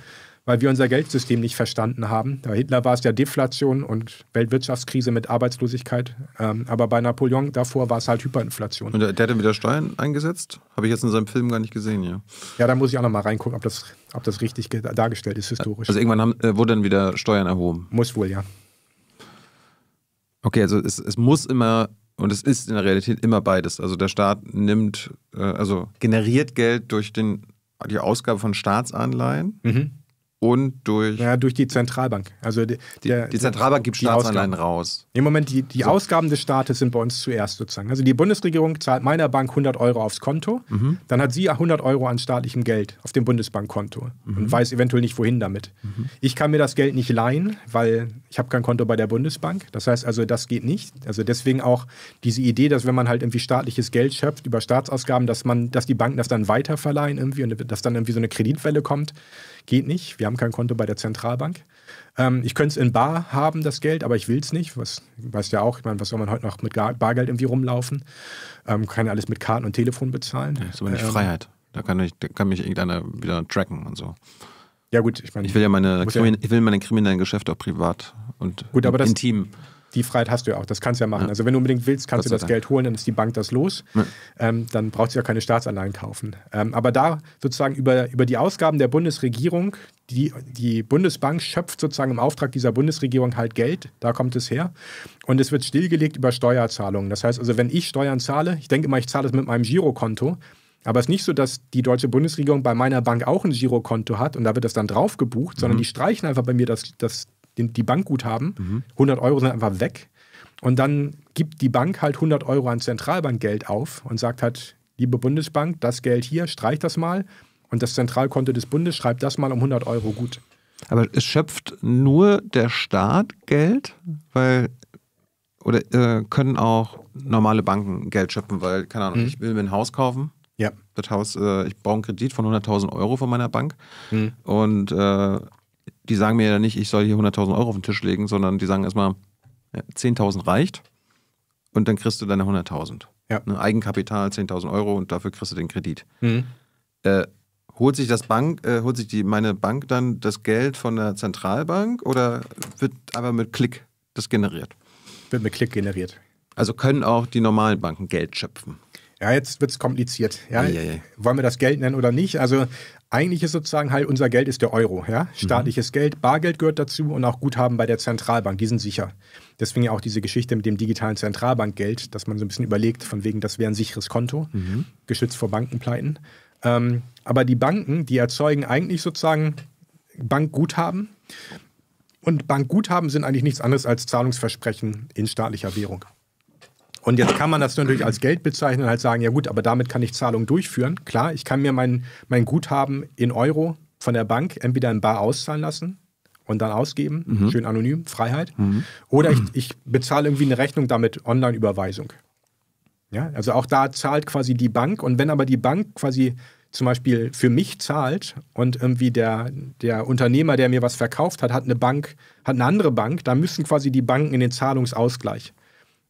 weil wir unser Geldsystem nicht verstanden haben. Bei Hitler war es ja Deflation und Weltwirtschaftskrise mit Arbeitslosigkeit. Ähm, aber bei Napoleon davor war es halt Hyperinflation. Und der, der hat dann wieder Steuern eingesetzt? Habe ich jetzt in seinem Film gar nicht gesehen, ja. Ja, da muss ich auch nochmal reingucken, ob das, ob das richtig dargestellt ist, historisch. Also irgendwann haben, äh, wurde dann wieder Steuern erhoben? Muss wohl, ja. Okay, also es, es muss immer und es ist in der Realität immer beides. Also der Staat nimmt, äh, also generiert Geld durch den, die Ausgabe von Staatsanleihen. Mhm und durch. Ja, durch die Zentralbank. Also der, die, die, Zentralbank gibt die Staatsanleihen Ausgaben. raus. Im Moment, die, die so. Ausgaben des Staates sind bei uns zuerst sozusagen. Also die Bundesregierung zahlt meiner Bank 100 Euro aufs Konto, mhm. dann hat sie 100 Euro an staatlichem Geld auf dem Bundesbankkonto mhm. und weiß eventuell nicht, wohin damit. Mhm. Ich kann mir das Geld nicht leihen, weil ich habe kein Konto bei der Bundesbank. Das heißt also, das geht nicht. Also deswegen auch diese Idee, dass wenn man halt irgendwie staatliches Geld schöpft über Staatsausgaben, dass man, dass die Banken das dann weiterverleihen irgendwie und dass dann irgendwie so eine Kreditwelle kommt Geht nicht. Wir haben kein Konto bei der Zentralbank. Ähm, ich könnte es in Bar haben, das Geld, aber ich will es nicht. Was weiß ja auch, ich meine, was soll man heute noch mit Bargeld irgendwie rumlaufen? Ähm, kann alles mit Karten und Telefon bezahlen. Das ist aber nicht ähm, Freiheit. Da kann, ich, da kann mich irgendeiner wieder tracken und so. Ja, gut, ich meine. Ich will ja meine, Krimin ja, ich will meine kriminellen Geschäfte auch privat und gut, aber intim. Das, die Freiheit hast du ja auch, das kannst du ja machen. Ja. Also wenn du unbedingt willst, kannst Gott du das Geld holen, dann ist die Bank das los. Ja. Ähm, dann brauchst du ja keine Staatsanleihen kaufen. Ähm, aber da sozusagen über, über die Ausgaben der Bundesregierung, die, die Bundesbank schöpft sozusagen im Auftrag dieser Bundesregierung halt Geld, da kommt es her. Und es wird stillgelegt über Steuerzahlungen. Das heißt also, wenn ich Steuern zahle, ich denke immer, ich zahle es mit meinem Girokonto, aber es ist nicht so, dass die deutsche Bundesregierung bei meiner Bank auch ein Girokonto hat und da wird das dann drauf gebucht, sondern mhm. die streichen einfach bei mir das, das, den, die Bankguthaben. Mhm. 100 Euro sind einfach weg. Und dann gibt die Bank halt 100 Euro an Zentralbankgeld auf und sagt halt, liebe Bundesbank, das Geld hier, streich das mal. Und das Zentralkonto des Bundes schreibt das mal um 100 Euro gut. Aber es schöpft nur der Staat Geld, weil oder äh, können auch normale Banken Geld schöpfen, weil, keine Ahnung, mhm. ich will mir ein Haus kaufen. Ja. Das Haus, äh, ich brauche einen Kredit von 100.000 Euro von meiner Bank. Mhm. Und äh, die sagen mir ja nicht, ich soll hier 100.000 Euro auf den Tisch legen, sondern die sagen erstmal, 10.000 reicht und dann kriegst du deine 100.000. Ja. Ne, Eigenkapital 10.000 Euro und dafür kriegst du den Kredit. Mhm. Äh, holt sich das Bank, äh, holt sich die, meine Bank dann das Geld von der Zentralbank oder wird aber mit Klick das generiert? Wird mit Klick generiert. Also können auch die normalen Banken Geld schöpfen. Ja, jetzt wird es kompliziert. Ja? Wollen wir das Geld nennen oder nicht? Also eigentlich ist sozusagen halt unser Geld ist der Euro, ja? Mhm. Staatliches mhm. Geld, Bargeld gehört dazu und auch Guthaben bei der Zentralbank, die sind sicher. Deswegen ja auch diese Geschichte mit dem digitalen Zentralbankgeld, dass man so ein bisschen überlegt, von wegen, das wäre ein sicheres Konto, mhm. geschützt vor Bankenpleiten. Ähm, aber die Banken, die erzeugen eigentlich sozusagen Bankguthaben. Und Bankguthaben sind eigentlich nichts anderes als Zahlungsversprechen in staatlicher Währung. Und jetzt kann man das natürlich als Geld bezeichnen und halt sagen, ja gut, aber damit kann ich Zahlungen durchführen. Klar, ich kann mir mein, mein Guthaben in Euro von der Bank entweder in Bar auszahlen lassen und dann ausgeben, mhm. schön anonym, Freiheit. Mhm. Oder ich, ich bezahle irgendwie eine Rechnung damit, Online-Überweisung. Ja, also auch da zahlt quasi die Bank. Und wenn aber die Bank quasi zum Beispiel für mich zahlt und irgendwie der, der Unternehmer, der mir was verkauft hat, hat eine Bank, hat eine andere Bank, dann müssen quasi die Banken in den Zahlungsausgleich.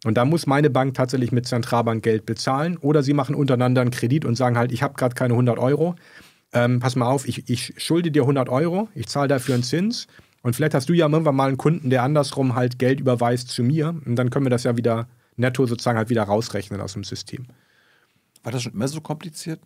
Und da muss meine Bank tatsächlich mit Zentralbank Geld bezahlen oder sie machen untereinander einen Kredit und sagen halt, ich habe gerade keine 100 Euro. Ähm, pass mal auf, ich, ich schulde dir 100 Euro, ich zahle dafür einen Zins. Und vielleicht hast du ja irgendwann mal einen Kunden, der andersrum halt Geld überweist zu mir. Und dann können wir das ja wieder netto sozusagen halt wieder rausrechnen aus dem System. War das schon immer so kompliziert?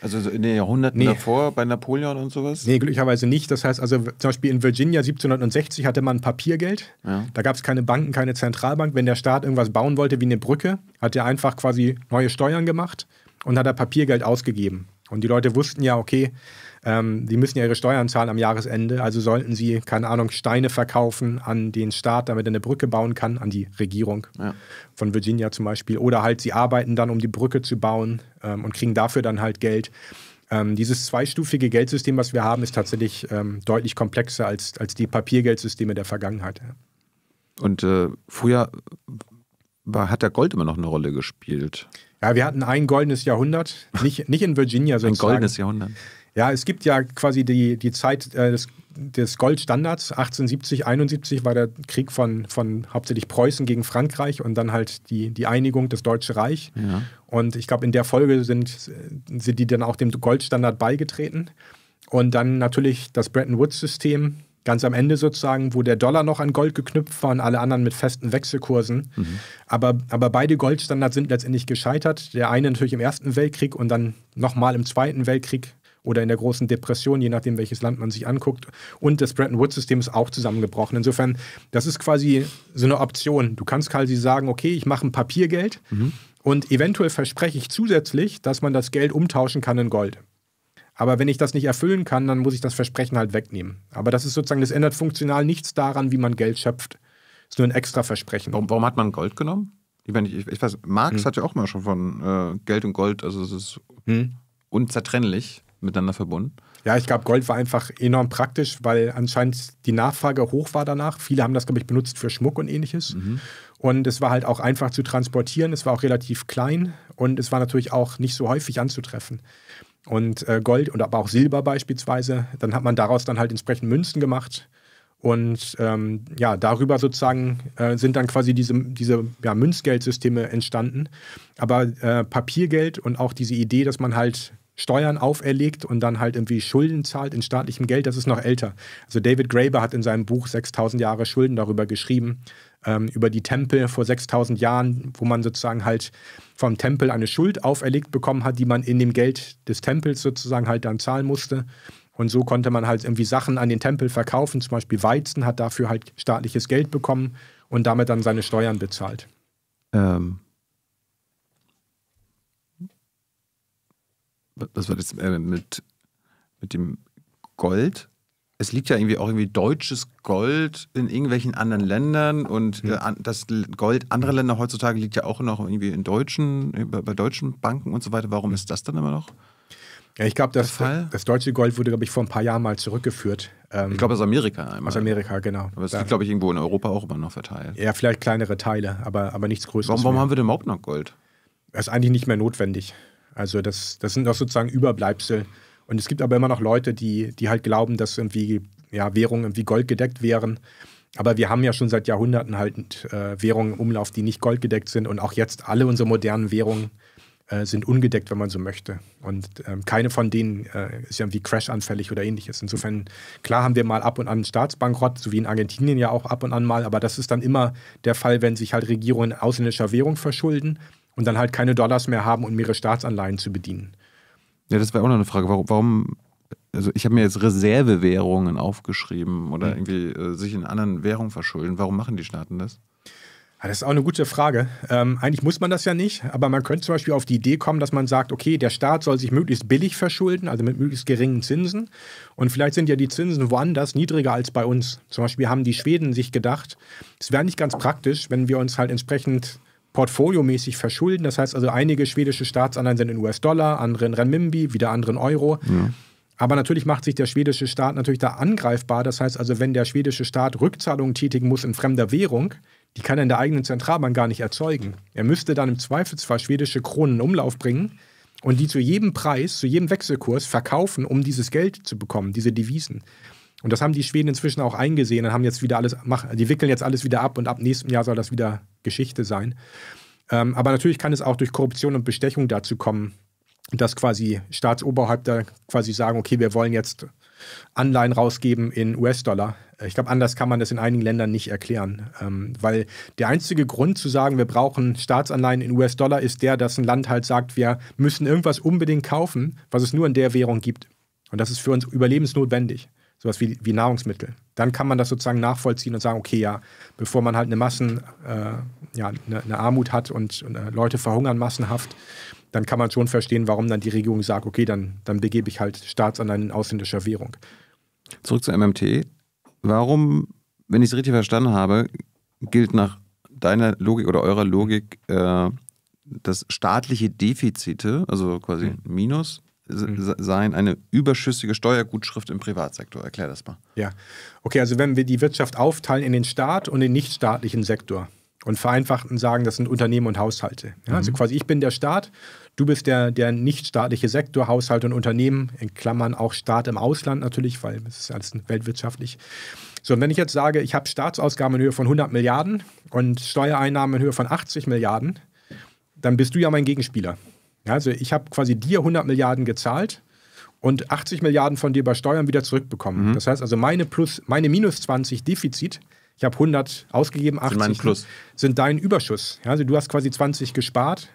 Also in den Jahrhunderten nee. davor bei Napoleon und sowas? Nee, glücklicherweise nicht. Das heißt also zum Beispiel in Virginia 1760 hatte man Papiergeld. Ja. Da gab es keine Banken, keine Zentralbank. Wenn der Staat irgendwas bauen wollte wie eine Brücke, hat er einfach quasi neue Steuern gemacht und hat da Papiergeld ausgegeben. Und die Leute wussten ja, okay, ähm, die müssen ja ihre Steuern zahlen am Jahresende, also sollten sie, keine Ahnung, Steine verkaufen an den Staat, damit er eine Brücke bauen kann, an die Regierung ja. von Virginia zum Beispiel. Oder halt, sie arbeiten dann, um die Brücke zu bauen ähm, und kriegen dafür dann halt Geld. Ähm, dieses zweistufige Geldsystem, was wir haben, ist tatsächlich ähm, deutlich komplexer als, als die Papiergeldsysteme der Vergangenheit. Und äh, früher war, hat der Gold immer noch eine Rolle gespielt? Ja, wir hatten ein goldenes Jahrhundert, nicht, nicht in Virginia sozusagen. Ein goldenes Jahrhundert. Ja, es gibt ja quasi die, die Zeit äh, des, des Goldstandards. 1870, 71 war der Krieg von, von hauptsächlich Preußen gegen Frankreich und dann halt die, die Einigung des Deutschen Reich. Ja. Und ich glaube, in der Folge sind, sind die dann auch dem Goldstandard beigetreten. Und dann natürlich das Bretton Woods-System, ganz am Ende sozusagen, wo der Dollar noch an Gold geknüpft war und alle anderen mit festen Wechselkursen. Mhm. Aber, aber beide Goldstandards sind letztendlich gescheitert. Der eine natürlich im Ersten Weltkrieg und dann nochmal im Zweiten Weltkrieg oder in der großen Depression, je nachdem, welches Land man sich anguckt. Und das Bretton Woods-System ist auch zusammengebrochen. Insofern, das ist quasi so eine Option. Du kannst quasi sagen, okay, ich mache ein Papiergeld mhm. und eventuell verspreche ich zusätzlich, dass man das Geld umtauschen kann in Gold. Aber wenn ich das nicht erfüllen kann, dann muss ich das Versprechen halt wegnehmen. Aber das ist sozusagen, das ändert funktional nichts daran, wie man Geld schöpft. Das ist nur ein extra Versprechen. Warum, warum hat man Gold genommen? Ich meine, ich, ich weiß, Marx hm. hat ja auch mal schon von äh, Geld und Gold, also es ist hm. unzertrennlich miteinander verbunden? Ja, ich glaube, Gold war einfach enorm praktisch, weil anscheinend die Nachfrage hoch war danach. Viele haben das, glaube ich, benutzt für Schmuck und ähnliches. Mhm. Und es war halt auch einfach zu transportieren, es war auch relativ klein und es war natürlich auch nicht so häufig anzutreffen. Und äh, Gold und aber auch Silber beispielsweise, dann hat man daraus dann halt entsprechend Münzen gemacht. Und ähm, ja, darüber sozusagen äh, sind dann quasi diese, diese ja, Münzgeldsysteme entstanden. Aber äh, Papiergeld und auch diese Idee, dass man halt Steuern auferlegt und dann halt irgendwie Schulden zahlt in staatlichem Geld, das ist noch älter. Also David Graeber hat in seinem Buch 6000 Jahre Schulden darüber geschrieben, ähm, über die Tempel vor 6000 Jahren, wo man sozusagen halt vom Tempel eine Schuld auferlegt bekommen hat, die man in dem Geld des Tempels sozusagen halt dann zahlen musste. Und so konnte man halt irgendwie Sachen an den Tempel verkaufen, zum Beispiel Weizen, hat dafür halt staatliches Geld bekommen und damit dann seine Steuern bezahlt. Ähm, das war äh, jetzt mit, mit dem Gold. Es liegt ja irgendwie auch irgendwie deutsches Gold in irgendwelchen anderen Ländern und mhm. das Gold anderer Länder heutzutage liegt ja auch noch irgendwie in deutschen, äh, bei, deutschen Banken und so weiter. Warum ist das dann immer noch? Ja, ich glaube, das, das, deutsche Gold wurde, glaube ich, vor ein paar Jahren mal zurückgeführt. Ähm, ich glaube, aus Amerika einmal. Aus Amerika, genau. Aber es liegt, glaube ich, irgendwo in Europa auch immer noch verteilt. Ja, vielleicht kleinere Teile, aber, aber nichts Größeres. Warum, warum haben wir denn überhaupt noch Gold? Das ist eigentlich nicht mehr notwendig. Also das, das sind doch sozusagen Überbleibsel. Und es gibt aber immer noch Leute, die, die halt glauben, dass irgendwie ja, Währungen irgendwie goldgedeckt wären. Aber wir haben ja schon seit Jahrhunderten halt äh, Währungen im Umlauf, die nicht goldgedeckt sind. Und auch jetzt alle unsere modernen Währungen äh, sind ungedeckt, wenn man so möchte. Und ähm, keine von denen äh, ist ja irgendwie crash-anfällig oder ähnliches. Insofern, klar haben wir mal ab und an Staatsbankrott, so wie in Argentinien ja auch ab und an mal. Aber das ist dann immer der Fall, wenn sich halt Regierungen ausländischer Währung verschulden und dann halt keine Dollars mehr haben, um ihre Staatsanleihen zu bedienen. Ja, das wäre auch noch eine Frage. Warum, warum also ich habe mir jetzt Reservewährungen aufgeschrieben oder mhm. irgendwie äh, sich in anderen Währungen verschulden. Warum machen die Staaten das? Ja, das ist auch eine gute Frage. Ähm, eigentlich muss man das ja nicht, aber man könnte zum Beispiel auf die Idee kommen, dass man sagt, okay, der Staat soll sich möglichst billig verschulden, also mit möglichst geringen Zinsen. Und vielleicht sind ja die Zinsen woanders niedriger als bei uns. Zum Beispiel haben die Schweden sich gedacht, es wäre nicht ganz praktisch, wenn wir uns halt entsprechend portfoliomäßig verschulden. Das heißt also, einige schwedische Staatsanleihen sind in US-Dollar, andere in Renminbi, wieder andere in Euro. Ja. Aber natürlich macht sich der schwedische Staat natürlich da angreifbar. Das heißt also, wenn der schwedische Staat Rückzahlungen tätigen muss in fremder Währung, die kann er in der eigenen Zentralbank gar nicht erzeugen. Er müsste dann im Zweifelsfall schwedische Kronen in Umlauf bringen und die zu jedem Preis, zu jedem Wechselkurs verkaufen, um dieses Geld zu bekommen, diese Devisen. Und das haben die Schweden inzwischen auch eingesehen und haben jetzt wieder alles, die wickeln jetzt alles wieder ab und ab nächstem Jahr soll das wieder Geschichte sein. Ähm, aber natürlich kann es auch durch Korruption und Bestechung dazu kommen, dass quasi Staatsoberhäupter quasi sagen, okay, wir wollen jetzt Anleihen rausgeben in US-Dollar. Äh, ich glaube, anders kann man das in einigen Ländern nicht erklären, ähm, weil der einzige Grund zu sagen, wir brauchen Staatsanleihen in US-Dollar ist der, dass ein Land halt sagt, wir müssen irgendwas unbedingt kaufen, was es nur in der Währung gibt. Und das ist für uns überlebensnotwendig sowas wie, wie Nahrungsmittel. Dann kann man das sozusagen nachvollziehen und sagen, okay, ja, bevor man halt eine Massen, äh, ja, eine, eine, Armut hat und, und äh, Leute verhungern massenhaft, dann kann man schon verstehen, warum dann die Regierung sagt, okay, dann, dann begebe ich halt Staatsanleihen in ausländischer Währung. Zurück zur MMT. Warum, wenn ich es richtig verstanden habe, gilt nach deiner Logik oder eurer Logik, äh, dass staatliche Defizite, also quasi mhm. Minus, hm. sein, eine überschüssige Steuergutschrift im Privatsektor. Erklär das mal. Ja, okay, also wenn wir die Wirtschaft aufteilen in den Staat und den nichtstaatlichen Sektor und vereinfachten sagen, das sind Unternehmen und Haushalte. Ja, also mhm. Also quasi ich bin der Staat, du bist der, der nichtstaatliche Sektor, Haushalte und Unternehmen, in Klammern auch Staat im Ausland natürlich, weil es ist alles weltwirtschaftlich. So, und wenn ich jetzt sage, ich habe Staatsausgaben in Höhe von 100 Milliarden und Steuereinnahmen in Höhe von 80 Milliarden, dann bist du ja mein Gegenspieler. Ja, also ich habe quasi dir 100 Milliarden gezahlt und 80 Milliarden von dir bei Steuern wieder zurückbekommen. Mhm. Das heißt also, meine, plus, meine minus 20 Defizit, ich habe 100 ausgegeben, 80 sind, sind dein Überschuss. Ja, also du hast quasi 20 gespart,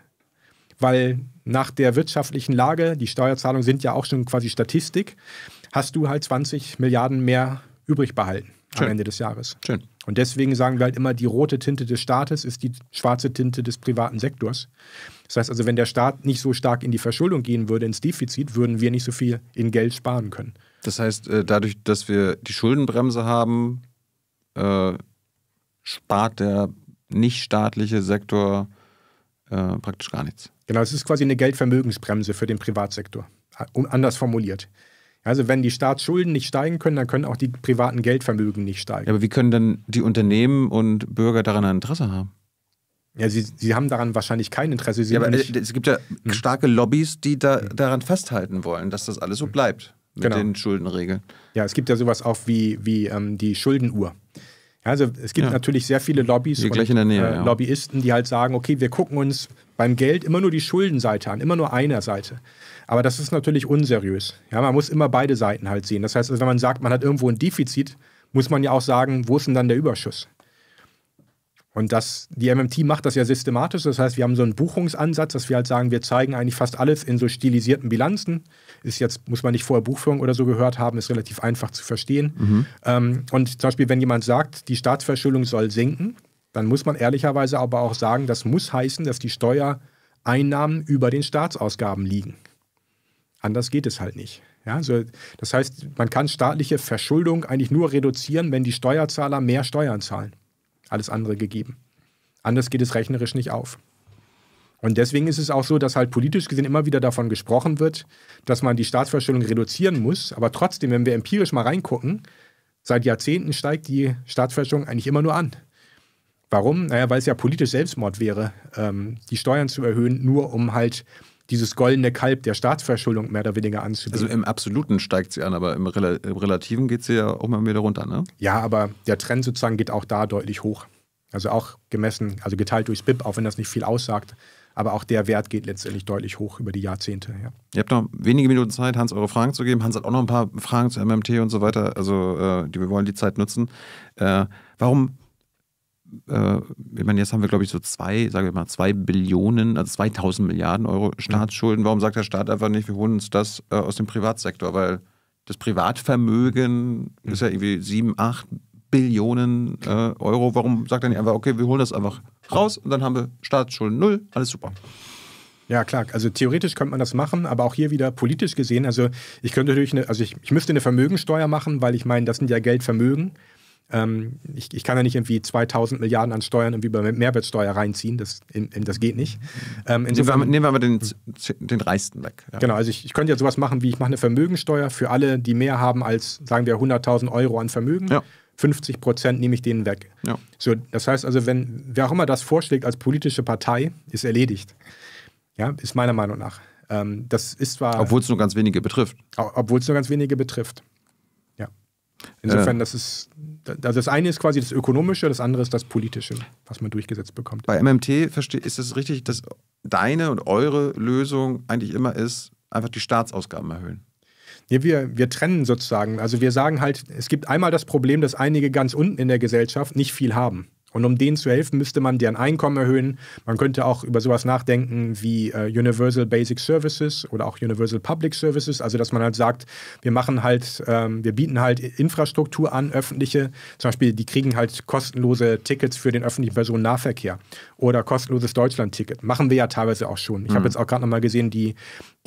weil nach der wirtschaftlichen Lage, die Steuerzahlungen sind ja auch schon quasi Statistik, hast du halt 20 Milliarden mehr übrig behalten Schön. am Ende des Jahres. Schön. Und deswegen sagen wir halt immer, die rote Tinte des Staates ist die schwarze Tinte des privaten Sektors. Das heißt also, wenn der Staat nicht so stark in die Verschuldung gehen würde, ins Defizit, würden wir nicht so viel in Geld sparen können. Das heißt, äh, dadurch, dass wir die Schuldenbremse haben, äh, spart der nichtstaatliche Sektor äh, praktisch gar nichts. Genau, es ist quasi eine Geldvermögensbremse für den Privatsektor, um, anders formuliert. Also wenn die Staatsschulden nicht steigen können, dann können auch die privaten Geldvermögen nicht steigen. Ja, aber wie können dann die Unternehmen und Bürger daran ein Interesse haben? Ja, sie, sie haben daran wahrscheinlich kein Interesse. Sie ja, aber äh, es gibt ja hm. starke Lobbys, die da, hm. daran festhalten wollen, dass das alles so hm. bleibt mit genau. den Schuldenregeln. Ja, es gibt ja sowas auch wie, wie ähm, die Schuldenuhr. Ja, also es gibt ja. natürlich sehr viele Lobbys und Nähe, äh, ja. Lobbyisten, die halt sagen, okay, wir gucken uns beim Geld immer nur die Schuldenseite an, immer nur einer Seite. Aber das ist natürlich unseriös. Ja, man muss immer beide Seiten halt sehen. Das heißt, also, wenn man sagt, man hat irgendwo ein Defizit, muss man ja auch sagen, wo ist denn dann der Überschuss? Und das, die MMT macht das ja systematisch. Das heißt, wir haben so einen Buchungsansatz, dass wir halt sagen, wir zeigen eigentlich fast alles in so stilisierten Bilanzen. Ist jetzt, muss man nicht vorher Buchführung oder so gehört haben, ist relativ einfach zu verstehen. Mhm. Ähm, und zum Beispiel, wenn jemand sagt, die Staatsverschuldung soll sinken, dann muss man ehrlicherweise aber auch sagen, das muss heißen, dass die Steuereinnahmen über den Staatsausgaben liegen. Anders geht es halt nicht. Ja, also das heißt, man kann staatliche Verschuldung eigentlich nur reduzieren, wenn die Steuerzahler mehr Steuern zahlen alles andere gegeben. Anders geht es rechnerisch nicht auf. Und deswegen ist es auch so, dass halt politisch gesehen immer wieder davon gesprochen wird, dass man die Staatsverschuldung reduzieren muss. Aber trotzdem, wenn wir empirisch mal reingucken, seit Jahrzehnten steigt die Staatsverschuldung eigentlich immer nur an. Warum? Naja, weil es ja politisch Selbstmord wäre, ähm, die Steuern zu erhöhen, nur um halt dieses goldene Kalb der Staatsverschuldung mehr oder weniger anzubieten. Also im Absoluten steigt sie an, aber im, Rel im Relativen geht sie ja auch mal wieder runter, ne? Ja, aber der Trend sozusagen geht auch da deutlich hoch. Also auch gemessen, also geteilt durchs BIP, auch wenn das nicht viel aussagt. Aber auch der Wert geht letztendlich deutlich hoch über die Jahrzehnte. Ja. Ihr habt noch wenige Minuten Zeit, Hans, eure Fragen zu geben. Hans hat auch noch ein paar Fragen zu MMT und so weiter. Also äh, die, wir wollen die Zeit nutzen. Äh, warum äh, ich meine, jetzt haben wir, glaube ich, so zwei, sage ich mal, zwei Billionen, also 2000 Milliarden Euro mhm. Staatsschulden. Warum sagt der Staat einfach nicht, wir holen uns das äh, aus dem Privatsektor? Weil das Privatvermögen mhm. ist ja irgendwie 7, 8 Billionen äh, Euro. Warum sagt er nicht einfach, okay, wir holen das einfach raus und dann haben wir Staatsschulden null, alles super. Ja, klar. Also theoretisch könnte man das machen, aber auch hier wieder politisch gesehen. Also ich könnte natürlich eine, also ich, ich müsste eine Vermögensteuer machen, weil ich meine, das sind ja Geldvermögen. Ähm, ich, ich, kann ja nicht irgendwie 2000 Milliarden an Steuern irgendwie über Mehrwertsteuer reinziehen, das, in, in, das geht nicht. Ähm, insofern, nehmen, wir, mal den, den Reichsten weg. Ja. Genau, also ich, ich, könnte ja sowas machen wie, ich mache eine Vermögensteuer für alle, die mehr haben als, sagen wir, 100.000 Euro an Vermögen. Ja. 50 Prozent nehme ich denen weg. Ja. So, das heißt also, wenn wer auch immer das vorschlägt als politische Partei, ist erledigt. Ja, ist meiner Meinung nach. Ähm, das ist zwar. Obwohl es nur ganz wenige betrifft. Obwohl es nur ganz wenige betrifft. Ja. Insofern, äh. das ist also das eine ist quasi das Ökonomische, das andere ist das Politische, was man durchgesetzt bekommt. Bei MMT ist es richtig, dass deine und eure Lösung eigentlich immer ist, einfach die Staatsausgaben erhöhen. Nee, wir, wir trennen sozusagen. Also wir sagen halt, es gibt einmal das Problem, dass einige ganz unten in der Gesellschaft nicht viel haben. Und um denen zu helfen, müsste man deren Einkommen erhöhen. Man könnte auch über sowas nachdenken wie äh, Universal Basic Services oder auch Universal Public Services. Also, dass man halt sagt, wir machen halt, ähm, wir bieten halt Infrastruktur an, öffentliche. Zum Beispiel, die kriegen halt kostenlose Tickets für den öffentlichen Personennahverkehr oder kostenloses Deutschland-Ticket. Machen wir ja teilweise auch schon. Ich mhm. habe jetzt auch gerade nochmal gesehen, die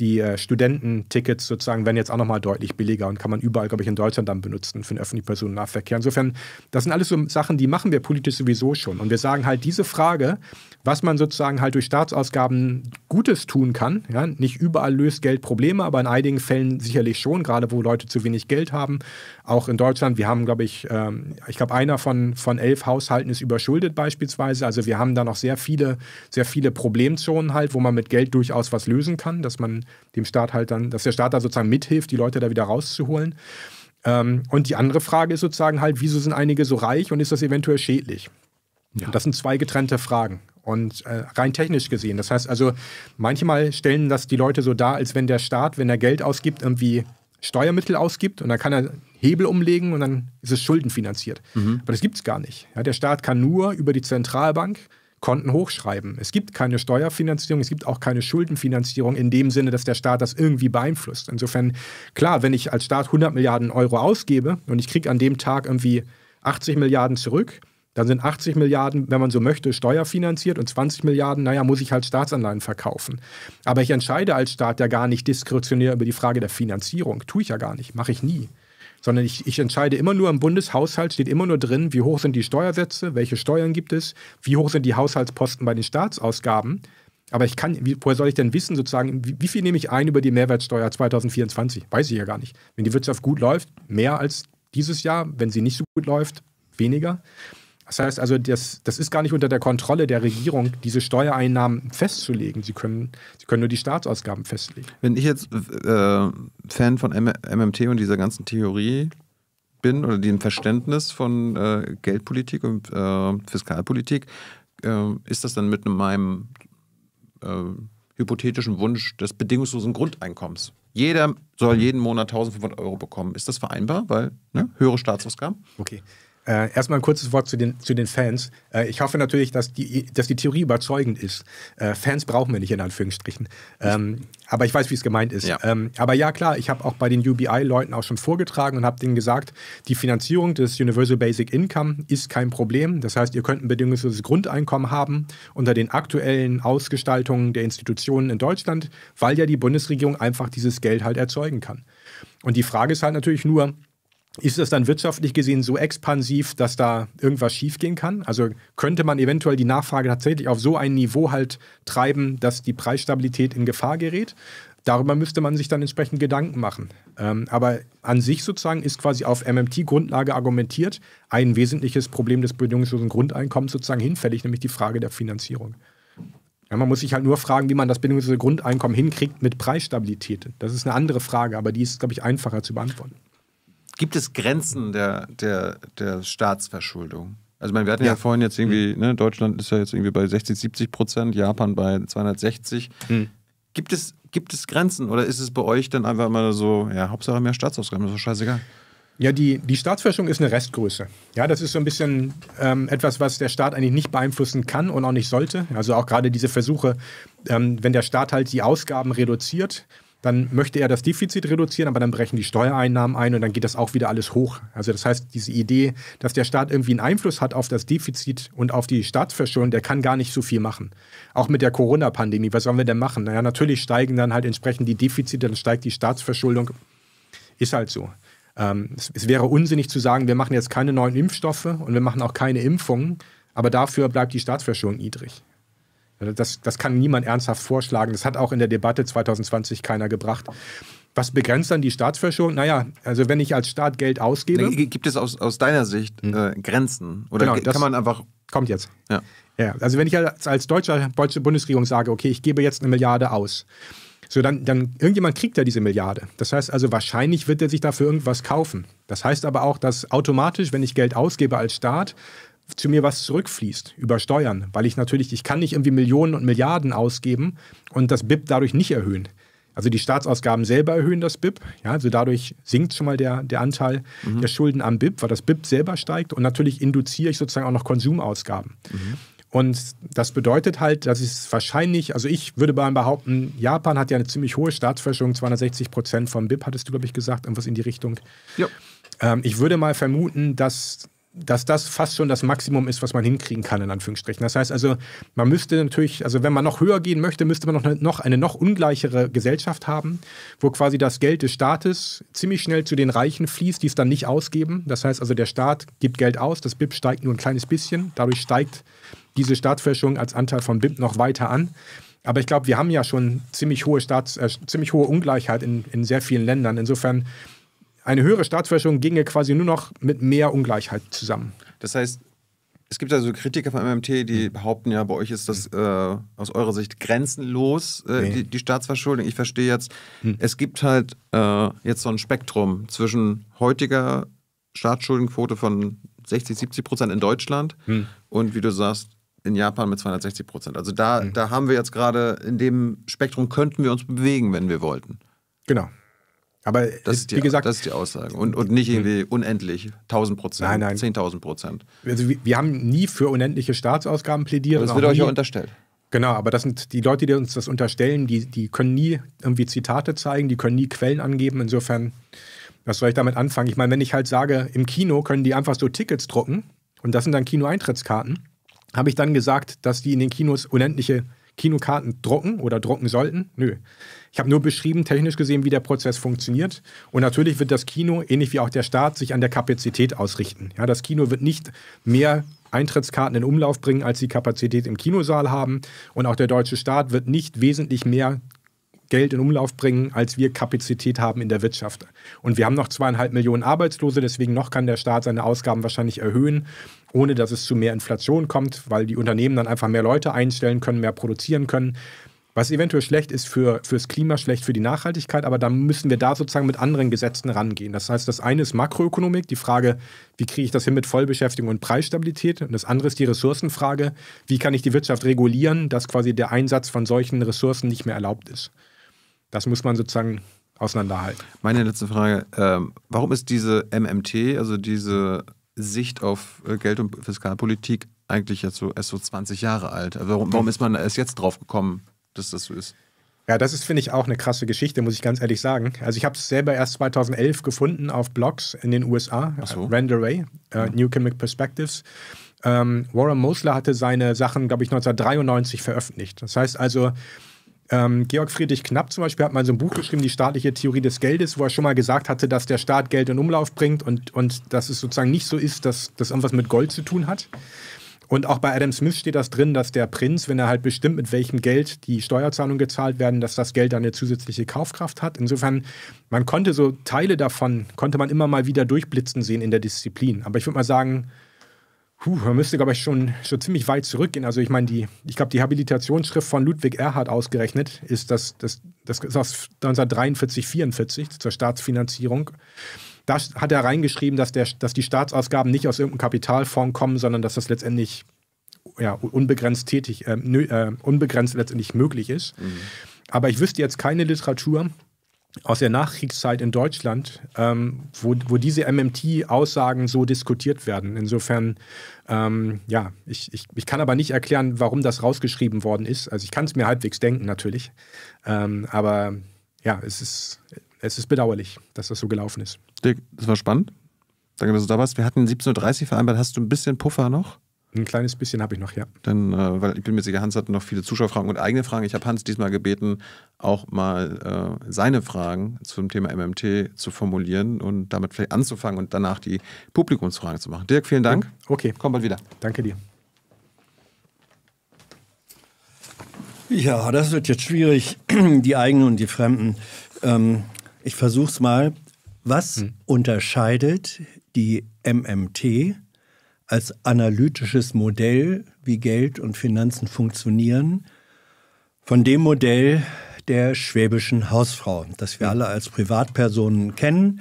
die äh, Studententickets sozusagen werden jetzt auch nochmal deutlich billiger und kann man überall, glaube ich, in Deutschland dann benutzen für den öffentlichen Personennahverkehr. Insofern, das sind alles so Sachen, die machen wir politisch sowieso schon. Und wir sagen halt, diese Frage, was man sozusagen halt durch Staatsausgaben Gutes tun kann, ja, nicht überall löst Geld Probleme, aber in einigen Fällen sicherlich schon, gerade wo Leute zu wenig Geld haben. Auch in Deutschland, wir haben, glaube ich, ähm, ich glaube, einer von, von elf Haushalten ist überschuldet beispielsweise. Also wir haben da noch sehr viele, sehr viele Problemzonen halt, wo man mit Geld durchaus was lösen kann, dass man dem Staat halt dann, dass der Staat da sozusagen mithilft, die Leute da wieder rauszuholen. Ähm, und die andere Frage ist sozusagen halt, wieso sind einige so reich und ist das eventuell schädlich? Ja. Das sind zwei getrennte Fragen. Und äh, rein technisch gesehen. Das heißt also, manchmal stellen das die Leute so dar, als wenn der Staat, wenn er Geld ausgibt, irgendwie Steuermittel ausgibt und dann kann er Hebel umlegen und dann ist es schuldenfinanziert. Mhm. Aber das gibt es gar nicht. Ja, der Staat kann nur über die Zentralbank Konten hochschreiben. Es gibt keine Steuerfinanzierung, es gibt auch keine Schuldenfinanzierung in dem Sinne, dass der Staat das irgendwie beeinflusst. Insofern, klar, wenn ich als Staat 100 Milliarden Euro ausgebe und ich kriege an dem Tag irgendwie 80 Milliarden zurück, dann sind 80 Milliarden, wenn man so möchte, steuerfinanziert und 20 Milliarden, naja, muss ich halt Staatsanleihen verkaufen. Aber ich entscheide als Staat ja gar nicht diskretionär über die Frage der Finanzierung. Tue ich ja gar nicht, mache ich nie sondern ich, ich entscheide immer nur im Bundeshaushalt, steht immer nur drin, wie hoch sind die Steuersätze, welche Steuern gibt es, wie hoch sind die Haushaltsposten bei den Staatsausgaben. Aber ich kann, wie, woher soll ich denn wissen, sozusagen, wie, wie, viel nehme ich ein über die Mehrwertsteuer 2024? Weiß ich ja gar nicht. Wenn die Wirtschaft gut läuft, mehr als dieses Jahr. Wenn sie nicht so gut läuft, weniger. Das heißt also, das, das ist gar nicht unter der Kontrolle der Regierung, diese Steuereinnahmen festzulegen. Sie können, sie können nur die Staatsausgaben festlegen. Wenn ich jetzt äh, Fan von M MMT und dieser ganzen Theorie bin oder dem Verständnis von äh, Geldpolitik und äh, Fiskalpolitik, äh, ist das dann mit meinem äh, hypothetischen Wunsch des bedingungslosen Grundeinkommens. Jeder soll jeden Monat 1500 Euro bekommen. Ist das vereinbar? Weil ne? höhere Staatsausgaben? Okay. Äh, erstmal ein kurzes Wort zu den, zu den Fans. Äh, ich hoffe natürlich, dass die, dass die Theorie überzeugend ist. Äh, Fans brauchen wir nicht in Anführungsstrichen. Ähm, aber ich weiß, wie es gemeint ist. Ja. Ähm, aber ja, klar, ich habe auch bei den UBI-Leuten auch schon vorgetragen und habe denen gesagt, die Finanzierung des Universal Basic Income ist kein Problem. Das heißt, ihr könnt ein bedingungsloses Grundeinkommen haben unter den aktuellen Ausgestaltungen der Institutionen in Deutschland, weil ja die Bundesregierung einfach dieses Geld halt erzeugen kann. Und die Frage ist halt natürlich nur, ist das dann wirtschaftlich gesehen so expansiv, dass da irgendwas schiefgehen kann? Also könnte man eventuell die Nachfrage tatsächlich auf so ein Niveau halt treiben, dass die Preisstabilität in Gefahr gerät? Darüber müsste man sich dann entsprechend Gedanken machen. Ähm, aber an sich sozusagen ist quasi auf MMT-Grundlage argumentiert ein wesentliches Problem des bedingungslosen Grundeinkommens sozusagen hinfällig, nämlich die Frage der Finanzierung. Ja, man muss sich halt nur fragen, wie man das bedingungslose Grundeinkommen hinkriegt mit Preisstabilität. Das ist eine andere Frage, aber die ist, glaube ich, einfacher zu beantworten. Gibt es Grenzen der, der, der Staatsverschuldung? Also, meine, wir hatten ja, ja vorhin jetzt irgendwie, mhm. ne, Deutschland ist ja jetzt irgendwie bei 60, 70 Prozent, Japan bei 260. Mhm. Gibt, es, gibt es Grenzen oder ist es bei euch dann einfach immer so, ja, Hauptsache mehr Staatsausgaben, das ist doch scheißegal? Ja, die, die Staatsfälschung ist eine Restgröße. Ja, das ist so ein bisschen ähm, etwas, was der Staat eigentlich nicht beeinflussen kann und auch nicht sollte. Also auch gerade diese Versuche, ähm, wenn der Staat halt die Ausgaben reduziert, dann möchte er das Defizit reduzieren, aber dann brechen die Steuereinnahmen ein und dann geht das auch wieder alles hoch. Also das heißt, diese Idee, dass der Staat irgendwie einen Einfluss hat auf das Defizit und auf die Staatsverschuldung, der kann gar nicht so viel machen. Auch mit der Corona-Pandemie, was sollen wir denn machen? Naja, natürlich steigen dann halt entsprechend die Defizite, dann steigt die Staatsverschuldung. Ist halt so. Ähm, es, es wäre unsinnig zu sagen, wir machen jetzt keine neuen Impfstoffe und wir machen auch keine Impfungen, aber dafür bleibt die Staatsverschuldung niedrig. Äh, das, das kann niemand ernsthaft vorschlagen. Das hat auch in der Debatte 2020 keiner gebracht. Was begrenzt dann die Staatsverschuldung? Naja, also wenn ich als Staat Geld ausgebe. Gibt es aus, aus deiner Sicht hm. äh, Grenzen? Oder genau, kann man einfach. Kommt jetzt. Ja. ja. also wenn ich als, als deutscher, deutsche Bundesregierung sage, okay, ich gebe jetzt eine Milliarde aus. So, dann, dann irgendjemand kriegt ja diese Milliarde. Das heißt also, wahrscheinlich wird er sich dafür irgendwas kaufen. Das heißt aber auch, dass automatisch, wenn ich Geld ausgebe als Staat, zu mir was zurückfließt über Steuern, weil ich natürlich, ich kann nicht irgendwie Millionen und Milliarden ausgeben und das BIP dadurch nicht erhöhen. Also die Staatsausgaben selber erhöhen das BIP, ja, also dadurch sinkt schon mal der, der Anteil mhm. der Schulden am BIP, weil das BIP selber steigt und natürlich induziere ich sozusagen auch noch Konsumausgaben. Mhm. Und das bedeutet halt, dass es wahrscheinlich, also ich würde behaupten, Japan hat ja eine ziemlich hohe Staatsverschuldung, 260 Prozent vom BIP, hattest du, glaube ich, gesagt, irgendwas in die Richtung. Ja. Ähm, ich würde mal vermuten, dass dass das fast schon das Maximum ist, was man hinkriegen kann, in Anführungsstrichen. Das heißt also, man müsste natürlich, also wenn man noch höher gehen möchte, müsste man noch eine, noch eine noch ungleichere Gesellschaft haben, wo quasi das Geld des Staates ziemlich schnell zu den Reichen fließt, die es dann nicht ausgeben. Das heißt also, der Staat gibt Geld aus, das BIP steigt nur ein kleines bisschen, dadurch steigt diese Staatsfälschung als Anteil von BIP noch weiter an. Aber ich glaube, wir haben ja schon ziemlich hohe, Staats, äh, ziemlich hohe Ungleichheit in, in sehr vielen Ländern. Insofern eine höhere Staatsverschuldung ginge quasi nur noch mit mehr Ungleichheit zusammen. Das heißt, es gibt also Kritiker von MMT, die hm. behaupten ja, bei euch ist das äh, aus eurer Sicht grenzenlos, äh, nee. die, die, Staatsverschuldung. Ich verstehe jetzt, hm. es gibt halt äh, jetzt so ein Spektrum zwischen heutiger Staatsschuldenquote von 60, 70 Prozent in Deutschland hm. und wie du sagst, in Japan mit 260 Prozent. Also da, hm. da haben wir jetzt gerade in dem Spektrum könnten wir uns bewegen, wenn wir wollten. Genau. Aber das äh, ist die, wie gesagt, das ist die Aussage. Und, und nicht irgendwie unendlich, 1000 Prozent, nein, nein. 10.000 Prozent. Also wir, wir, haben nie für unendliche Staatsausgaben plädiert. Das wird euch ja unterstellt. Genau, aber das sind die Leute, die uns das unterstellen, die, die können nie irgendwie Zitate zeigen, die können nie Quellen angeben. Insofern, was soll ich damit anfangen? Ich meine, wenn ich halt sage, im Kino können die einfach so Tickets drucken und das sind dann Kinoeintrittskarten, habe ich dann gesagt, dass die in den Kinos unendliche Kinokarten drucken oder drucken sollten. Nö. Ich habe nur beschrieben, technisch gesehen, wie der Prozess funktioniert. Und natürlich wird das Kino, ähnlich wie auch der Staat, sich an der Kapazität ausrichten. Ja, das Kino wird nicht mehr Eintrittskarten in Umlauf bringen, als sie Kapazität im Kinosaal haben. Und auch der deutsche Staat wird nicht wesentlich mehr Geld in Umlauf bringen, als wir Kapazität haben in der Wirtschaft. Und wir haben noch zweieinhalb Millionen Arbeitslose, deswegen noch kann der Staat seine Ausgaben wahrscheinlich erhöhen, ohne dass es zu mehr Inflation kommt, weil die Unternehmen dann einfach mehr Leute einstellen können, mehr produzieren können. Was eventuell schlecht ist für, fürs Klima, schlecht für die Nachhaltigkeit, aber dann müssen wir da sozusagen mit anderen Gesetzen rangehen. Das heißt, das eine ist Makroökonomik, die Frage, wie kriege ich das hin mit Vollbeschäftigung und Preisstabilität? Und das andere ist die Ressourcenfrage, wie kann ich die Wirtschaft regulieren, dass quasi der Einsatz von solchen Ressourcen nicht mehr erlaubt ist. Das muss man sozusagen auseinanderhalten. Meine letzte Frage: ähm, Warum ist diese MMT, also diese Sicht auf äh, Geld- und Fiskalpolitik, eigentlich jetzt so erst so 20 Jahre alt? Also warum, warum ist man erst jetzt drauf gekommen, dass das so ist? Ja, das ist, finde ich, auch eine krasse Geschichte, muss ich ganz ehrlich sagen. Also ich habe es selber erst 2011 gefunden auf Blogs in den USA, Ach so. Renderay, äh, New Chemic Perspectives. Ähm, Warren Mosler hatte seine Sachen, glaube ich, 1993 veröffentlicht. Das heißt also, ähm, Georg Friedrich Knapp zum Beispiel hat mal so ein Buch geschrieben, die staatliche Theorie des Geldes, wo er schon mal gesagt hatte, dass der Staat Geld in Umlauf bringt und, und dass es sozusagen nicht so ist, dass das irgendwas mit Gold zu tun hat. Und auch bei Adam Smith steht das drin, dass der Prinz, wenn er halt bestimmt, mit welchem Geld die Steuerzahlungen gezahlt werden, dass das Geld dann eine zusätzliche Kaufkraft hat. Insofern, man konnte so Teile davon, konnte man immer mal wieder durchblitzen sehen in der Disziplin. Aber ich würde mal sagen, Puh, man müsste, glaube ich, schon, schon ziemlich weit zurückgehen. Also ich meine, die, ich glaube, die Habilitationsschrift von Ludwig Erhard ausgerechnet ist das, das, das ist aus 1943, 44 zur Staatsfinanzierung. Da hat er reingeschrieben, dass, der, dass die Staatsausgaben nicht aus irgendeinem Kapitalfonds kommen, sondern dass das letztendlich ja, unbegrenzt tätig, äh, nö, äh, unbegrenzt letztendlich möglich ist. Mhm. Aber ich wüsste jetzt keine Literatur, aus der Nachkriegszeit in Deutschland, ähm, wo, wo diese MMT-Aussagen so diskutiert werden. Insofern, ähm, ja, ich, ich, ich kann aber nicht erklären, warum das rausgeschrieben worden ist. Also ich kann es mir halbwegs denken natürlich. Ähm, aber ja, es ist, es ist bedauerlich, dass das so gelaufen ist. Dirk, das war spannend. Danke, dass du da warst. Wir hatten 17.30 Uhr vereinbart. Hast du ein bisschen Puffer noch? Ein kleines bisschen habe ich noch, ja. Dann, äh, weil ich bin mir sicher, Hans hat noch viele Zuschauerfragen und eigene Fragen. Ich habe Hans diesmal gebeten, auch mal äh, seine Fragen zum Thema MMT zu formulieren und damit vielleicht anzufangen und danach die Publikumsfragen zu machen. Dirk, vielen Dank. Okay. Komm bald wieder. Danke dir. Ja, das wird jetzt schwierig, die eigenen und die Fremden. Ähm, ich versuche es mal. Was hm. unterscheidet die MMT als analytisches Modell, wie Geld und Finanzen funktionieren, von dem Modell der schwäbischen Hausfrau, das wir alle als Privatpersonen kennen.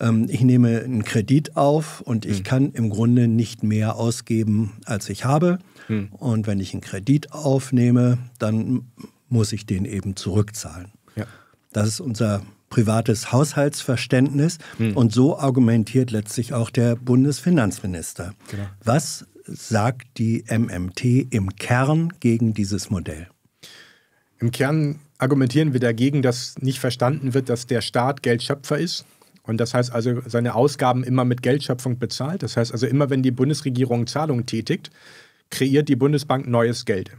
Ähm, ich nehme einen Kredit auf und ich hm. kann im Grunde nicht mehr ausgeben, als ich habe. Hm. Und wenn ich einen Kredit aufnehme, dann muss ich den eben zurückzahlen. Ja. Das ist unser privates Haushaltsverständnis. Hm. Und so argumentiert letztlich auch der Bundesfinanzminister. Genau. Was sagt die MMT im Kern gegen dieses Modell? Im Kern argumentieren wir dagegen, dass nicht verstanden wird, dass der Staat Geldschöpfer ist. Und das heißt also, seine Ausgaben immer mit Geldschöpfung bezahlt. Das heißt also, immer wenn die Bundesregierung Zahlungen tätigt, kreiert die Bundesbank neues Geld.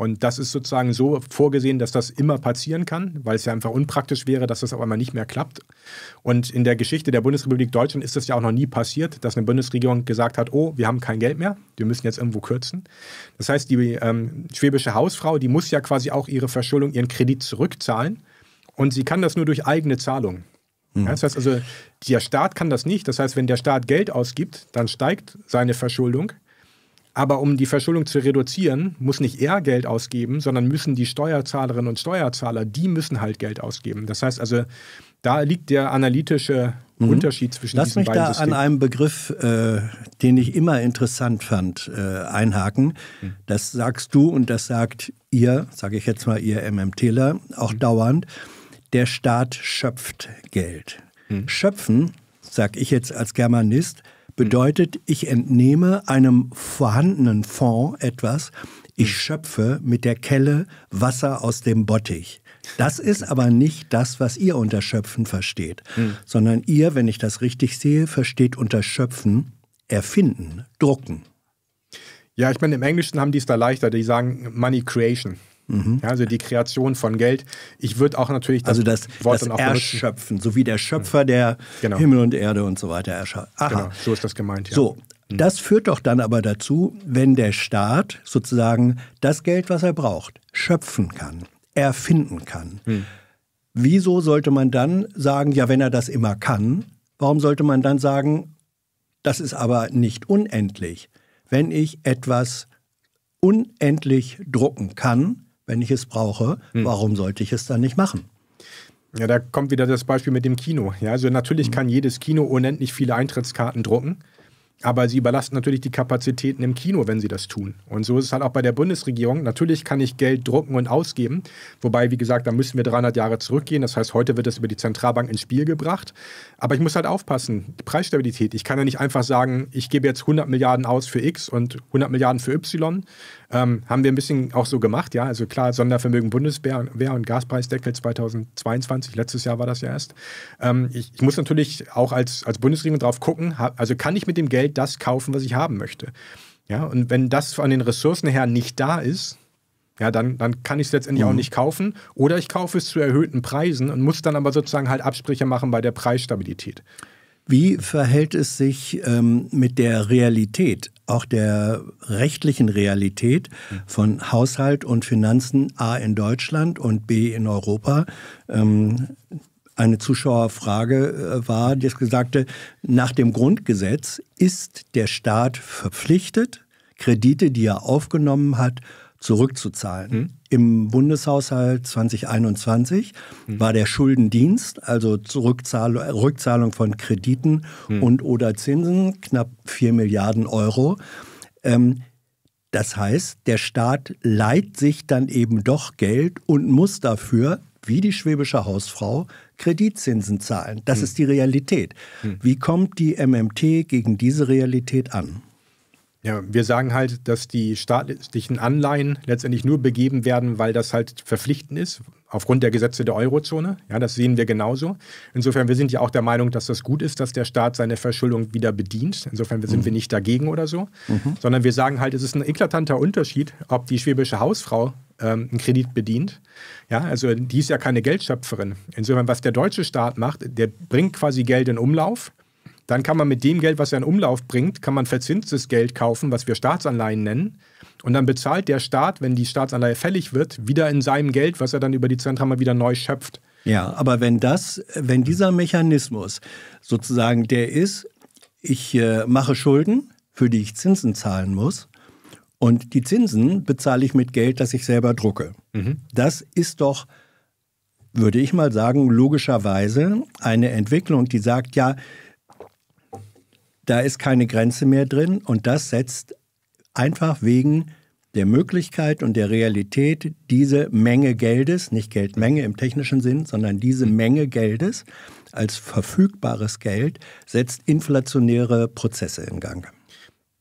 Und das ist sozusagen so vorgesehen, dass das immer passieren kann, weil es ja einfach unpraktisch wäre, dass das auf einmal nicht mehr klappt. Und in der Geschichte der Bundesrepublik Deutschland ist das ja auch noch nie passiert, dass eine Bundesregierung gesagt hat, oh, wir haben kein Geld mehr, wir müssen jetzt irgendwo kürzen. Das heißt, die ähm, schwäbische Hausfrau, die muss ja quasi auch ihre Verschuldung, ihren Kredit zurückzahlen. Und sie kann das nur durch eigene Zahlungen. Mhm. Ja, das heißt also, der Staat kann das nicht. Das heißt, wenn der Staat Geld ausgibt, dann steigt seine Verschuldung. Aber um die Verschuldung zu reduzieren, muss nicht er Geld ausgeben, sondern müssen die Steuerzahlerinnen und Steuerzahler, die müssen halt Geld ausgeben. Das heißt also, da liegt der analytische mhm. Unterschied zwischen Lass diesen beiden Lass mich da an einem Begriff, äh, den ich immer interessant fand, äh, einhaken. Mhm. Das sagst du und das sagt ihr, sage ich jetzt mal ihr MMTler, auch mhm. dauernd. Der Staat schöpft Geld. Mhm. Schöpfen, sage ich jetzt als Germanist, bedeutet, ich entnehme einem vorhandenen Fond etwas, ich mhm. schöpfe mit der Kelle Wasser aus dem Bottich. Das ist aber nicht das, was ihr unter Schöpfen versteht, hm. sondern ihr, wenn ich das richtig sehe, versteht unter Schöpfen erfinden, drucken. Ja, ich meine, im Englischen haben die es da leichter, die sagen Money Creation. Mhm. Ja, also die Kreation von Geld. Ich würde auch natürlich das, also das, Wort das dann auch Erschöpfen, benutzen. so wie der Schöpfer mhm. der genau. Himmel und Erde und so weiter erschafft. Genau, so ist das gemeint. Ja. So, mhm. das führt doch dann aber dazu, wenn der Staat sozusagen das Geld, was er braucht, schöpfen kann, erfinden kann. Mhm. Wieso sollte man dann sagen, ja, wenn er das immer kann, warum sollte man dann sagen, das ist aber nicht unendlich? Wenn ich etwas unendlich drucken kann, wenn ich es brauche, hm. warum sollte ich es dann nicht machen? Ja, da kommt wieder das Beispiel mit dem Kino. Ja, also natürlich hm. kann jedes Kino unendlich viele Eintrittskarten drucken. Aber sie überlasten natürlich die Kapazitäten im Kino, wenn sie das tun. Und so ist es halt auch bei der Bundesregierung. Natürlich kann ich Geld drucken und ausgeben. Wobei, wie gesagt, da müssen wir 300 Jahre zurückgehen. Das heißt, heute wird das über die Zentralbank ins Spiel gebracht. Aber ich muss halt aufpassen. Die Preisstabilität. Ich kann ja nicht einfach sagen, ich gebe jetzt 100 Milliarden aus für X und 100 Milliarden für Y. Ähm, haben wir ein bisschen auch so gemacht, ja. Also klar, Sondervermögen Bundeswehr und Gaspreisdeckel 2022. Letztes Jahr war das ja erst. Ähm, ich, ich, muss natürlich auch als, als Bundesregierung drauf gucken. Also kann ich mit dem Geld das kaufen, was ich haben möchte. Ja, und wenn das von den Ressourcen her nicht da ist, ja, dann, dann kann ich es letztendlich mhm. auch nicht kaufen. Oder ich kaufe es zu erhöhten Preisen und muss dann aber sozusagen halt Absprüche machen bei der Preisstabilität. Wie verhält es sich ähm, mit der Realität, auch der rechtlichen Realität von Haushalt und Finanzen A in Deutschland und B in Europa? Ähm, eine Zuschauerfrage äh, war, die das gesagte, nach dem Grundgesetz ist der Staat verpflichtet, Kredite, die er aufgenommen hat, zurückzuzahlen. Hm. Im Bundeshaushalt 2021 hm. war der Schuldendienst, also Rückzahlung, Rückzahlung von Krediten hm. und oder Zinsen, knapp 4 Milliarden Euro. Ähm, das heißt, der Staat leiht sich dann eben doch Geld und muss dafür, wie die schwäbische Hausfrau, Kreditzinsen zahlen. Das hm. ist die Realität. Hm. Wie kommt die MMT gegen diese Realität an? Ja, wir sagen halt, dass die staatlichen Anleihen letztendlich nur begeben werden, weil das halt verpflichtend ist, aufgrund der Gesetze der Eurozone. Ja, das sehen wir genauso. Insofern, wir sind ja auch der Meinung, dass das gut ist, dass der Staat seine Verschuldung wieder bedient. Insofern sind mhm. wir nicht dagegen oder so, mhm. sondern wir sagen halt, es ist ein eklatanter Unterschied, ob die schwäbische Hausfrau ähm, einen Kredit bedient. Ja, also die ist ja keine Geldschöpferin. Insofern, was der deutsche Staat macht, der bringt quasi Geld in Umlauf. Dann kann man mit dem Geld, was er in Umlauf bringt, kann man verzinstes Geld kaufen, was wir Staatsanleihen nennen. Und dann bezahlt der Staat, wenn die Staatsanleihe fällig wird, wieder in seinem Geld, was er dann über die Zentralbank wieder neu schöpft. Ja, aber wenn das, wenn dieser Mechanismus sozusagen der ist, ich äh, mache Schulden, für die ich Zinsen zahlen muss, und die Zinsen bezahle ich mit Geld, das ich selber drucke. Mhm. Das ist doch, würde ich mal sagen, logischerweise eine Entwicklung, die sagt, ja, da ist keine Grenze mehr drin und das setzt einfach wegen der Möglichkeit und der Realität diese Menge Geldes, nicht Geldmenge im technischen Sinn, sondern diese mhm. Menge Geldes als verfügbares Geld setzt inflationäre Prozesse in Gang.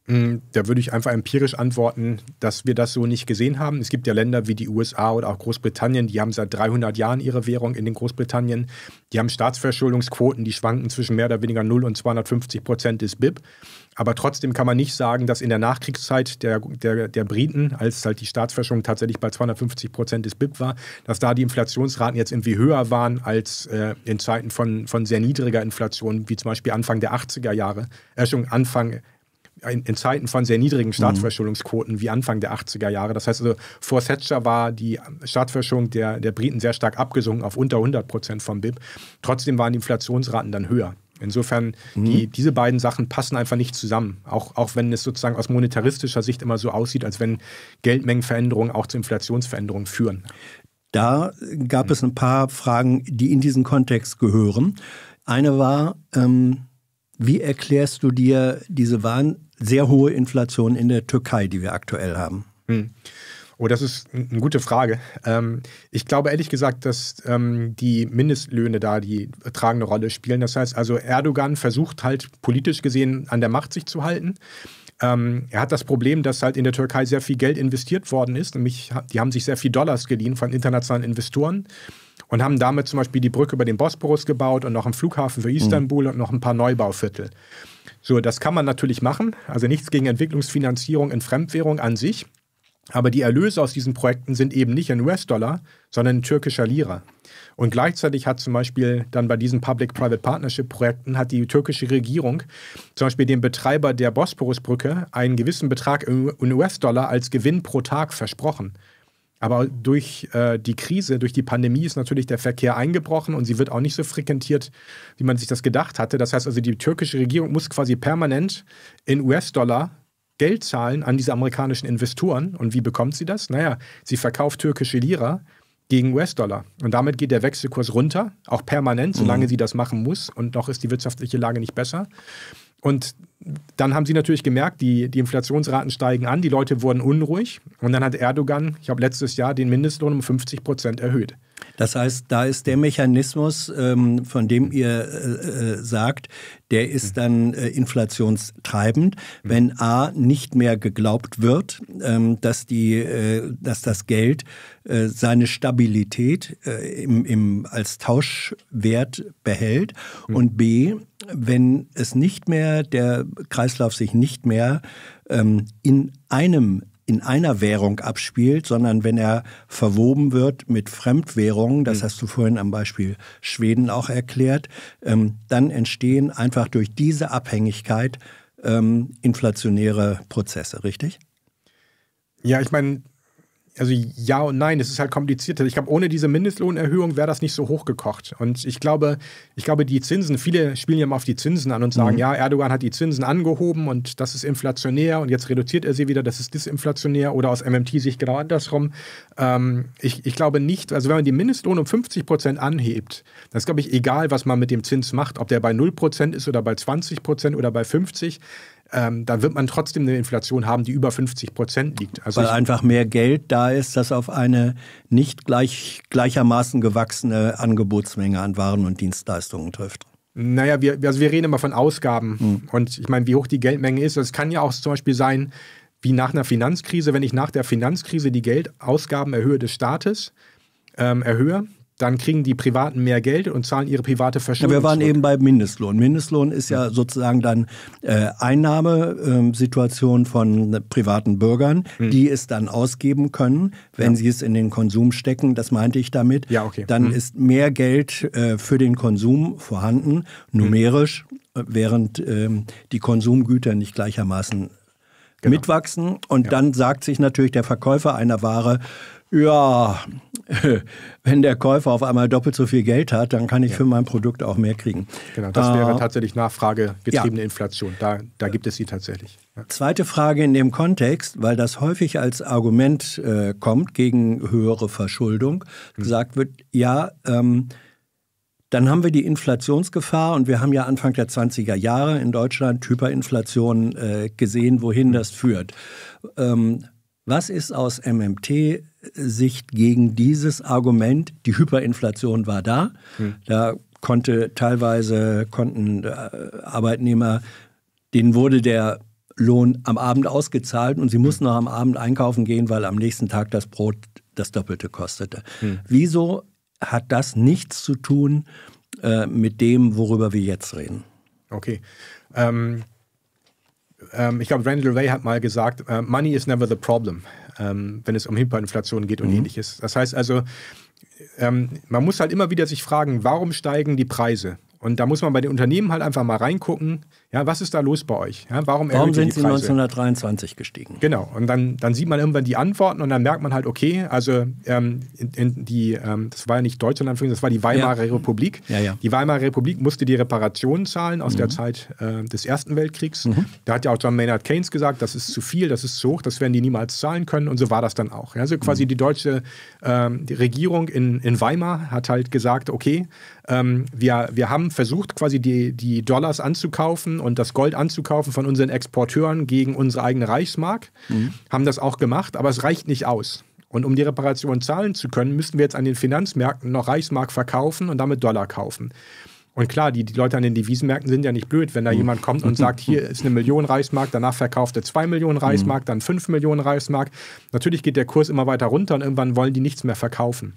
Mm, da würde ich einfach empirisch antworten, dass wir das so nicht gesehen haben. Es gibt ja Länder wie die USA oder auch Großbritannien, die haben seit 300 Jahren ihre Währung in den Großbritannien. Die haben Staatsverschuldungsquoten, die schwanken zwischen mehr oder weniger 0 und 250 Prozent des BIP. Aber trotzdem kann man nicht sagen, dass in der Nachkriegszeit der, der, der Briten, als halt die Staatsverschuldung tatsächlich bei 250 Prozent des BIP war, dass da die Inflationsraten jetzt irgendwie höher waren als äh, in Zeiten von, von sehr niedriger Inflation, wie zum Beispiel Anfang der 80er Jahre, äh, schon Anfang in Zeiten von sehr niedrigen mhm. Staatsverschuldungsquoten wie Anfang der 80er Jahre. Das heißt also, vor Thatcher war die Staatsverschuldung der, der Briten sehr stark abgesunken auf unter 100 Prozent vom BIP. Trotzdem waren die Inflationsraten dann höher. Insofern, mhm. die, diese beiden Sachen passen einfach nicht zusammen. Auch, auch wenn es sozusagen aus monetaristischer Sicht immer so aussieht, als wenn Geldmengenveränderungen auch zu Inflationsveränderungen führen. Da gab mhm. es ein paar Fragen, die in diesen Kontext gehören. Eine war, ähm, wie erklärst du dir diese Wahn sehr hohe Inflation in der Türkei, die wir aktuell haben? Hm. Oh, das ist eine gute Frage. Ähm, ich glaube ehrlich gesagt, dass ähm, die Mindestlöhne da die tragende Rolle spielen. Das heißt also, Erdogan versucht halt politisch gesehen an der Macht sich zu halten. Ähm, er hat das Problem, dass halt in der Türkei sehr viel Geld investiert worden ist. Nämlich, die haben sich sehr viel Dollars geliehen von internationalen Investoren und haben damit zum Beispiel die Brücke über den Bosporus gebaut und noch einen Flughafen für hm. Istanbul mhm. und noch ein paar Neubauviertel. So, das kann man natürlich machen. Also nichts gegen Entwicklungsfinanzierung in Fremdwährung an sich. Aber die Erlöse aus diesen Projekten sind eben nicht in US-Dollar, sondern in türkischer Lira. Und gleichzeitig hat zum Beispiel dann bei diesen Public-Private Partnership-Projekten hat die türkische Regierung zum Beispiel dem Betreiber der Bosporusbrücke einen gewissen Betrag in US-Dollar als Gewinn pro Tag versprochen. Aber durch äh, die Krise, durch die Pandemie ist natürlich der Verkehr eingebrochen und sie wird auch nicht so frequentiert, wie man sich das gedacht hatte. Das heißt also, die türkische Regierung muss quasi permanent in US-Dollar Geld zahlen an diese amerikanischen Investoren. Und wie bekommt sie das? Naja, sie verkauft türkische Lira gegen US-Dollar. Und damit geht der Wechselkurs runter, auch permanent, solange mhm. sie das machen muss. Und noch ist die wirtschaftliche Lage nicht besser. Und dann haben sie natürlich gemerkt, die, die Inflationsraten steigen an, die Leute wurden unruhig. Und dann hat Erdogan, ich habe letztes Jahr den Mindestlohn um 50 Prozent erhöht. Das heißt, da ist der Mechanismus, ähm, von dem ihr äh, äh sagt, der ist mhm. dann äh, inflationstreibend, mhm. wenn A nicht mehr geglaubt wird, ähm, dass, die, äh, dass das Geld äh, seine Stabilität äh, im, im, als Tauschwert behält mhm. und B, wenn es nicht mehr, der Kreislauf sich nicht mehr ähm, in einem in einer Währung abspielt, sondern wenn er verwoben wird mit Fremdwährungen, das mhm. hast du vorhin am Beispiel Schweden auch erklärt, ähm, dann entstehen einfach durch diese Abhängigkeit ähm, inflationäre Prozesse, richtig? Ja, ich meine, also ja und nein, es ist halt komplizierter. Ich glaube, ohne diese Mindestlohnerhöhung wäre das nicht so hochgekocht. Und ich glaube, ich glaube, die Zinsen, viele spielen ja mal auf die Zinsen an und sagen, mhm. ja, Erdogan hat die Zinsen angehoben und das ist inflationär und jetzt reduziert er sie wieder, das ist disinflationär oder aus MMT sicht genau andersrum. Ähm, ich, ich glaube nicht, also wenn man die Mindestlohn um 50 Prozent anhebt, dann ist, glaube ich, egal, was man mit dem Zins macht, ob der bei 0 Prozent ist oder bei 20 Prozent oder bei 50 ähm, da wird man trotzdem eine Inflation haben, die über 50 Prozent liegt. Also Weil einfach mehr Geld da ist, das auf eine nicht gleich, gleichermaßen gewachsene Angebotsmenge an Waren und Dienstleistungen trifft. Naja, wir, also wir reden immer von Ausgaben. Mhm. Und ich meine, wie hoch die Geldmenge ist, das kann ja auch zum Beispiel sein, wie nach einer Finanzkrise, wenn ich nach der Finanzkrise die Geldausgaben erhöhe des Staates, ähm, erhöhe, dann kriegen die Privaten mehr Geld und zahlen ihre private Verschuldung. Ja, wir waren zurück. eben bei Mindestlohn. Mindestlohn ist ja sozusagen dann äh, Einnahmesituation von privaten Bürgern, hm. die es dann ausgeben können, wenn ja. sie es in den Konsum stecken. Das meinte ich damit. Ja, okay. Dann hm. ist mehr Geld äh, für den Konsum vorhanden, hm. numerisch, hm. während äh, die Konsumgüter nicht gleichermaßen genau. mitwachsen. Und ja. dann sagt sich natürlich der Verkäufer einer Ware, ja, wenn der Käufer auf einmal doppelt so viel Geld hat, dann kann ich ja. für mein Produkt auch mehr kriegen. Genau, das wäre äh, tatsächlich nachfragegetriebene ja. Inflation. Da, da gibt es sie tatsächlich. Ja. Zweite Frage in dem Kontext, weil das häufig als Argument äh, kommt gegen höhere Verschuldung, hm. gesagt wird, ja, ähm, dann haben wir die Inflationsgefahr und wir haben ja Anfang der 20er Jahre in Deutschland Hyperinflation äh, gesehen, wohin hm. das führt. Ähm, was ist aus MMT-Sicht gegen dieses Argument? Die Hyperinflation war da. Hm. Da konnte teilweise konnten äh, Arbeitnehmer, denen wurde der Lohn am Abend ausgezahlt und sie hm. mussten noch am Abend einkaufen gehen, weil am nächsten Tag das Brot das Doppelte kostete. Hm. Wieso hat das nichts zu tun äh, mit dem, worüber wir jetzt reden? Okay. Ähm, ähm, ich glaube, Randall Ray hat mal gesagt, äh, Money is never the problem, ähm, wenn es um Hyperinflation geht und mhm. ähnliches. Das heißt also, ähm, man muss halt immer wieder sich fragen, warum steigen die Preise? Und da muss man bei den Unternehmen halt einfach mal reingucken, ja, was ist da los bei euch? Ja, warum warum sind sie 1923 gestiegen? Genau, und dann, dann sieht man irgendwann die Antworten und dann merkt man halt, okay, also ähm, in, in die, ähm, das war ja nicht Deutschland, das war die Weimarer ja. Republik. Ja, die Weimarer Republik musste die Reparationen zahlen aus mhm. der Zeit äh, des Ersten Weltkriegs. Mhm. Da hat ja auch John Maynard Keynes gesagt, das ist zu viel, das ist zu hoch, das werden die niemals zahlen können und so war das dann auch. Also quasi mhm. die deutsche ähm, die Regierung in, in Weimar hat halt gesagt, okay, ähm, wir, wir haben versucht, quasi die, die Dollars anzukaufen und das Gold anzukaufen von unseren Exporteuren gegen unsere eigene Reichsmark. Mhm. Haben das auch gemacht, aber es reicht nicht aus. Und um die Reparation zahlen zu können, müssten wir jetzt an den Finanzmärkten noch Reichsmark verkaufen und damit Dollar kaufen. Und klar, die, die Leute an den Devisenmärkten sind ja nicht blöd, wenn da mhm. jemand kommt und sagt, hier ist eine Million Reichsmark, danach verkauft er zwei Millionen mhm. Reichsmark, dann fünf Millionen Reichsmark. Natürlich geht der Kurs immer weiter runter und irgendwann wollen die nichts mehr verkaufen.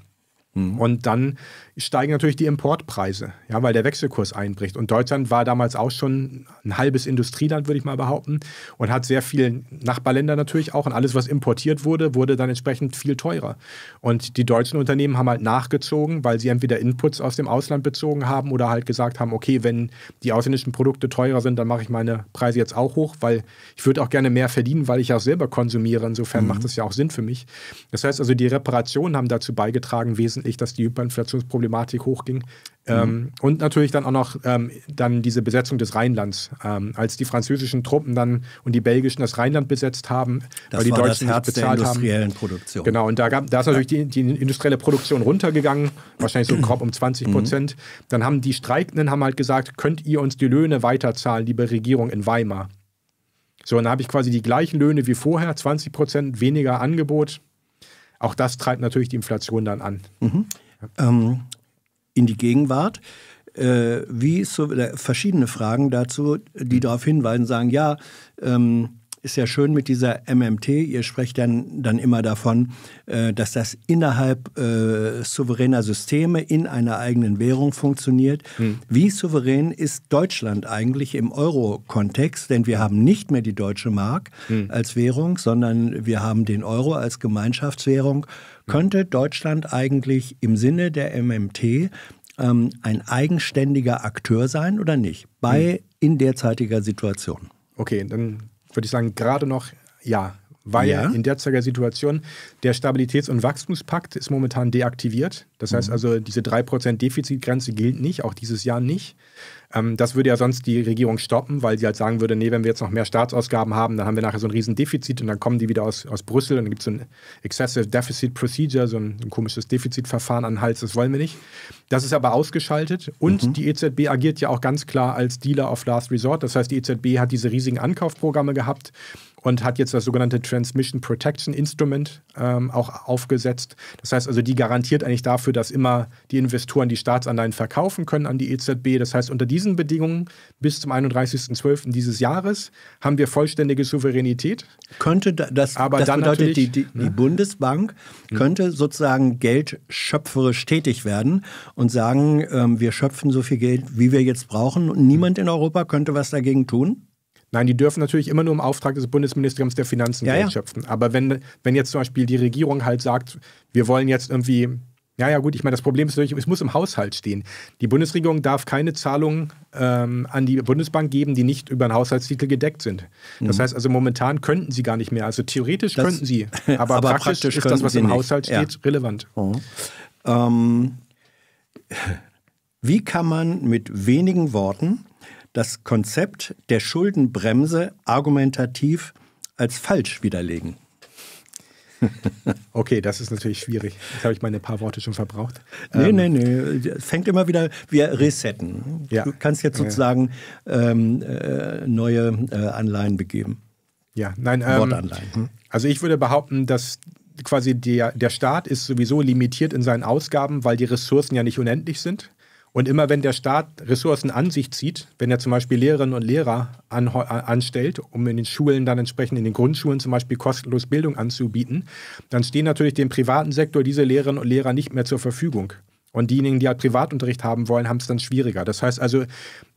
Mhm. Und dann steigen natürlich die Importpreise, ja, weil der Wechselkurs einbricht. Und Deutschland war damals auch schon ein halbes Industrieland, würde ich mal behaupten, und hat sehr viele Nachbarländer natürlich auch. Und alles, was importiert wurde, wurde dann entsprechend viel teurer. Und die deutschen Unternehmen haben halt nachgezogen, weil sie entweder Inputs aus dem Ausland bezogen haben oder halt gesagt haben, okay, wenn die ausländischen Produkte teurer sind, dann mache ich meine Preise jetzt auch hoch, weil ich würde auch gerne mehr verdienen, weil ich auch selber konsumiere. Insofern mhm. macht das ja auch Sinn für mich. Das heißt also, die Reparationen haben dazu beigetragen, wesentlich wesentlich, dass die Hyperinflationsproblematik hochging. Mhm. Ähm, und natürlich dann auch noch ähm, dann diese Besetzung des Rheinlands, ähm, als die französischen Truppen dann und die belgischen das Rheinland besetzt haben, das weil die Deutschen das Herz nicht bezahlt der industriellen haben. Produktion. Genau, und da, gab, da ist natürlich die, die industrielle Produktion runtergegangen, wahrscheinlich so grob um 20 mhm. Prozent. Mhm. Dann haben die Streikenden haben halt gesagt, könnt ihr uns die Löhne weiterzahlen, liebe Regierung in Weimar. So, und dann habe ich quasi die gleichen Löhne wie vorher, 20 Prozent weniger Angebot, auch das treibt natürlich die Inflation dann an. Mhm. Ähm, in die Gegenwart. Äh, wie so, äh, verschiedene Fragen dazu, die mhm. darauf hinweisen, sagen, ja, ähm, ist ja schön mit dieser MMT. Ihr sprecht dann, dann immer davon, äh, dass das innerhalb äh, souveräner Systeme in einer eigenen Währung funktioniert. Hm. Wie souverän ist Deutschland eigentlich im Euro-Kontext? Denn wir haben nicht mehr die deutsche Mark hm. als Währung, sondern wir haben den Euro als Gemeinschaftswährung. Hm. Könnte Deutschland eigentlich im Sinne der MMT ähm, ein eigenständiger Akteur sein oder nicht? Bei hm. in derzeitiger Situation. Okay, dann würde ich sagen, gerade noch ja weil ja. in derzeitiger Situation der Stabilitäts- und Wachstumspakt ist momentan deaktiviert. Das heißt mhm. also, diese 3% Defizitgrenze gilt nicht, auch dieses Jahr nicht. Ähm, das würde ja sonst die Regierung stoppen, weil sie halt sagen würde, nee, wenn wir jetzt noch mehr Staatsausgaben haben, dann haben wir nachher so ein Riesendefizit und dann kommen die wieder aus, aus Brüssel und dann gibt es so ein Excessive Deficit Procedure, so ein, ein komisches Defizitverfahren an den Hals, das wollen wir nicht. Das ist aber ausgeschaltet und mhm. die EZB agiert ja auch ganz klar als Dealer of Last Resort. Das heißt, die EZB hat diese riesigen Ankaufprogramme gehabt und hat jetzt das sogenannte Transmission Protection Instrument ähm, auch aufgesetzt. Das heißt also, die garantiert eigentlich dafür, dass immer die Investoren die Staatsanleihen verkaufen können an die EZB. Das heißt, unter diesen Bedingungen bis zum 31.12. dieses Jahres haben wir vollständige Souveränität. Könnte das, Aber das dann bedeutet, die, die, ne? die, Bundesbank mhm. könnte mhm. sozusagen geldschöpferisch tätig werden und sagen, ähm, wir schöpfen so viel Geld, wie wir jetzt brauchen und niemand in Europa könnte was dagegen tun? Nein, die dürfen natürlich immer nur im Auftrag des Bundesministeriums der Finanzen ja, Geld ja. schöpfen. Aber wenn, wenn jetzt zum Beispiel die Regierung halt sagt, wir wollen jetzt irgendwie, ja, ja, gut, ich meine, das Problem ist natürlich, es muss im Haushalt stehen. Die Bundesregierung darf keine Zahlungen ähm, an die Bundesbank geben, die nicht über einen Haushaltstitel gedeckt sind. Das mhm. heißt also, momentan könnten sie gar nicht mehr. Also theoretisch das, könnten sie, aber, aber praktisch, praktisch, ist das, was im nicht. Haushalt steht, ja. relevant. Oh. Ähm, wie kann man mit wenigen Worten das Konzept der Schuldenbremse argumentativ als falsch widerlegen. Okay, das ist natürlich schwierig. Jetzt habe ich meine paar Worte schon verbraucht. Nee, ähm, nee, nee. Fängt immer wieder, wir resetten. Ja. Du kannst jetzt sozusagen ähm, äh, neue äh, Anleihen begeben. Ja, nein. Ähm, Wortanleihen. Hm. Also ich würde behaupten, dass quasi der, der Staat ist sowieso limitiert in seinen Ausgaben, weil die Ressourcen ja nicht unendlich sind. Und immer wenn der Staat Ressourcen an sich zieht, wenn er zum Beispiel Lehrerinnen und Lehrer an, anstellt, um in den Schulen dann entsprechend in den Grundschulen zum Beispiel kostenlos Bildung anzubieten, dann stehen natürlich dem privaten Sektor diese Lehrerinnen und Lehrer nicht mehr zur Verfügung. Und diejenigen, die halt Privatunterricht haben wollen, haben es dann schwieriger. Das heißt also,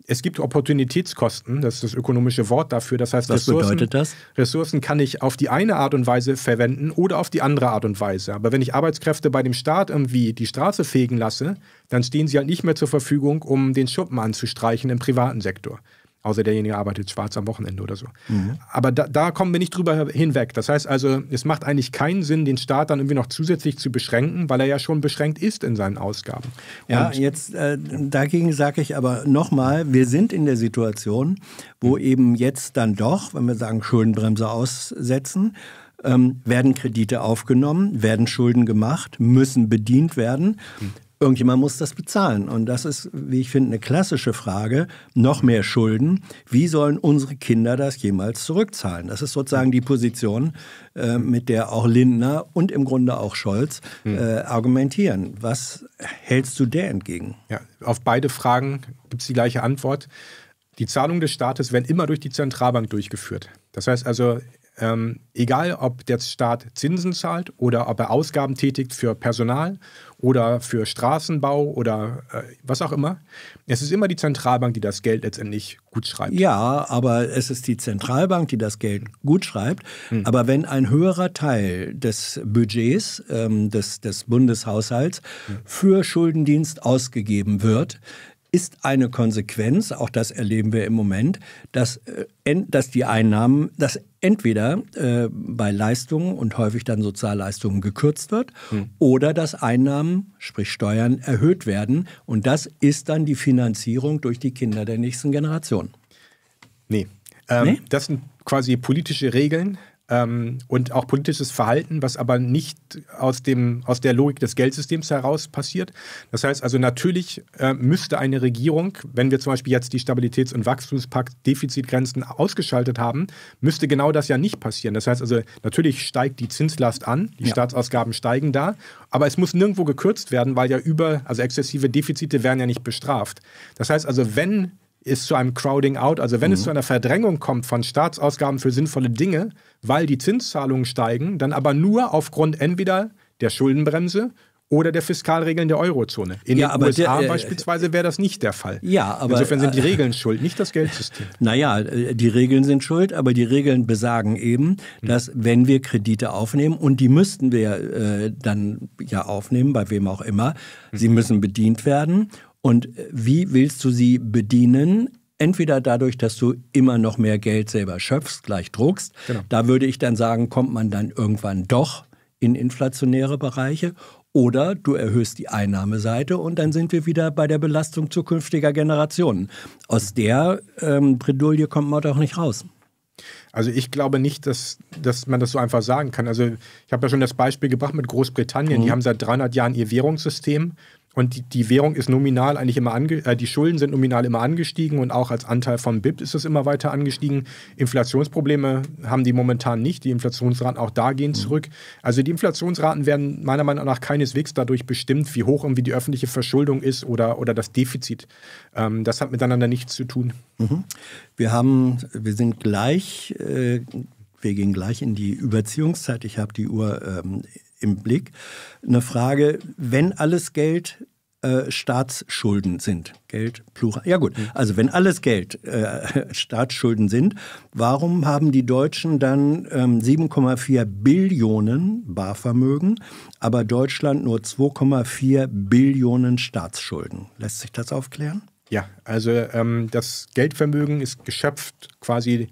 es gibt Opportunitätskosten, das ist das ökonomische Wort dafür. Das heißt, Was Ressourcen, bedeutet das? Ressourcen kann ich auf die eine Art und Weise verwenden oder auf die andere Art und Weise. Aber wenn ich Arbeitskräfte bei dem Staat irgendwie die Straße fegen lasse, dann stehen sie halt nicht mehr zur Verfügung, um den Schuppen anzustreichen im privaten Sektor. Außer derjenige arbeitet schwarz am Wochenende oder so. Mhm. Aber da, da, kommen wir nicht drüber hinweg. Das heißt also, es macht eigentlich keinen Sinn, den Staat dann irgendwie noch zusätzlich zu beschränken, weil er ja schon beschränkt ist in seinen Ausgaben. Und ja, jetzt äh, dagegen sage ich aber nochmal, wir sind in der Situation, wo mhm. eben jetzt dann doch, wenn wir sagen, Schuldenbremse aussetzen, ähm, werden Kredite aufgenommen, werden Schulden gemacht, müssen bedient werden. Mhm. Irgendjemand muss das bezahlen. Und das ist, wie ich finde, eine klassische Frage. Noch mehr Schulden. Wie sollen unsere Kinder das jemals zurückzahlen? Das ist sozusagen die Position, äh, mit der auch Lindner und im Grunde auch Scholz hm. äh, argumentieren. Was hältst du der entgegen? Ja, auf beide Fragen gibt es die gleiche Antwort. Die Zahlungen des Staates werden immer durch die Zentralbank durchgeführt. Das heißt also, ähm, egal ob der Staat Zinsen zahlt oder ob er Ausgaben tätigt für Personal oder für Straßenbau oder äh, was auch immer. Es ist immer die Zentralbank, die das Geld letztendlich gut schreibt. Ja, aber es ist die Zentralbank, die das Geld gut schreibt. Hm. Aber wenn ein höherer Teil des Budgets ähm, des, des Bundeshaushalts hm. für Schuldendienst ausgegeben wird, ist eine Konsequenz, auch das erleben wir im Moment, dass, äh, dass die Einnahmen, dass entweder äh, bei Leistungen und häufig dann Sozialleistungen gekürzt wird hm. oder dass Einnahmen, sprich Steuern, erhöht werden. Und das ist dann die Finanzierung durch die Kinder der nächsten Generation. Nee. Ähm, nee? Das sind quasi politische Regeln, ähm, und auch politisches Verhalten, was aber nicht aus, dem, aus der Logik des Geldsystems heraus passiert. Das heißt also, natürlich äh, müsste eine Regierung, wenn wir zum Beispiel jetzt die Stabilitäts- und Wachstumspakt-Defizitgrenzen ausgeschaltet haben, müsste genau das ja nicht passieren. Das heißt also, natürlich steigt die Zinslast an, die ja. Staatsausgaben steigen da, aber es muss nirgendwo gekürzt werden, weil ja über, also exzessive Defizite werden ja nicht bestraft. Das heißt also, wenn es zu einem Crowding out, also wenn mhm. es zu einer Verdrängung kommt von Staatsausgaben für sinnvolle Dinge, weil die Zinszahlungen steigen, dann aber nur aufgrund entweder der Schuldenbremse oder der Fiskalregeln der Eurozone. In ja, den USA der, äh, beispielsweise wäre das nicht der Fall. Ja, aber, Insofern sind die äh, Regeln äh, schuld, nicht das Geldsystem. Naja, äh, die Regeln sind schuld, aber die Regeln besagen eben, hm. dass wenn wir Kredite aufnehmen, und die müssten wir äh, dann ja aufnehmen, bei wem auch immer, hm. sie müssen bedient werden. Und äh, wie willst du sie bedienen? Entweder dadurch, dass du immer noch mehr Geld selber schöpfst, gleich druckst. Genau. Da würde ich dann sagen, kommt man dann irgendwann doch in inflationäre Bereiche. Oder du erhöhst die Einnahmeseite und dann sind wir wieder bei der Belastung zukünftiger Generationen. Aus der ähm, Bredouille kommt man doch nicht raus. Also ich glaube nicht, dass, dass man das so einfach sagen kann. Also ich habe ja schon das Beispiel gebracht mit Großbritannien. Mhm. Die haben seit 300 Jahren ihr Währungssystem. Und die, die, Währung ist nominal eigentlich immer ange äh, die Schulden sind nominal immer angestiegen und auch als Anteil von BIP ist es immer weiter angestiegen. Inflationsprobleme haben die momentan nicht. Die Inflationsraten auch da gehen mhm. zurück. Also die Inflationsraten werden meiner Meinung nach keineswegs dadurch bestimmt, wie hoch irgendwie die öffentliche Verschuldung ist oder, oder das Defizit. Ähm, das hat miteinander nichts zu tun. Mhm. Wir haben, wir sind gleich äh wir gehen gleich in die Überziehungszeit. Ich habe die Uhr ähm, im Blick. Eine Frage, wenn alles Geld äh, Staatsschulden sind, Geld plural. Ja gut, mhm. also wenn alles Geld äh, Staatsschulden sind, warum haben die Deutschen dann ähm, 7,4 Billionen Barvermögen, aber Deutschland nur 2,4 Billionen Staatsschulden? Lässt sich das aufklären? Ja, also ähm, das Geldvermögen ist geschöpft quasi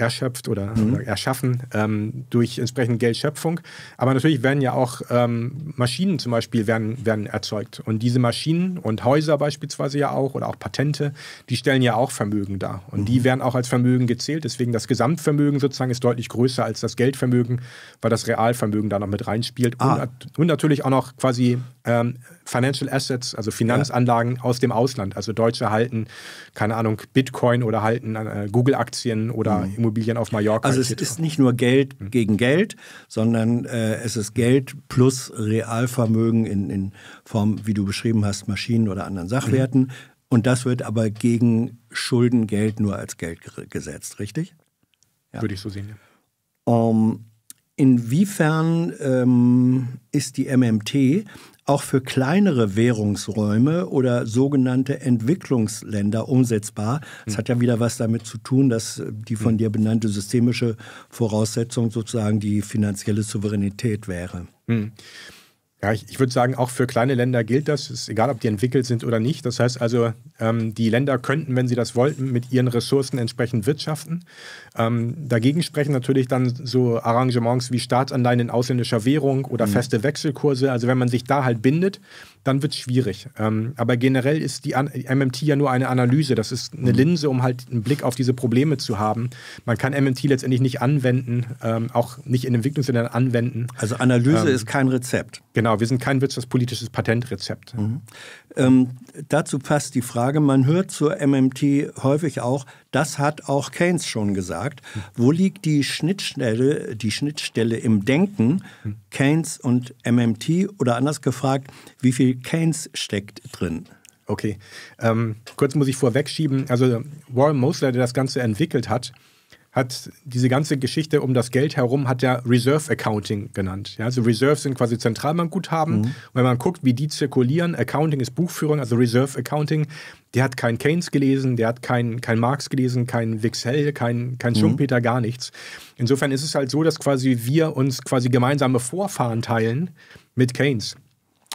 erschöpft oder, mhm. oder erschaffen ähm, durch entsprechende Geldschöpfung. Aber natürlich werden ja auch ähm, Maschinen zum Beispiel werden, werden erzeugt. Und diese Maschinen und Häuser beispielsweise ja auch oder auch Patente, die stellen ja auch Vermögen dar. Und mhm. die werden auch als Vermögen gezählt. Deswegen das Gesamtvermögen sozusagen ist deutlich größer als das Geldvermögen, weil das Realvermögen da noch mit reinspielt. Ah. Und, und natürlich auch noch quasi ähm, Financial Assets, also Finanzanlagen ja. aus dem Ausland. Also Deutsche halten, keine Ahnung, Bitcoin oder halten äh, Google-Aktien oder mhm. Immobilien auf Mallorca. Also es ist nicht nur Geld mhm. gegen Geld, sondern äh, es ist Geld plus Realvermögen in, in, Form, wie du beschrieben hast, Maschinen oder anderen Sachwerten. Mhm. Und das wird aber gegen Schuldengeld nur als Geld gesetzt, richtig? Ja. Würde ich so sehen, ja. Um, ähm, inwiefern ähm, ist die MMT auch für kleinere Währungsräume oder sogenannte Entwicklungsländer umsetzbar. Das hat ja wieder was damit zu tun, dass äh, die von dir benannte systemische Voraussetzung sozusagen die finanzielle Souveränität wäre. Hm. Ja, ich, ich, würde sagen, auch für kleine Länder gilt das. Es ist egal, ob die entwickelt sind oder nicht. Das heißt also, ähm, die Länder könnten, wenn sie das wollten, mit ihren Ressourcen entsprechend wirtschaften. Ähm, dagegen sprechen natürlich dann so Arrangements wie Staatsanleihen in ausländischer Währung oder mhm. feste Wechselkurse. Also wenn man sich da halt bindet, dann wird es schwierig. Ähm, aber generell ist die An MMT ja nur eine Analyse. Das ist eine mhm. Linse, um halt einen Blick auf diese Probleme zu haben. Man kann MMT letztendlich nicht anwenden, ähm, auch nicht in Entwicklungsländern anwenden. Also Analyse ähm, ist kein Rezept. Genau, wir sind kein wirtschaftspolitisches Patentrezept. Mhm. Ähm, dazu passt die Frage, man hört zur MMT häufig auch, das hat auch Keynes schon gesagt. Wo liegt die Schnittstelle, die Schnittstelle im Denken Keynes und MMT oder anders gefragt, wie viel Keynes steckt drin? Okay, ähm, kurz muss ich vorwegschieben. Also Warren Mosler, der das Ganze entwickelt hat, hat diese ganze Geschichte um das Geld herum, hat ja Reserve Accounting genannt. Ja, also Reserves sind quasi Zentralbankguthaben. Mhm. wenn man guckt, wie die zirkulieren, Accounting ist Buchführung, also Reserve Accounting, der hat kein Keynes gelesen, der hat kein, kein Marx gelesen, kein Wixell, kein, kein mhm. Schumpeter, mhm. gar nichts. Insofern ist es halt so, dass quasi wir uns quasi gemeinsame Vorfahren teilen mit Keynes.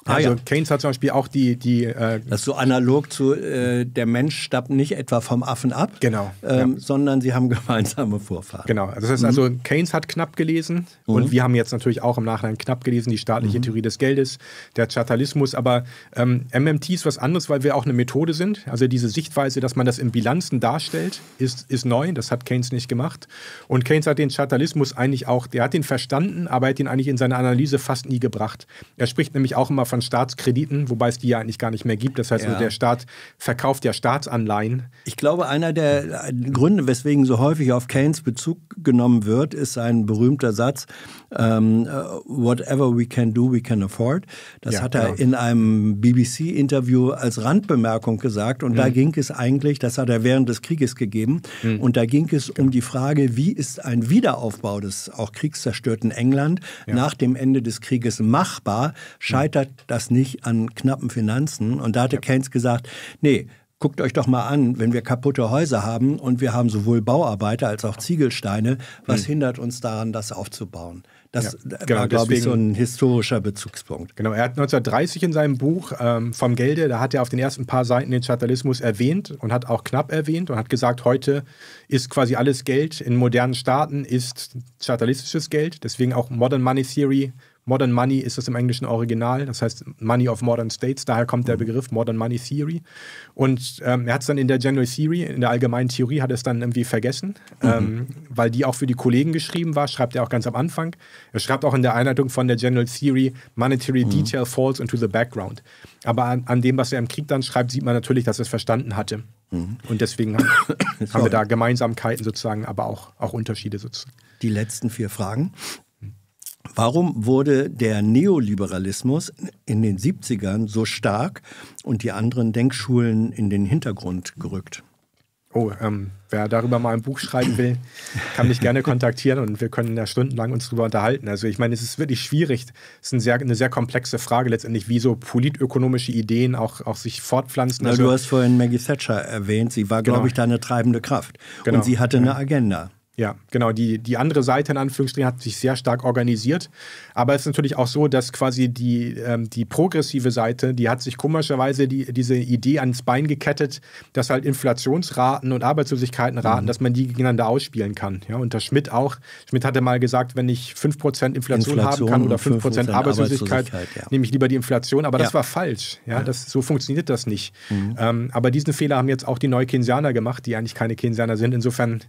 Ah, also ja. Keynes hat zum Beispiel auch die... die äh das ist so analog zu, äh, der Mensch stammt nicht etwa vom Affen ab, genau, ähm, ja. sondern sie haben gemeinsame Vorfahren. Genau, also das heißt also, mhm. also, Keynes hat knapp gelesen mhm. und wir haben jetzt natürlich auch im Nachhinein knapp gelesen, die staatliche mhm. Theorie des Geldes, der Chartalismus, aber ähm, MMT ist was anderes, weil wir auch eine Methode sind. Also diese Sichtweise, dass man das in Bilanzen darstellt, ist, ist neu, das hat Keynes nicht gemacht. Und Keynes hat den Chartalismus eigentlich auch, der hat den verstanden, aber er hat ihn eigentlich in seine Analyse fast nie gebracht. Er spricht nämlich auch immer von von Staatskrediten, wobei es die ja eigentlich gar nicht mehr gibt. Das heißt, also ja. also der Staat verkauft ja Staatsanleihen. Ich glaube, einer der Gründe, weswegen so häufig auf Keynes Bezug genommen wird, ist ein berühmter Satz, ähm, äh, whatever we can do, we can afford. Das ja, hat er ja. Genau. in einem BBC-Interview als Randbemerkung gesagt. Und mhm. da ging es eigentlich, das hat er während des Krieges gegeben, mhm. und da ging es um genau. die Frage, wie ist ein Wiederaufbau des auch kriegszerstörten England ja. nach dem Ende des Krieges machbar? Scheitert mhm. das nicht an knappen Finanzen? Und da hatte Keynes gesagt, nee, guckt euch doch mal an, wenn wir kaputte Häuser haben und wir haben sowohl Bauarbeiter als auch Ziegelsteine, was mhm. hindert uns daran, das aufzubauen? Das ja, genau, war, glaube ich, so ein historischer Bezugspunkt. Genau, er hat 1930 in seinem Buch ähm, Vom Gelde, da hat er auf den ersten paar Seiten den Statalismus erwähnt und hat auch knapp erwähnt und hat gesagt, heute ist quasi alles Geld in modernen Staaten ist statalistisches Geld, deswegen auch Modern Money Theory Modern Money ist das im englischen Original, das heißt Money of Modern States, daher kommt der mhm. Begriff Modern Money Theory. Und ähm, er hat es dann in der General Theory, in der allgemeinen Theorie, hat es dann irgendwie vergessen, mhm. ähm, weil die auch für die Kollegen geschrieben war, schreibt er auch ganz am Anfang. Er schreibt auch in der Einleitung von der General Theory, Monetary mhm. Detail falls into the background. Aber an, an, dem, was er im Krieg dann schreibt, sieht man natürlich, dass er es verstanden hatte. Mhm. Und deswegen haben, haben wir da Gemeinsamkeiten sozusagen, aber auch, auch Unterschiede sozusagen. Die letzten vier Fragen. Warum wurde der Neoliberalismus in den 70ern so stark und die anderen Denkschulen in den Hintergrund gerückt? Oh, ähm, wer darüber mal ein Buch schreiben will, kann mich gerne kontaktieren und wir können ja stundenlang uns darüber unterhalten. Also ich meine, es ist wirklich schwierig. Es ist eine sehr, eine sehr komplexe Frage letztendlich, wie so politökonomische Ideen auch, auch sich fortpflanzen. Also, du hast vorhin Maggie Thatcher erwähnt. Sie war, genau. glaube ich, da eine treibende Kraft. Genau. Und sie hatte eine Agenda. Ja, genau. Die, die andere Seite in Anführungsstrichen hat sich sehr stark organisiert. Aber es ist natürlich auch so, dass quasi die, ähm, die progressive Seite, die hat sich komischerweise die, diese Idee ans Bein gekettet, dass halt Inflationsraten und Arbeitslosigkeitenraten, mhm. dass man die gegeneinander ausspielen kann. Ja, und der Schmidt auch. Schmidt hatte mal gesagt, wenn ich 5% Inflation, Inflation haben kann oder 5%, 5% Arbeitslosigkeit, Arbeitslosigkeit ja. nehme ich lieber die Inflation. Aber ja. das war falsch. Ja, Das, so funktioniert das nicht. Mhm. Ähm, aber diesen Fehler haben jetzt auch die Neukensianer gemacht, die eigentlich keine Keynesianer sind. Insofern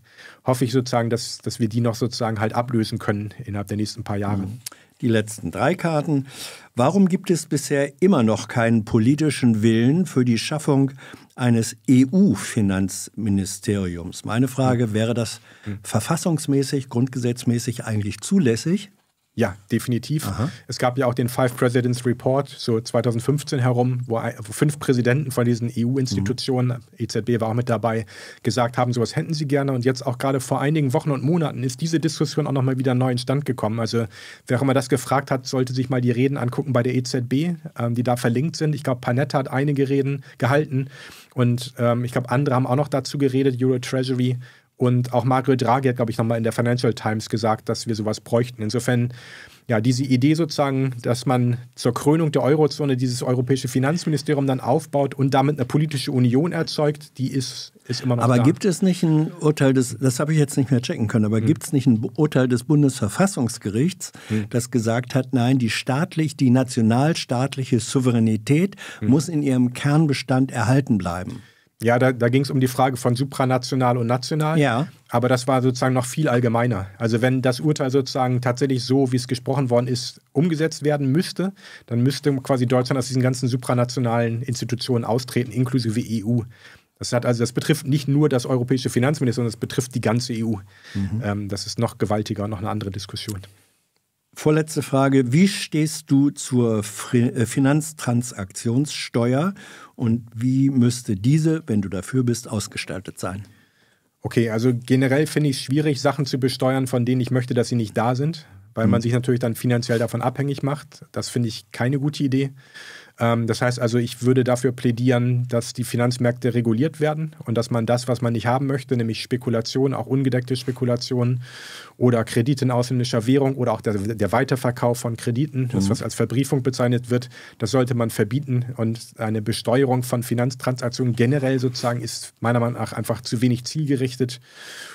hoffe ich sozusagen, dass, dass wir die noch sozusagen halt ablösen können innerhalb der nächsten paar Jahre. Mhm die letzten drei Karten. Warum gibt es bisher immer noch keinen politischen Willen für die Schaffung eines EU-Finanzministeriums? Meine Frage, wäre das hm. verfassungsmäßig, grundgesetzmäßig eigentlich zulässig? Ja, definitiv. Aha. Es gab ja auch den Five Presidents Report so 2015 herum, wo, fünf Präsidenten von diesen EU-Institutionen, mhm. EZB war auch mit dabei, gesagt haben, sowas hätten sie gerne. Und jetzt auch gerade vor einigen Wochen und Monaten ist diese Diskussion auch nochmal wieder neu in Stand gekommen. Also wer immer das gefragt hat, sollte sich mal die Reden angucken bei der EZB, ähm, die da verlinkt sind. Ich glaube, Panetta hat einige Reden gehalten und ähm, ich glaube, andere haben auch noch dazu geredet, Euro Treasury. Und auch Mario Draghi hat, glaube ich, nochmal in der Financial Times gesagt, dass wir sowas bräuchten. Insofern, ja, diese Idee sozusagen, dass man zur Krönung der Eurozone dieses europäische Finanzministerium dann aufbaut und damit eine politische Union erzeugt, die ist, ist immer noch aber da. Aber gibt es nicht ein Urteil des, das habe ich jetzt nicht mehr checken können, aber hm. gibt es nicht ein Urteil des Bundesverfassungsgerichts, hm. das gesagt hat, nein, die staatlich, die nationalstaatliche Souveränität hm. muss in ihrem Kernbestand erhalten bleiben? Ja, da, da ging es um die Frage von supranational und national. Ja. Aber das war sozusagen noch viel allgemeiner. Also wenn das Urteil sozusagen tatsächlich so, wie es gesprochen worden ist, umgesetzt werden müsste, dann müsste quasi Deutschland aus diesen ganzen supranationalen Institutionen austreten, inklusive EU. Das, hat also, das betrifft nicht nur das europäische Finanzministerium, sondern das betrifft die ganze EU. Mhm. Ähm, das ist noch gewaltiger, und noch eine andere Diskussion. Vorletzte Frage. Wie stehst du zur äh, Finanztransaktionssteuer und wie müsste diese, wenn du dafür bist, ausgestaltet sein? Okay, also generell finde ich es schwierig, Sachen zu besteuern, von denen ich möchte, dass sie nicht da sind, weil mhm. man sich natürlich dann finanziell davon abhängig macht. Das finde ich keine gute Idee. Ähm, das heißt also, ich würde dafür plädieren, dass die Finanzmärkte reguliert werden und dass man das, was man nicht haben möchte, nämlich Spekulationen, auch ungedeckte Spekulationen oder Kredite in ausländischer Währung oder auch der, der Weiterverkauf von Krediten, mhm. das was als Verbriefung bezeichnet wird, das sollte man verbieten und eine Besteuerung von Finanztransaktionen generell sozusagen ist meiner Meinung nach einfach zu wenig zielgerichtet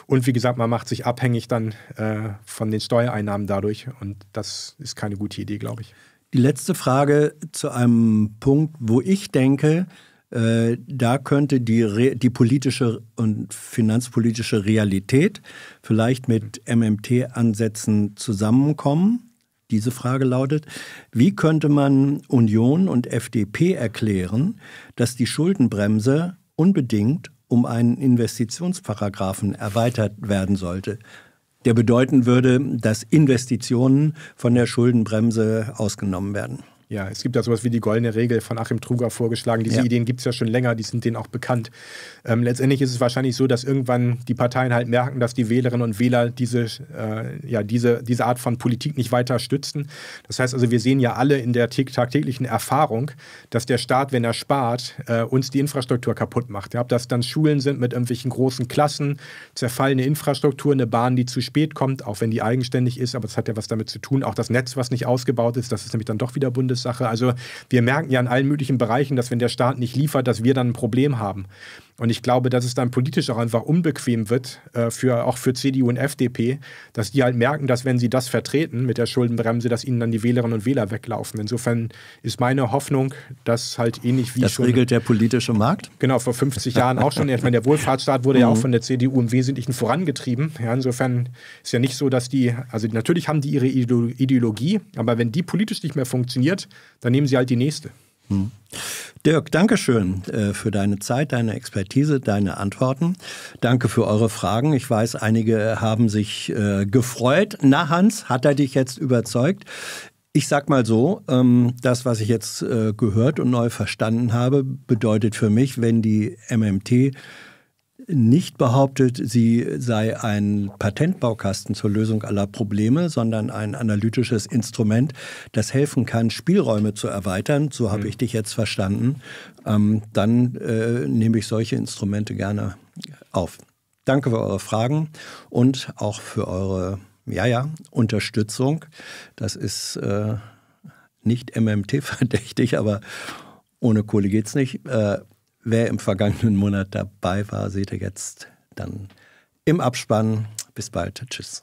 und wie gesagt, man macht sich abhängig dann äh, von den Steuereinnahmen dadurch und das ist keine gute Idee, glaube ich. Die letzte Frage zu einem Punkt, wo ich denke, äh, da könnte die, Re die politische und finanzpolitische Realität vielleicht mit MMT-Ansätzen zusammenkommen. Diese Frage lautet, wie könnte man Union und FDP erklären, dass die Schuldenbremse unbedingt um einen Investitionsparagraphen erweitert werden sollte? der bedeuten würde, dass Investitionen von der Schuldenbremse ausgenommen werden. Ja, es gibt ja sowas wie die goldene Regel von Achim Truger vorgeschlagen. Diese ja. Ideen gibt es ja schon länger, die sind denen auch bekannt. Ähm, letztendlich ist es wahrscheinlich so, dass irgendwann die Parteien halt merken, dass die Wählerinnen und Wähler diese, äh, ja, diese, diese Art von Politik nicht weiter stützen. Das heißt also, wir sehen ja alle in der tagtäglichen Erfahrung, dass der Staat, wenn er spart, äh, uns die Infrastruktur kaputt macht. Ja, ob das dann Schulen sind mit irgendwelchen großen Klassen, zerfallene Infrastruktur, eine Bahn, die zu spät kommt, auch wenn die eigenständig ist, aber das hat ja was damit zu tun. Auch das Netz, was nicht ausgebaut ist, das ist nämlich dann doch wieder Bundes Vertrauenssache. Also wir merken ja in allen möglichen Bereichen, dass wenn der Staat nicht liefert, dass wir dann ein Problem haben. Und ich glaube, dass es dann politisch auch einfach unbequem wird, äh, für, auch für CDU und FDP, dass die halt merken, dass wenn sie das vertreten mit der Schuldenbremse, dass ihnen dann die Wählerinnen und Wähler weglaufen. Insofern ist meine Hoffnung, dass halt ähnlich wie das schon... Das regelt der politische Markt? Genau, vor 50 Jahren auch schon. Ich meine, der Wohlfahrtsstaat wurde ja auch mhm. von der CDU im Wesentlichen vorangetrieben. Ja, insofern ist ja nicht so, dass die... Also natürlich haben die ihre Ideologie, aber wenn die politisch nicht mehr funktioniert, dann nehmen sie halt die nächste. Hm. Dirk, danke schön äh, für deine Zeit, deine Expertise, deine Antworten. Danke für eure Fragen. Ich weiß, einige haben sich äh, gefreut. Na, Hans, hat er dich jetzt überzeugt? Ich sag mal so, ähm, das, was ich jetzt äh, gehört und neu verstanden habe, bedeutet für mich, wenn die MMT nicht behauptet, sie sei ein Patentbaukasten zur Lösung aller Probleme, sondern ein analytisches Instrument, das helfen kann, Spielräume zu erweitern. So habe mhm. ich dich jetzt verstanden. Ähm, dann äh, nehme ich solche Instrumente gerne auf. Danke für eure Fragen und auch für eure ja, ja, Unterstützung. Das ist äh, nicht MMT verdächtig, aber ohne Kohle geht's nicht. Äh, Wer im vergangenen Monat dabei war, seht ihr jetzt dann im Abspann. Bis bald. Tschüss.